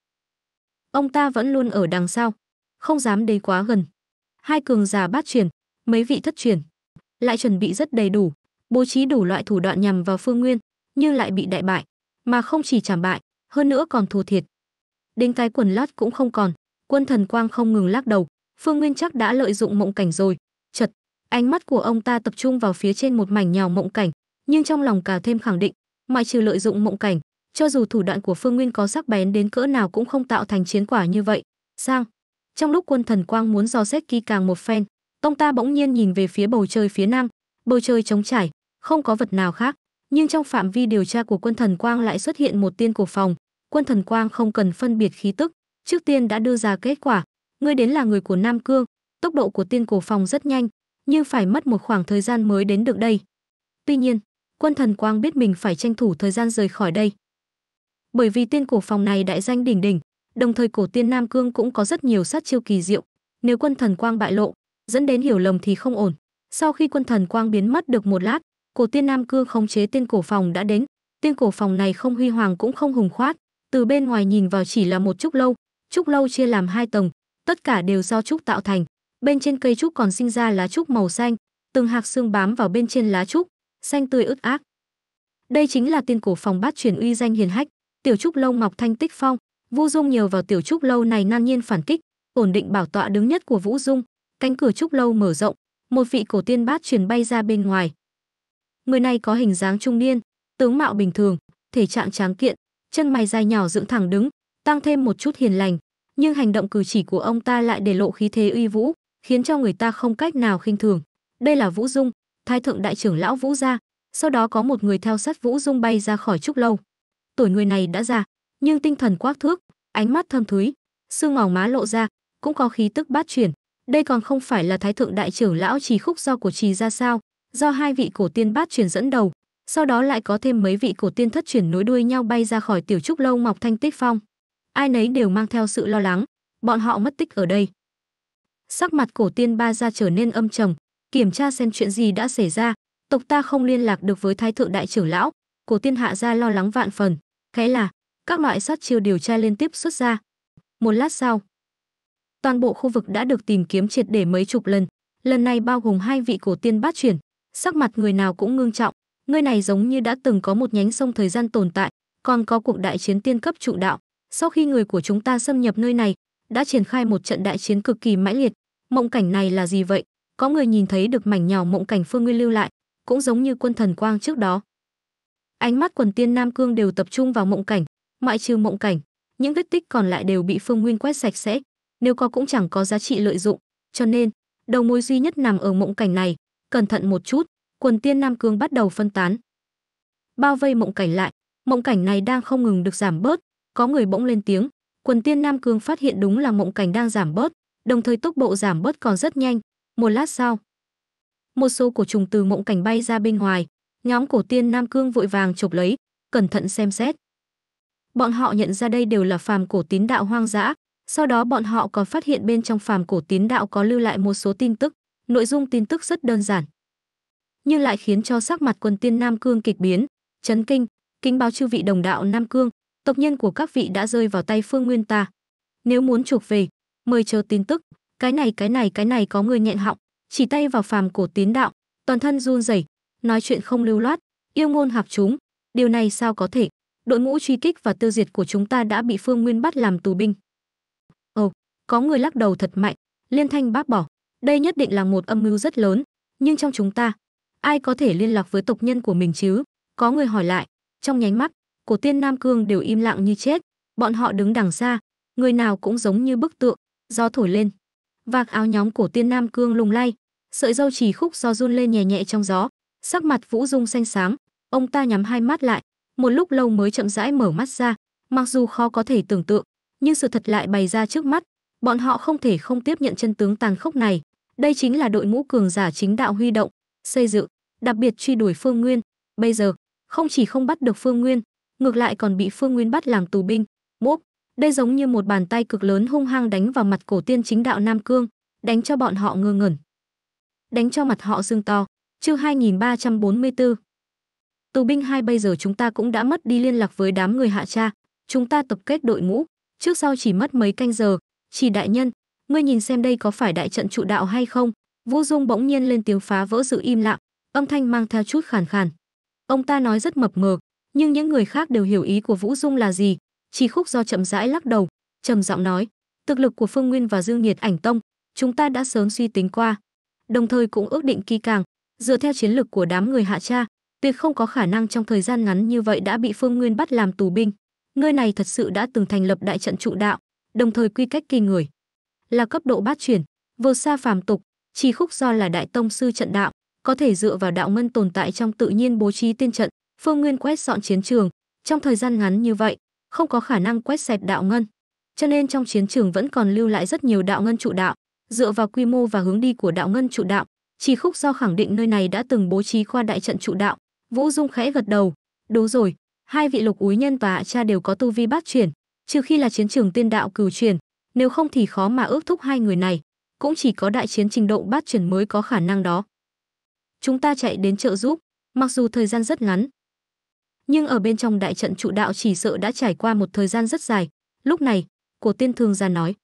ông ta vẫn luôn ở đằng sau, không dám đến quá gần. Hai cường giả bát truyền, mấy vị thất truyền lại chuẩn bị rất đầy đủ, bố trí đủ loại thủ đoạn nhằm vào Phương Nguyên, nhưng lại bị đại bại, mà không chỉ chảm bại, hơn nữa còn thù thiệt. Đến cái quần lót cũng không còn, quân thần quang không ngừng lắc đầu, Phương Nguyên chắc đã lợi dụng mộng cảnh rồi. Chật, ánh mắt của ông ta tập trung vào phía trên một mảnh nhào mộng cảnh, nhưng trong lòng cả thêm khẳng định, ngoại trừ lợi dụng mộng cảnh, cho dù thủ đoạn của Phương Nguyên có sắc bén đến cỡ nào cũng không tạo thành chiến quả như vậy. Sang, trong lúc quân thần quang muốn dò xét kỳ càng một phen, tông ta bỗng nhiên nhìn về phía bầu trời phía nam, bầu trời trống trải, không có vật nào khác, nhưng trong phạm vi điều tra của quân thần quang lại xuất hiện một tiên cổ phòng, quân thần quang không cần phân biệt khí tức, trước tiên đã đưa ra kết quả, ngươi đến là người của Nam Cương, tốc độ của tiên cổ phòng rất nhanh, nhưng phải mất một khoảng thời gian mới đến được đây. Tuy nhiên, quân thần quang biết mình phải tranh thủ thời gian rời khỏi đây, bởi vì tiên cổ phòng này đại danh đỉnh đỉnh đồng thời cổ tiên nam cương cũng có rất nhiều sát chiêu kỳ diệu nếu quân thần quang bại lộ dẫn đến hiểu lầm thì không ổn sau khi quân thần quang biến mất được một lát cổ tiên nam cương khống chế tiên cổ phòng đã đến tiên cổ phòng này không huy hoàng cũng không hùng khoát từ bên ngoài nhìn vào chỉ là một trúc lâu trúc lâu chia làm hai tầng tất cả đều do trúc tạo thành bên trên cây trúc còn sinh ra lá trúc màu xanh từng hạt xương bám vào bên trên lá trúc xanh tươi ướt ác đây chính là tiên cổ phòng bát truyền uy danh hiền hách tiểu trúc lâu mọc thanh tích phong vu dung nhờ vào tiểu trúc lâu này nan nhiên phản kích ổn định bảo tọa đứng nhất của vũ dung cánh cửa trúc lâu mở rộng một vị cổ tiên bát truyền bay ra bên ngoài người này có hình dáng trung niên tướng mạo bình thường thể trạng tráng kiện chân mày dài nhỏ dựng thẳng đứng tăng thêm một chút hiền lành nhưng hành động cử chỉ của ông ta lại để lộ khí thế uy vũ khiến cho người ta không cách nào khinh thường đây là vũ dung thái thượng đại trưởng lão vũ gia sau đó có một người theo sát vũ dung bay ra khỏi trúc lâu tuổi người này đã già, nhưng tinh thần quắc thước, ánh mắt thâm thúy, xương mỏng má lộ ra, cũng có khí tức bát chuyển. Đây còn không phải là thái thượng đại trưởng lão trì khúc do của trì ra sao, do hai vị cổ tiên bát chuyển dẫn đầu, sau đó lại có thêm mấy vị cổ tiên thất chuyển nối đuôi nhau bay ra khỏi tiểu trúc lâu mọc thanh tích phong. Ai nấy đều mang theo sự lo lắng, bọn họ mất tích ở đây. Sắc mặt cổ tiên ba ra trở nên âm trầm, kiểm tra xem chuyện gì đã xảy ra, tộc ta không liên lạc được với thái thượng đại trưởng lão, cổ tiên hạ ra lo lắng vạn phần. Thế là, các loại sát chiêu điều tra liên tiếp xuất ra. Một lát sau, toàn bộ khu vực đã được tìm kiếm triệt để mấy chục lần, lần này bao gồm hai vị cổ tiên bát chuyển, sắc mặt người nào cũng ngưng trọng, Người này giống như đã từng có một nhánh sông thời gian tồn tại, còn có cuộc đại chiến tiên cấp trụ đạo. Sau khi người của chúng ta xâm nhập nơi này, đã triển khai một trận đại chiến cực kỳ mãnh liệt. Mộng cảnh này là gì vậy? Có người nhìn thấy được mảnh nhỏ mộng cảnh Phương Nguyên lưu lại, cũng giống như quân thần quang trước đó ánh mắt quần tiên nam cương đều tập trung vào mộng cảnh ngoại trừ mộng cảnh những vết tích còn lại đều bị phương nguyên quét sạch sẽ nếu có cũng chẳng có giá trị lợi dụng cho nên đầu mối duy nhất nằm ở mộng cảnh này cẩn thận một chút quần tiên nam cương bắt đầu phân tán bao vây mộng cảnh lại mộng cảnh này đang không ngừng được giảm bớt có người bỗng lên tiếng quần tiên nam cương phát hiện đúng là mộng cảnh đang giảm bớt đồng thời tốc độ giảm bớt còn rất nhanh một lát sau một số cổ trùng từ mộng cảnh bay ra bên ngoài Nhóm cổ tiên Nam Cương vội vàng chụp lấy, cẩn thận xem xét. Bọn họ nhận ra đây đều là phàm cổ tín đạo hoang dã, sau đó bọn họ còn phát hiện bên trong phàm cổ tín đạo có lưu lại một số tin tức, nội dung tin tức rất đơn giản. Nhưng lại khiến cho sắc mặt quân tiên Nam Cương kịch biến, chấn kinh, kính báo chư vị đồng đạo Nam Cương, tộc nhân của các vị đã rơi vào tay phương nguyên ta. Nếu muốn chụp về, mời chờ tin tức, cái này cái này cái này có người nhẹn họng, chỉ tay vào phàm cổ tín đạo, toàn thân run rẩy nói chuyện không lưu loát, yêu ngôn hạp chúng, điều này sao có thể? Đội ngũ truy kích và tiêu diệt của chúng ta đã bị Phương Nguyên bắt làm tù binh. Ồ, oh, có người lắc đầu thật mạnh, Liên Thanh bác bỏ, đây nhất định là một âm mưu rất lớn, nhưng trong chúng ta, ai có thể liên lạc với tộc nhân của mình chứ? Có người hỏi lại, trong nháy mắt, cổ tiên Nam Cương đều im lặng như chết, bọn họ đứng đằng xa, người nào cũng giống như bức tượng, gió thổi lên. Vạc áo nhóm cổ tiên Nam Cương lùng lay, sợi dâu chỉ khúc do run lên nhẹ nhẹ trong gió, sắc mặt vũ dung xanh sáng ông ta nhắm hai mắt lại một lúc lâu mới chậm rãi mở mắt ra mặc dù khó có thể tưởng tượng nhưng sự thật lại bày ra trước mắt bọn họ không thể không tiếp nhận chân tướng tàn khốc này đây chính là đội ngũ cường giả chính đạo huy động xây dựng đặc biệt truy đuổi phương nguyên bây giờ không chỉ không bắt được phương nguyên ngược lại còn bị phương nguyên bắt làm tù binh mốp đây giống như một bàn tay cực lớn hung hăng đánh vào mặt cổ tiên chính đạo nam cương đánh cho bọn họ ngơ ngẩn đánh cho mặt họ dương to Chương 2344 Tù binh hai bây giờ chúng ta cũng đã mất đi liên lạc với đám người hạ cha, chúng ta tập kết đội ngũ, trước sau chỉ mất mấy canh giờ, chỉ đại nhân, ngươi nhìn xem đây có phải đại trận trụ đạo hay không? Vũ Dung bỗng nhiên lên tiếng phá vỡ sự im lặng, âm thanh mang theo chút khàn khàn. Ông ta nói rất mập mờ, nhưng những người khác đều hiểu ý của Vũ Dung là gì, chỉ khúc do chậm rãi lắc đầu, trầm giọng nói, thực lực của Phương Nguyên và Dương Nhiệt Ảnh Tông, chúng ta đã sớm suy tính qua, đồng thời cũng ước định kỳ càng, Dựa theo chiến lược của đám người Hạ Cha, tuyệt không có khả năng trong thời gian ngắn như vậy đã bị Phương Nguyên bắt làm tù binh. Nơi này thật sự đã từng thành lập đại trận trụ đạo, đồng thời quy cách kỳ người. Là cấp độ bát chuyển, vượt xa phàm tục, chỉ khúc do là đại tông sư trận đạo, có thể dựa vào đạo ngân tồn tại trong tự nhiên bố trí tiên trận, Phương Nguyên quét dọn chiến trường, trong thời gian ngắn như vậy, không có khả năng quét sạch đạo ngân. Cho nên trong chiến trường vẫn còn lưu lại rất nhiều đạo ngân trụ đạo, dựa vào quy mô và hướng đi của đạo ngân trụ đạo, chỉ khúc do khẳng định nơi này đã từng bố trí qua đại trận trụ đạo, Vũ Dung khẽ gật đầu, đúng rồi, hai vị lục úy nhân và hạ cha đều có tu vi bát chuyển, trừ khi là chiến trường tiên đạo cửu chuyển, nếu không thì khó mà ước thúc hai người này, cũng chỉ có đại chiến trình độ bát chuyển mới có khả năng đó. Chúng ta chạy đến trợ giúp, mặc dù thời gian rất ngắn, nhưng ở bên trong đại trận trụ đạo chỉ sợ đã trải qua một thời gian rất dài. Lúc này, cổ tiên thường ra nói,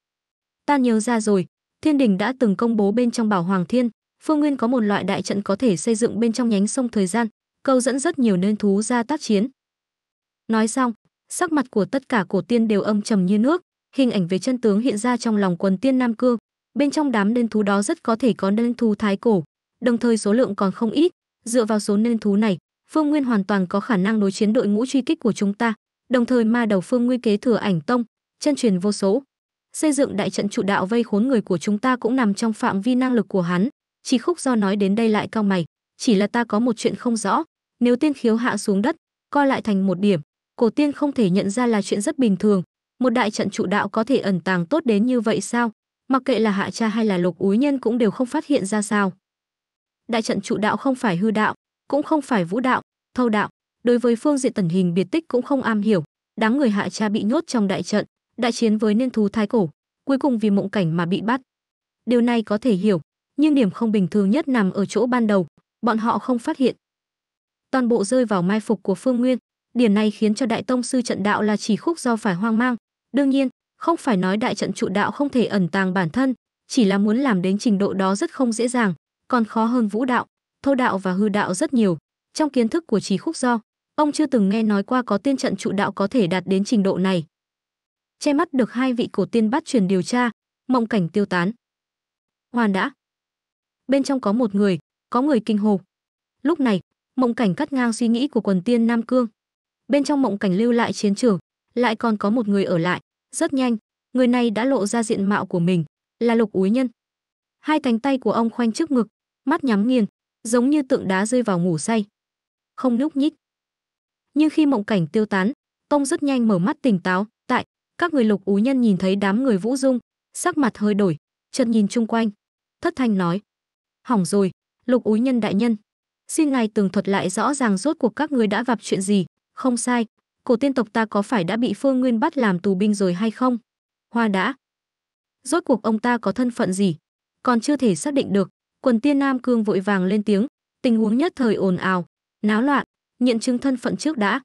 ta nhớ ra rồi, thiên đình đã từng công bố bên trong bảo hoàng thiên, phương nguyên có một loại đại trận có thể xây dựng bên trong nhánh sông thời gian câu dẫn rất nhiều nên thú ra tác chiến nói xong sắc mặt của tất cả cổ tiên đều âm trầm như nước hình ảnh về chân tướng hiện ra trong lòng quần tiên nam cương bên trong đám nên thú đó rất có thể có nên thú thái cổ đồng thời số lượng còn không ít dựa vào số nên thú này phương nguyên hoàn toàn có khả năng đối chiến đội ngũ truy kích của chúng ta đồng thời ma đầu phương nguyên kế thừa ảnh tông chân truyền vô số xây dựng đại trận trụ đạo vây khốn người của chúng ta cũng nằm trong phạm vi năng lực của hắn chỉ khúc do nói đến đây lại cao mày, chỉ là ta có một chuyện không rõ, nếu tiên khiếu hạ xuống đất, coi lại thành một điểm, cổ tiên không thể nhận ra là chuyện rất bình thường, một đại trận trụ đạo có thể ẩn tàng tốt đến như vậy sao? Mặc kệ là hạ cha hay là lục úi nhân cũng đều không phát hiện ra sao. Đại trận trụ đạo không phải hư đạo, cũng không phải vũ đạo, thâu đạo, đối với phương diện tần hình biệt tích cũng không am hiểu, đám người hạ cha bị nhốt trong đại trận, đại chiến với nên thú thái cổ, cuối cùng vì mộng cảnh mà bị bắt. Điều này có thể hiểu, nhưng điểm không bình thường nhất nằm ở chỗ ban đầu, bọn họ không phát hiện. Toàn bộ rơi vào mai phục của Phương Nguyên, điểm này khiến cho đại tông sư trận đạo là chỉ khúc do phải hoang mang. Đương nhiên, không phải nói đại trận trụ đạo không thể ẩn tàng bản thân, chỉ là muốn làm đến trình độ đó rất không dễ dàng, còn khó hơn vũ đạo, thô đạo và hư đạo rất nhiều. Trong kiến thức của Trí Khúc Do, ông chưa từng nghe nói qua có tiên trận trụ đạo có thể đạt đến trình độ này. Che mắt được hai vị cổ tiên bắt truyền điều tra, mộng cảnh tiêu tán. Hoàn đã, bên trong có một người có người kinh hồ lúc này mộng cảnh cắt ngang suy nghĩ của quần tiên nam cương bên trong mộng cảnh lưu lại chiến trường lại còn có một người ở lại rất nhanh người này đã lộ ra diện mạo của mình là lục úy nhân hai cánh tay của ông khoanh trước ngực mắt nhắm nghiền giống như tượng đá rơi vào ngủ say không nhúc nhích nhưng khi mộng cảnh tiêu tán tông rất nhanh mở mắt tỉnh táo tại các người lục úy nhân nhìn thấy đám người vũ dung sắc mặt hơi đổi chân nhìn chung quanh thất thanh nói hỏng rồi lục úi nhân đại nhân xin ngài tường thuật lại rõ ràng rốt cuộc các người đã gặp chuyện gì không sai cổ tiên tộc ta có phải đã bị phương nguyên bắt làm tù binh rồi hay không hoa đã rốt cuộc ông ta có thân phận gì còn chưa thể xác định được quần tiên nam cương vội vàng lên tiếng tình huống nhất thời ồn ào náo loạn nhận chứng thân phận trước đã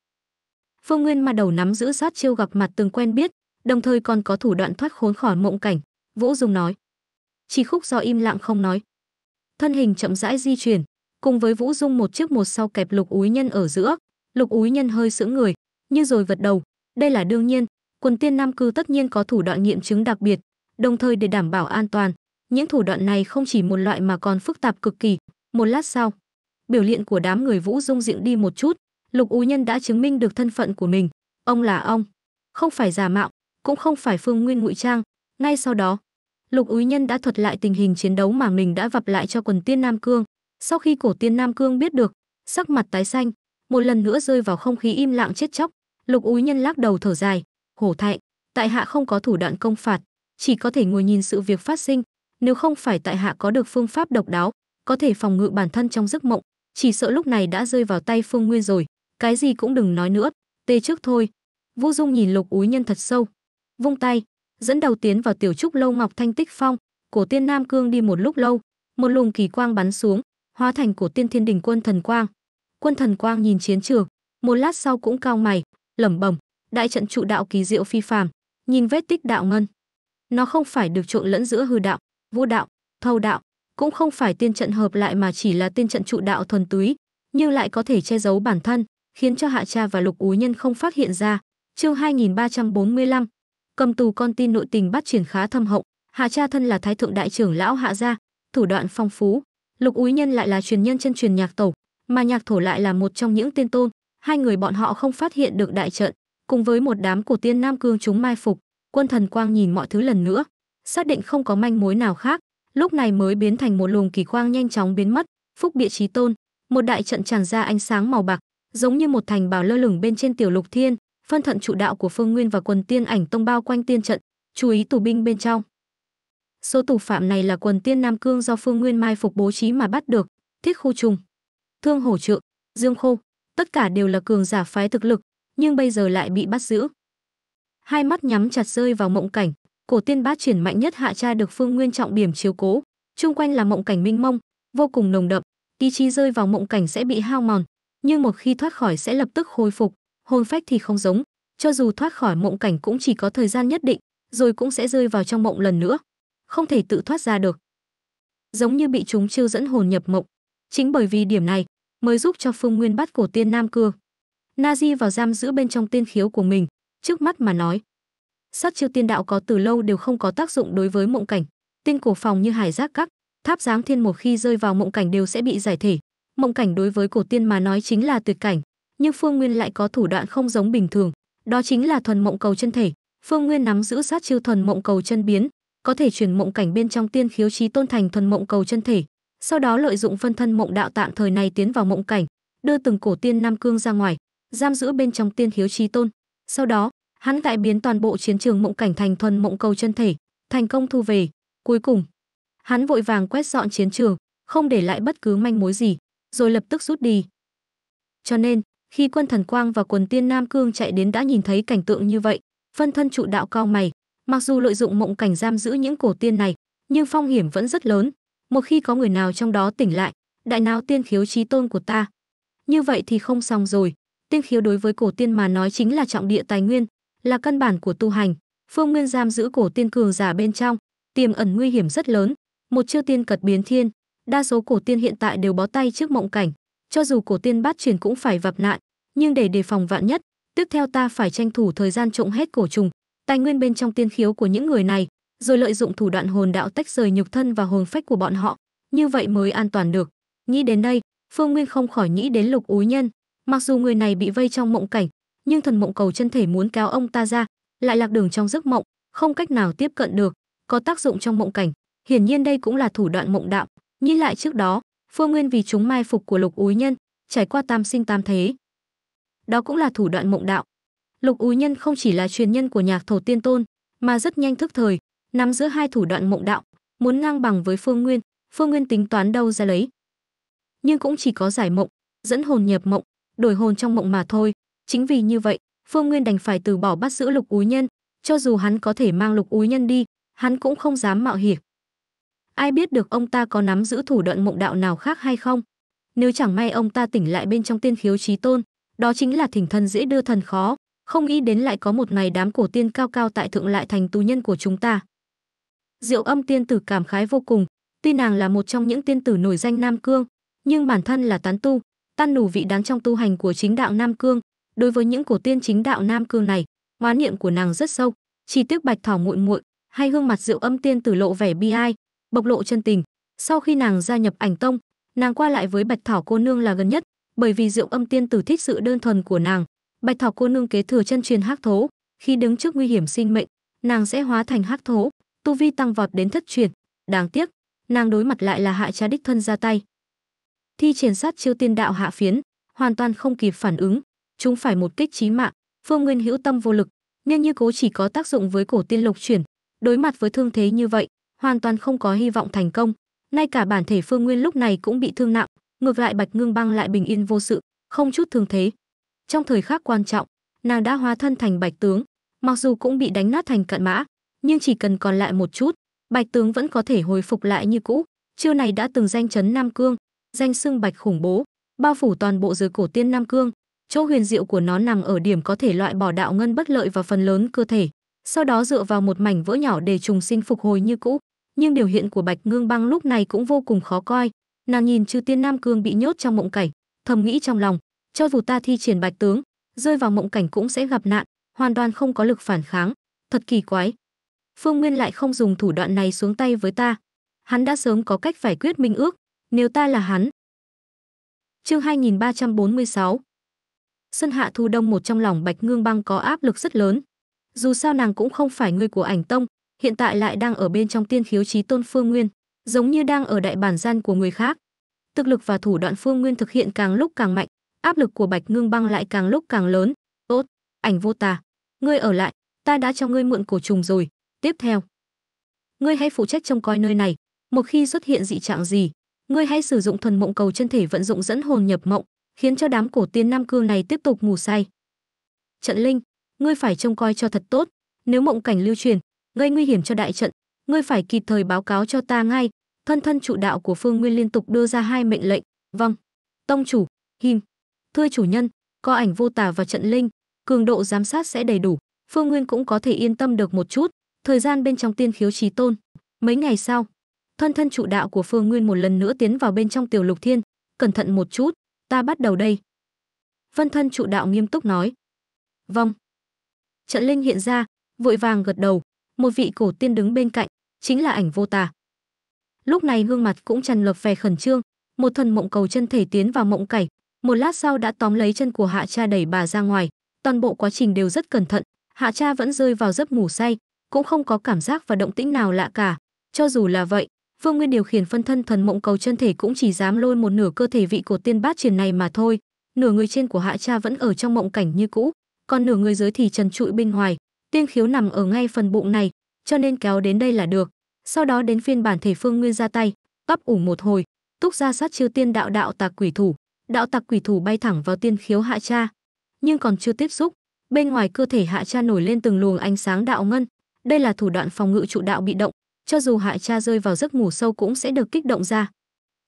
phương nguyên mà đầu nắm giữ sát chiêu gặp mặt từng quen biết đồng thời còn có thủ đoạn thoát khốn khỏi mộng cảnh vũ dung nói chỉ khúc do im lặng không nói thân hình chậm rãi di chuyển, cùng với Vũ Dung một chiếc một sau kẹp Lục Úy Nhân ở giữa. Lục Úy Nhân hơi sững người, như rồi vật đầu, đây là đương nhiên, quần tiên nam cư tất nhiên có thủ đoạn nghiệm chứng đặc biệt, đồng thời để đảm bảo an toàn, những thủ đoạn này không chỉ một loại mà còn phức tạp cực kỳ. Một lát sau, biểu hiện của đám người Vũ Dung diện đi một chút, Lục Úy Nhân đã chứng minh được thân phận của mình, ông là ông, không phải giả mạo, cũng không phải Phương Nguyên ngụy trang. Ngay sau đó, Lục Úy Nhân đã thuật lại tình hình chiến đấu mà mình đã vặp lại cho quần tiên Nam Cương. Sau khi cổ tiên Nam Cương biết được, sắc mặt tái xanh, một lần nữa rơi vào không khí im lặng chết chóc. Lục Úy Nhân lắc đầu thở dài, hổ thẹn, tại hạ không có thủ đoạn công phạt, chỉ có thể ngồi nhìn sự việc phát sinh, nếu không phải tại hạ có được phương pháp độc đáo, có thể phòng ngự bản thân trong giấc mộng, chỉ sợ lúc này đã rơi vào tay Phương Nguyên rồi, cái gì cũng đừng nói nữa, tê trước thôi. Vũ Dung nhìn Lục Úy Nhân thật sâu, vung tay, dẫn đầu tiến vào tiểu trúc lâu ngọc thanh tích phong cổ tiên nam cương đi một lúc lâu một luồng kỳ quang bắn xuống hóa thành cổ tiên thiên đình quân thần quang quân thần quang nhìn chiến trường một lát sau cũng cao mày lẩm bẩm đại trận trụ đạo kỳ diệu phi phàm nhìn vết tích đạo ngân nó không phải được trộn lẫn giữa hư đạo vũ đạo thâu đạo cũng không phải tiên trận hợp lại mà chỉ là tiên trận trụ đạo thuần túy nhưng lại có thể che giấu bản thân khiến cho hạ cha và lục úi nhân không phát hiện ra chương 2345, cầm tù con tin nội tình bắt triển khá thâm hậu hạ cha thân là thái thượng đại trưởng lão hạ gia thủ đoạn phong phú lục úy nhân lại là truyền nhân chân truyền nhạc tổ mà nhạc thổ lại là một trong những tiên tôn hai người bọn họ không phát hiện được đại trận cùng với một đám cổ tiên nam cương chúng mai phục quân thần quang nhìn mọi thứ lần nữa xác định không có manh mối nào khác lúc này mới biến thành một luồng kỳ quang nhanh chóng biến mất phúc địa trí tôn một đại trận tràn ra ánh sáng màu bạc giống như một thành bảo lơ lửng bên trên tiểu lục thiên phân thận chủ đạo của Phương Nguyên và quần tiên ảnh tông bao quanh tiên trận, chú ý tù binh bên trong. Số tù phạm này là quần tiên Nam Cương do Phương Nguyên mai phục bố trí mà bắt được, Thiết Khu Trùng, Thương Hổ Trượng, Dương Khô, tất cả đều là cường giả phái thực lực, nhưng bây giờ lại bị bắt giữ. Hai mắt nhắm chặt rơi vào mộng cảnh, cổ tiên bát triển mạnh nhất hạ tra được Phương Nguyên trọng điểm chiếu cố, chung quanh là mộng cảnh minh mông, vô cùng nồng đậm, ý chí rơi vào mộng cảnh sẽ bị hao mòn, nhưng một khi thoát khỏi sẽ lập tức khôi phục hồn phách thì không giống, cho dù thoát khỏi mộng cảnh cũng chỉ có thời gian nhất định, rồi cũng sẽ rơi vào trong mộng lần nữa, không thể tự thoát ra được. Giống như bị chúng chiêu dẫn hồn nhập mộng, chính bởi vì điểm này mới giúp cho Phương Nguyên bắt cổ tiên Nam Cương. Nazi vào giam giữ bên trong tiên khiếu của mình, trước mắt mà nói. Sát chiêu tiên đạo có từ lâu đều không có tác dụng đối với mộng cảnh, tiên cổ phòng như hải giác các, tháp giáng thiên một khi rơi vào mộng cảnh đều sẽ bị giải thể. Mộng cảnh đối với cổ tiên mà nói chính là tuyệt cảnh, nhưng Phương Nguyên lại có thủ đoạn không giống bình thường, đó chính là thuần mộng cầu chân thể. Phương Nguyên nắm giữ sát chiêu thuần mộng cầu chân biến, có thể chuyển mộng cảnh bên trong tiên khiếu trí tôn thành thuần mộng cầu chân thể, sau đó lợi dụng phân thân mộng đạo tạm thời này tiến vào mộng cảnh, đưa từng cổ tiên nam cương ra ngoài, giam giữ bên trong tiên khiếu trí tôn. Sau đó, hắn lại biến toàn bộ chiến trường mộng cảnh thành thuần mộng cầu chân thể, thành công thu về. Cuối cùng, hắn vội vàng quét dọn chiến trường, không để lại bất cứ manh mối gì, rồi lập tức rút đi. Cho nên, khi quân thần quang và quần tiên Nam Cương chạy đến đã nhìn thấy cảnh tượng như vậy, phân thân trụ đạo cao mày, mặc dù lợi dụng mộng cảnh giam giữ những cổ tiên này, nhưng phong hiểm vẫn rất lớn. Một khi có người nào trong đó tỉnh lại, đại nào tiên khiếu trí tôn của ta. Như vậy thì không xong rồi. Tiên khiếu đối với cổ tiên mà nói chính là trọng địa tài nguyên, là căn bản của tu hành. Phương Nguyên giam giữ cổ tiên cường giả bên trong, tiềm ẩn nguy hiểm rất lớn. Một chiêu tiên cật biến thiên, đa số cổ tiên hiện tại đều bó tay trước mộng cảnh cho dù cổ tiên bát truyền cũng phải vập nạn, nhưng để đề phòng vạn nhất, tiếp theo ta phải tranh thủ thời gian trộm hết cổ trùng, tài nguyên bên trong tiên khiếu của những người này, rồi lợi dụng thủ đoạn hồn đạo tách rời nhục thân và hồn phách của bọn họ, như vậy mới an toàn được. Nghĩ đến đây, Phương Nguyên không khỏi nghĩ đến Lục Úi Nhân, mặc dù người này bị vây trong mộng cảnh, nhưng thần mộng cầu chân thể muốn kéo ông ta ra, lại lạc đường trong giấc mộng, không cách nào tiếp cận được, có tác dụng trong mộng cảnh, hiển nhiên đây cũng là thủ đoạn mộng đạo, nhìn lại trước đó, Phương Nguyên vì chúng mai phục của Lục Úi Nhân, trải qua tam sinh tam thế. Đó cũng là thủ đoạn mộng đạo. Lục Úi Nhân không chỉ là truyền nhân của nhạc thổ tiên tôn, mà rất nhanh thức thời, nắm giữa hai thủ đoạn mộng đạo, muốn ngang bằng với Phương Nguyên, Phương Nguyên tính toán đâu ra lấy. Nhưng cũng chỉ có giải mộng, dẫn hồn nhập mộng, đổi hồn trong mộng mà thôi. Chính vì như vậy, Phương Nguyên đành phải từ bỏ bắt giữ Lục Úi Nhân, cho dù hắn có thể mang Lục Úi Nhân đi, hắn cũng không dám mạo hiểm ai biết được ông ta có nắm giữ thủ đoạn mộng đạo nào khác hay không. Nếu chẳng may ông ta tỉnh lại bên trong tiên khiếu trí tôn, đó chính là thỉnh thần dễ đưa thần khó, không nghĩ đến lại có một ngày đám cổ tiên cao cao tại thượng lại thành tù nhân của chúng ta. Diệu âm tiên tử cảm khái vô cùng, tuy nàng là một trong những tiên tử nổi danh Nam Cương, nhưng bản thân là tán tu, tan nủ vị đáng trong tu hành của chính đạo Nam Cương. Đối với những cổ tiên chính đạo Nam Cương này, oán niệm của nàng rất sâu, chỉ tiếc bạch thỏ muội muội hay gương mặt diệu âm tiên tử lộ vẻ bi ai, bộc lộ chân tình. Sau khi nàng gia nhập ảnh tông, nàng qua lại với Bạch Thảo cô nương là gần nhất, bởi vì rượu Âm tiên tử thích sự đơn thuần của nàng. Bạch Thảo cô nương kế thừa chân truyền hắc thố, khi đứng trước nguy hiểm sinh mệnh, nàng sẽ hóa thành hắc thố, tu vi tăng vọt đến thất truyền. Đáng tiếc, nàng đối mặt lại là hại cha đích thân ra tay. Thi triển sát chiêu tiên đạo hạ phiến, hoàn toàn không kịp phản ứng, chúng phải một kích chí mạng, Phương Nguyên hữu tâm vô lực, nhưng như cố chỉ có tác dụng với cổ tiên lục chuyển, đối mặt với thương thế như vậy, hoàn toàn không có hy vọng thành công ngay cả bản thể phương nguyên lúc này cũng bị thương nặng ngược lại bạch ngưng băng lại bình yên vô sự không chút thương thế trong thời khắc quan trọng nàng đã hóa thân thành bạch tướng mặc dù cũng bị đánh nát thành cặn mã nhưng chỉ cần còn lại một chút bạch tướng vẫn có thể hồi phục lại như cũ chiêu này đã từng danh chấn nam cương danh xưng bạch khủng bố bao phủ toàn bộ giới cổ tiên nam cương chỗ huyền diệu của nó nằm ở điểm có thể loại bỏ đạo ngân bất lợi vào phần lớn cơ thể sau đó dựa vào một mảnh vỡ nhỏ để trùng sinh phục hồi như cũ nhưng điều hiện của Bạch ngương Băng lúc này cũng vô cùng khó coi. Nàng nhìn Trừ Tiên Nam Cương bị nhốt trong mộng cảnh, thầm nghĩ trong lòng, cho dù ta thi triển Bạch tướng, rơi vào mộng cảnh cũng sẽ gặp nạn, hoàn toàn không có lực phản kháng, thật kỳ quái. Phương Nguyên lại không dùng thủ đoạn này xuống tay với ta. Hắn đã sớm có cách giải quyết minh ước, nếu ta là hắn. Chương 2346. Sân Hạ Thu Đông một trong lòng Bạch Ngương Băng có áp lực rất lớn. Dù sao nàng cũng không phải người của Ảnh Tông, hiện tại lại đang ở bên trong tiên khiếu trí tôn Phương Nguyên, giống như đang ở đại bản gian của người khác. Thực lực và thủ đoạn Phương Nguyên thực hiện càng lúc càng mạnh, áp lực của Bạch Ngưng Băng lại càng lúc càng lớn. "Tốt, ảnh vô tà, ngươi ở lại, ta đã cho ngươi mượn cổ trùng rồi, tiếp theo, ngươi hãy phụ trách trông coi nơi này, một khi xuất hiện dị trạng gì, ngươi hãy sử dụng thuần mộng cầu chân thể vận dụng dẫn hồn nhập mộng, khiến cho đám cổ tiên nam cương này tiếp tục ngủ say." Trận Linh, ngươi phải trông coi cho thật tốt, nếu mộng cảnh lưu truyền, gây nguy hiểm cho đại trận ngươi phải kịp thời báo cáo cho ta ngay thân thân trụ đạo của phương nguyên liên tục đưa ra hai mệnh lệnh vâng tông chủ him thưa chủ nhân có ảnh vô tà và trận linh cường độ giám sát sẽ đầy đủ phương nguyên cũng có thể yên tâm được một chút thời gian bên trong tiên khiếu trí tôn mấy ngày sau thân thân trụ đạo của phương nguyên một lần nữa tiến vào bên trong tiểu lục thiên cẩn thận một chút ta bắt đầu đây vân thân trụ đạo nghiêm túc nói vâng trận linh hiện ra vội vàng gật đầu một vị cổ tiên đứng bên cạnh, chính là ảnh vô tà. Lúc này gương mặt cũng tràn lập vẻ khẩn trương, một thần mộng cầu chân thể tiến vào mộng cảnh, một lát sau đã tóm lấy chân của Hạ Cha đẩy bà ra ngoài, toàn bộ quá trình đều rất cẩn thận, Hạ Cha vẫn rơi vào giấc ngủ say, cũng không có cảm giác và động tĩnh nào lạ cả. Cho dù là vậy, phương Nguyên điều khiển phân thân thần mộng cầu chân thể cũng chỉ dám lôi một nửa cơ thể vị cổ tiên bát triển này mà thôi, nửa người trên của Hạ Cha vẫn ở trong mộng cảnh như cũ, còn nửa người dưới thì trần trụi bên ngoài, Tiên khiếu nằm ở ngay phần bụng này, cho nên kéo đến đây là được. Sau đó đến phiên bản thể Phương Nguyên ra tay, ấp ủ một hồi, túc ra sát chiêu tiên đạo đạo tạc quỷ thủ, đạo tạc quỷ thủ bay thẳng vào tiên khiếu hạ cha. Nhưng còn chưa tiếp xúc, bên ngoài cơ thể hạ cha nổi lên từng luồng ánh sáng đạo ngân, đây là thủ đoạn phòng ngự trụ đạo bị động, cho dù hạ cha rơi vào giấc ngủ sâu cũng sẽ được kích động ra.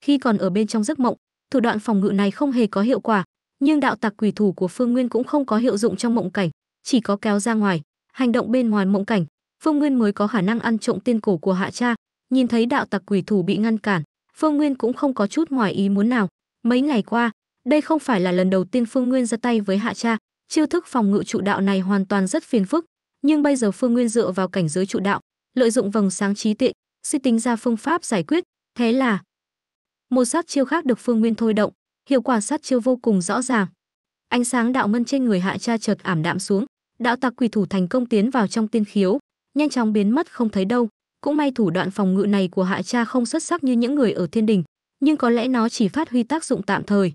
Khi còn ở bên trong giấc mộng, thủ đoạn phòng ngự này không hề có hiệu quả, nhưng đạo tạc quỷ thủ của Phương Nguyên cũng không có hiệu dụng trong mộng cảnh, chỉ có kéo ra ngoài hành động bên ngoài mộng cảnh phương nguyên mới có khả năng ăn trộm tiên cổ của hạ cha nhìn thấy đạo tặc quỷ thủ bị ngăn cản phương nguyên cũng không có chút ngoài ý muốn nào mấy ngày qua đây không phải là lần đầu tiên phương nguyên ra tay với hạ cha chiêu thức phòng ngự trụ đạo này hoàn toàn rất phiền phức nhưng bây giờ phương nguyên dựa vào cảnh giới trụ đạo lợi dụng vầng sáng trí tuệ suy tính ra phương pháp giải quyết thế là một sát chiêu khác được phương nguyên thôi động hiệu quả sát chiêu vô cùng rõ ràng ánh sáng đạo mân trên người hạ cha chợt ảm đạm xuống đạo tặc quỷ thủ thành công tiến vào trong tiên khiếu nhanh chóng biến mất không thấy đâu cũng may thủ đoạn phòng ngự này của hạ cha không xuất sắc như những người ở thiên đình nhưng có lẽ nó chỉ phát huy tác dụng tạm thời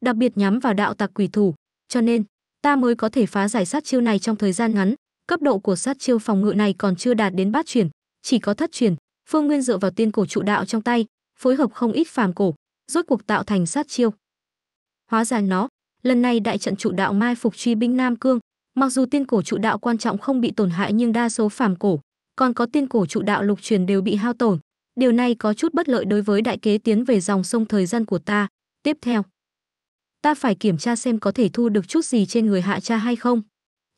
đặc biệt nhắm vào đạo tặc quỷ thủ cho nên ta mới có thể phá giải sát chiêu này trong thời gian ngắn cấp độ của sát chiêu phòng ngự này còn chưa đạt đến bát chuyển chỉ có thất chuyển phương nguyên dựa vào tiên cổ trụ đạo trong tay phối hợp không ít phàm cổ rốt cuộc tạo thành sát chiêu hóa ra nó lần này đại trận trụ đạo mai phục truy binh nam cương Mặc dù tiên cổ trụ đạo quan trọng không bị tổn hại nhưng đa số phàm cổ, còn có tiên cổ trụ đạo lục truyền đều bị hao tổn. Điều này có chút bất lợi đối với đại kế tiến về dòng sông thời gian của ta. Tiếp theo, ta phải kiểm tra xem có thể thu được chút gì trên người hạ cha hay không.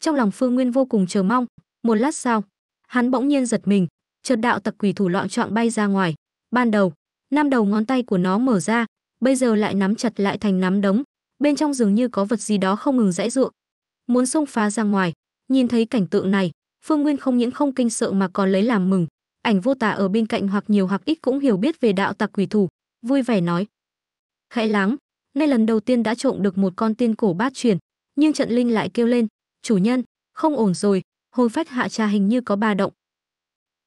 Trong lòng Phương Nguyên vô cùng chờ mong, một lát sau, hắn bỗng nhiên giật mình, chợt đạo tặc quỷ thủ loạn trọng bay ra ngoài. Ban đầu, năm đầu ngón tay của nó mở ra, bây giờ lại nắm chặt lại thành nắm đống, bên trong dường như có vật gì đó không ngừng rãy ruộng, muốn xông phá ra ngoài. Nhìn thấy cảnh tượng này, Phương Nguyên không những không kinh sợ mà còn lấy làm mừng. Ảnh vô tà ở bên cạnh hoặc nhiều hoặc ít cũng hiểu biết về đạo tặc quỷ thủ, vui vẻ nói. Hãy lắng, ngay lần đầu tiên đã trộm được một con tiên cổ bát truyền, nhưng trận linh lại kêu lên, chủ nhân, không ổn rồi, hồi phách hạ trà hình như có ba động.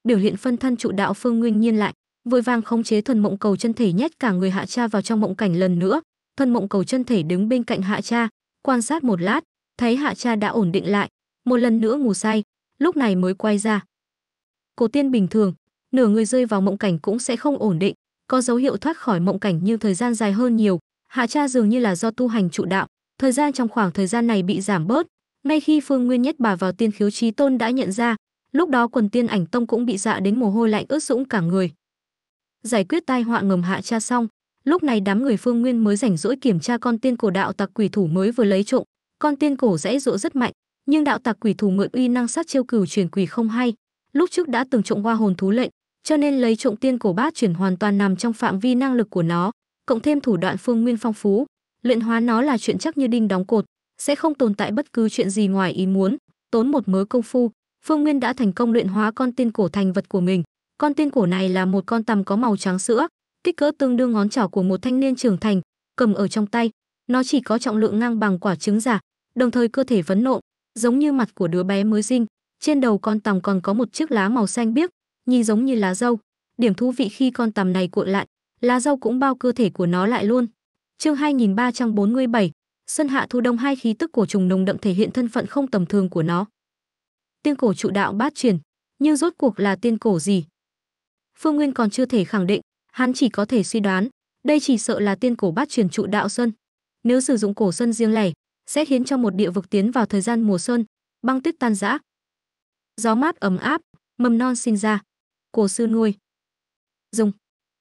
Biểu hiện phân thân trụ đạo Phương Nguyên nhiên lại, vội vàng khống chế thuần mộng cầu chân thể nhét cả người hạ cha vào trong mộng cảnh lần nữa thuần mộng cầu chân thể đứng bên cạnh hạ cha quan sát một lát thấy hạ cha đã ổn định lại, một lần nữa ngủ say, lúc này mới quay ra. Cổ tiên bình thường, nửa người rơi vào mộng cảnh cũng sẽ không ổn định, có dấu hiệu thoát khỏi mộng cảnh như thời gian dài hơn nhiều, hạ cha dường như là do tu hành trụ đạo, thời gian trong khoảng thời gian này bị giảm bớt, ngay khi Phương Nguyên nhất bà vào tiên khiếu trí tôn đã nhận ra, lúc đó quần tiên ảnh tông cũng bị dạ đến mồ hôi lạnh ướt sũng cả người. Giải quyết tai họa ngầm hạ cha xong, lúc này đám người Phương Nguyên mới rảnh rỗi kiểm tra con tiên cổ đạo tặc quỷ thủ mới vừa lấy trộm, con tiên cổ dãy dỗ rất mạnh nhưng đạo tặc quỷ thủ mượn uy năng sát chiêu cửu truyền quỷ không hay lúc trước đã từng trộm qua hồn thú lệnh cho nên lấy trộm tiên cổ bát chuyển hoàn toàn nằm trong phạm vi năng lực của nó cộng thêm thủ đoạn phương nguyên phong phú luyện hóa nó là chuyện chắc như đinh đóng cột sẽ không tồn tại bất cứ chuyện gì ngoài ý muốn tốn một mớ công phu phương nguyên đã thành công luyện hóa con tiên cổ thành vật của mình con tiên cổ này là một con tằm có màu trắng sữa kích cỡ tương đương ngón trỏ của một thanh niên trưởng thành cầm ở trong tay nó chỉ có trọng lượng ngang bằng quả trứng giả đồng thời cơ thể vấn nộn, giống như mặt của đứa bé mới sinh. Trên đầu con tằm còn có một chiếc lá màu xanh biếc, nhìn giống như lá dâu. Điểm thú vị khi con tằm này cuộn lại, lá dâu cũng bao cơ thể của nó lại luôn. Chương 2347, sân hạ thu đông hai khí tức cổ trùng nồng đậm thể hiện thân phận không tầm thường của nó. Tiên cổ trụ đạo bát truyền, nhưng rốt cuộc là tiên cổ gì? Phương Nguyên còn chưa thể khẳng định, hắn chỉ có thể suy đoán, đây chỉ sợ là tiên cổ bát truyền trụ đạo xuân. Nếu sử dụng cổ xuân riêng lẻ, sẽ khiến cho một địa vực tiến vào thời gian mùa xuân, băng tuyết tan rã. Gió mát ấm áp, mầm non sinh ra, cổ sư nuôi. Dùng,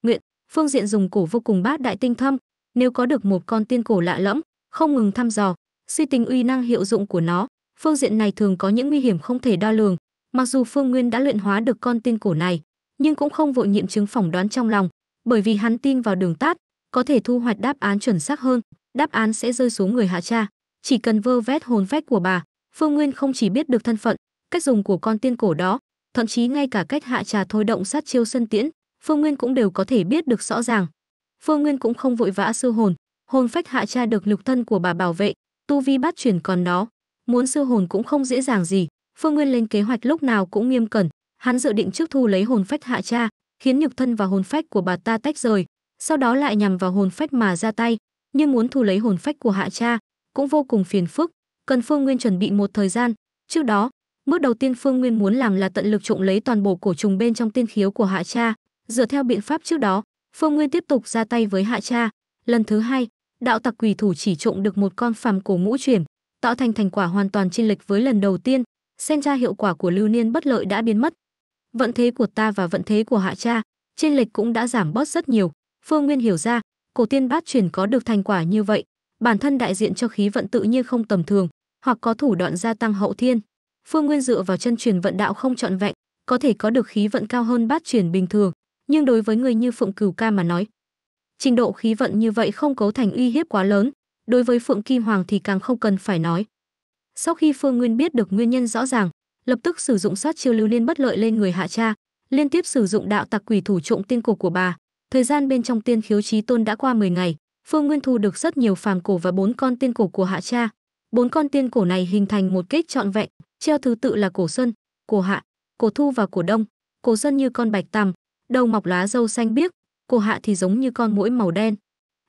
nguyện, phương diện dùng cổ vô cùng bát đại tinh thâm, nếu có được một con tiên cổ lạ lẫm, không ngừng thăm dò, suy tính uy năng hiệu dụng của nó, phương diện này thường có những nguy hiểm không thể đo lường. Mặc dù Phương Nguyên đã luyện hóa được con tiên cổ này, nhưng cũng không vội nghiệm chứng phỏng đoán trong lòng, bởi vì hắn tin vào đường tát, có thể thu hoạch đáp án chuẩn xác hơn, đáp án sẽ rơi xuống người hạ cha chỉ cần vơ vét hồn phách của bà phương nguyên không chỉ biết được thân phận cách dùng của con tiên cổ đó thậm chí ngay cả cách hạ trà thôi động sát chiêu sân tiễn phương nguyên cũng đều có thể biết được rõ ràng phương nguyên cũng không vội vã sư hồn hồn phách hạ cha được lục thân của bà bảo vệ tu vi bát chuyển còn đó, muốn sư hồn cũng không dễ dàng gì phương nguyên lên kế hoạch lúc nào cũng nghiêm cẩn hắn dự định trước thu lấy hồn phách hạ cha khiến nhục thân và hồn phách của bà ta tách rời sau đó lại nhằm vào hồn phách mà ra tay nhưng muốn thu lấy hồn phách của hạ cha cũng vô cùng phiền phức, cần Phương Nguyên chuẩn bị một thời gian. Trước đó, bước đầu tiên Phương Nguyên muốn làm là tận lực trộm lấy toàn bộ cổ trùng bên trong tiên khiếu của Hạ Cha, dựa theo biện pháp trước đó, Phương Nguyên tiếp tục ra tay với Hạ Cha. Lần thứ hai, đạo tặc quỷ thủ chỉ trộm được một con phàm cổ mũ chuyển, tạo thành thành quả hoàn toàn chênh lệch với lần đầu tiên, xem ra hiệu quả của lưu niên bất lợi đã biến mất. Vận thế của ta và vận thế của Hạ Cha, chênh lệch cũng đã giảm bớt rất nhiều. Phương Nguyên hiểu ra, cổ tiên bát chuyển có được thành quả như vậy, bản thân đại diện cho khí vận tự nhiên không tầm thường, hoặc có thủ đoạn gia tăng hậu thiên. Phương Nguyên dựa vào chân truyền vận đạo không trọn vẹn, có thể có được khí vận cao hơn bát truyền bình thường, nhưng đối với người như Phượng Cửu Ca mà nói, trình độ khí vận như vậy không cấu thành uy hiếp quá lớn, đối với Phượng Kim Hoàng thì càng không cần phải nói. Sau khi Phương Nguyên biết được nguyên nhân rõ ràng, lập tức sử dụng sát chiêu lưu liên bất lợi lên người hạ cha, liên tiếp sử dụng đạo tặc quỷ thủ trộm tiên cổ của bà. Thời gian bên trong tiên khiếu chí tôn đã qua 10 ngày, Phương Nguyên thu được rất nhiều phàm cổ và bốn con tiên cổ của Hạ Cha. Bốn con tiên cổ này hình thành một kết trọn vẹn, treo thứ tự là cổ xuân, cổ hạ, cổ thu và cổ đông. Cổ xuân như con bạch tằm, đầu mọc lá dâu xanh biếc, cổ hạ thì giống như con mũi màu đen,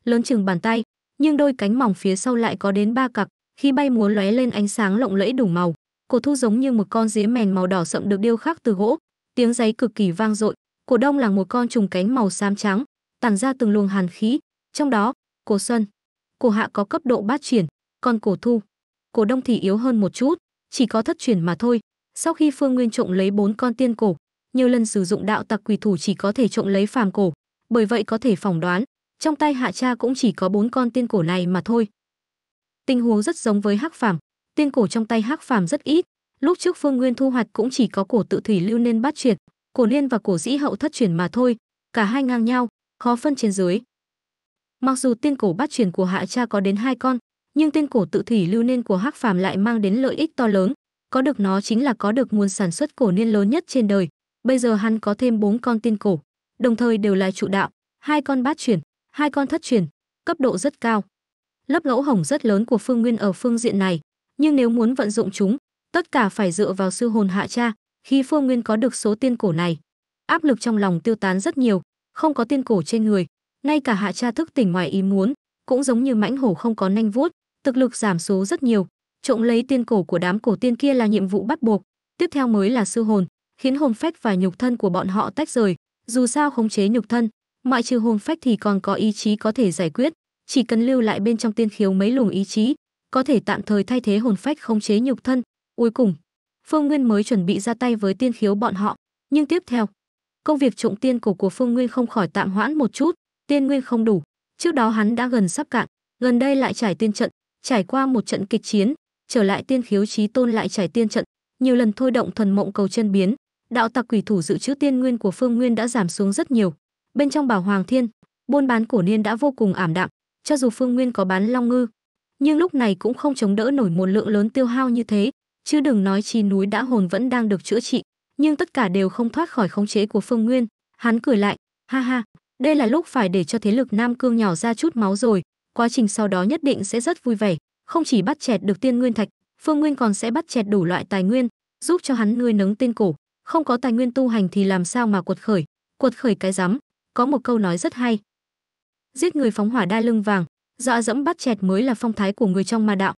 lớn chừng bàn tay, nhưng đôi cánh mỏng phía sau lại có đến ba cặp, khi bay múa lóe lên ánh sáng lộng lẫy đủ màu. Cổ thu giống như một con dĩa mèn màu đỏ sậm được điêu khắc từ gỗ, tiếng giấy cực kỳ vang dội. Cổ đông là một con trùng cánh màu xám trắng, tản ra từng luồng hàn khí, trong đó Cổ Xuân, cổ hạ có cấp độ bát chuyển, còn cổ thu, cổ đông thì yếu hơn một chút, chỉ có thất truyền mà thôi. Sau khi Phương Nguyên trộm lấy bốn con tiên cổ, nhiều lần sử dụng đạo tặc quỷ thủ chỉ có thể trộm lấy phàm cổ, bởi vậy có thể phỏng đoán, trong tay Hạ Cha cũng chỉ có bốn con tiên cổ này mà thôi. Tình huống rất giống với Hắc Phàm, tiên cổ trong tay Hắc Phàm rất ít, lúc trước Phương Nguyên thu hoạch cũng chỉ có cổ tự thủy lưu nên bát triệt, cổ liên và cổ dĩ hậu thất truyền mà thôi, cả hai ngang nhau, khó phân trên dưới. Mặc dù tiên cổ bát truyền của Hạ Cha có đến hai con, nhưng tiên cổ tự thủy lưu nên của Hắc Phàm lại mang đến lợi ích to lớn, có được nó chính là có được nguồn sản xuất cổ niên lớn nhất trên đời. Bây giờ hắn có thêm bốn con tiên cổ, đồng thời đều là trụ đạo, hai con bát truyền, hai con thất truyền, cấp độ rất cao. Lớp lỗ hổng rất lớn của Phương Nguyên ở phương diện này, nhưng nếu muốn vận dụng chúng, tất cả phải dựa vào sư hồn hạ cha, khi Phương Nguyên có được số tiên cổ này, áp lực trong lòng tiêu tán rất nhiều, không có tiên cổ trên người, ngay cả hạ cha thức tỉnh ngoài ý muốn, cũng giống như mãnh hổ không có nanh vuốt, thực lực giảm số rất nhiều. Trộm lấy tiên cổ của đám cổ tiên kia là nhiệm vụ bắt buộc, tiếp theo mới là sư hồn, khiến hồn phách và nhục thân của bọn họ tách rời, dù sao khống chế nhục thân, ngoại trừ hồn phách thì còn có ý chí có thể giải quyết, chỉ cần lưu lại bên trong tiên khiếu mấy luồng ý chí, có thể tạm thời thay thế hồn phách khống chế nhục thân. Cuối cùng, Phương Nguyên mới chuẩn bị ra tay với tiên khiếu bọn họ, nhưng tiếp theo, công việc trộm tiên cổ của Phương Nguyên không khỏi tạm hoãn một chút, tiên nguyên không đủ trước đó hắn đã gần sắp cạn gần đây lại trải tiên trận trải qua một trận kịch chiến trở lại tiên khiếu chí tôn lại trải tiên trận nhiều lần thôi động thần mộng cầu chân biến đạo tặc quỷ thủ dự trữ tiên nguyên của phương nguyên đã giảm xuống rất nhiều bên trong bảo hoàng thiên buôn bán cổ niên đã vô cùng ảm đạm cho dù phương nguyên có bán long ngư nhưng lúc này cũng không chống đỡ nổi một lượng lớn tiêu hao như thế chứ đừng nói chi núi đã hồn vẫn đang được chữa trị nhưng tất cả đều không thoát khỏi khống chế của phương nguyên hắn cười lại ha ha đây là lúc phải để cho thế lực Nam Cương nhỏ ra chút máu rồi, quá trình sau đó nhất định sẽ rất vui vẻ, không chỉ bắt chẹt được tiên nguyên thạch, Phương Nguyên còn sẽ bắt chẹt đủ loại tài nguyên, giúp cho hắn nuôi nấng tên cổ, không có tài nguyên tu hành thì làm sao mà quật khởi, quật khởi cái rắm, có một câu nói rất hay. Giết người phóng hỏa đa lưng vàng, dọa dẫm bắt chẹt mới là phong thái của người trong ma đạo,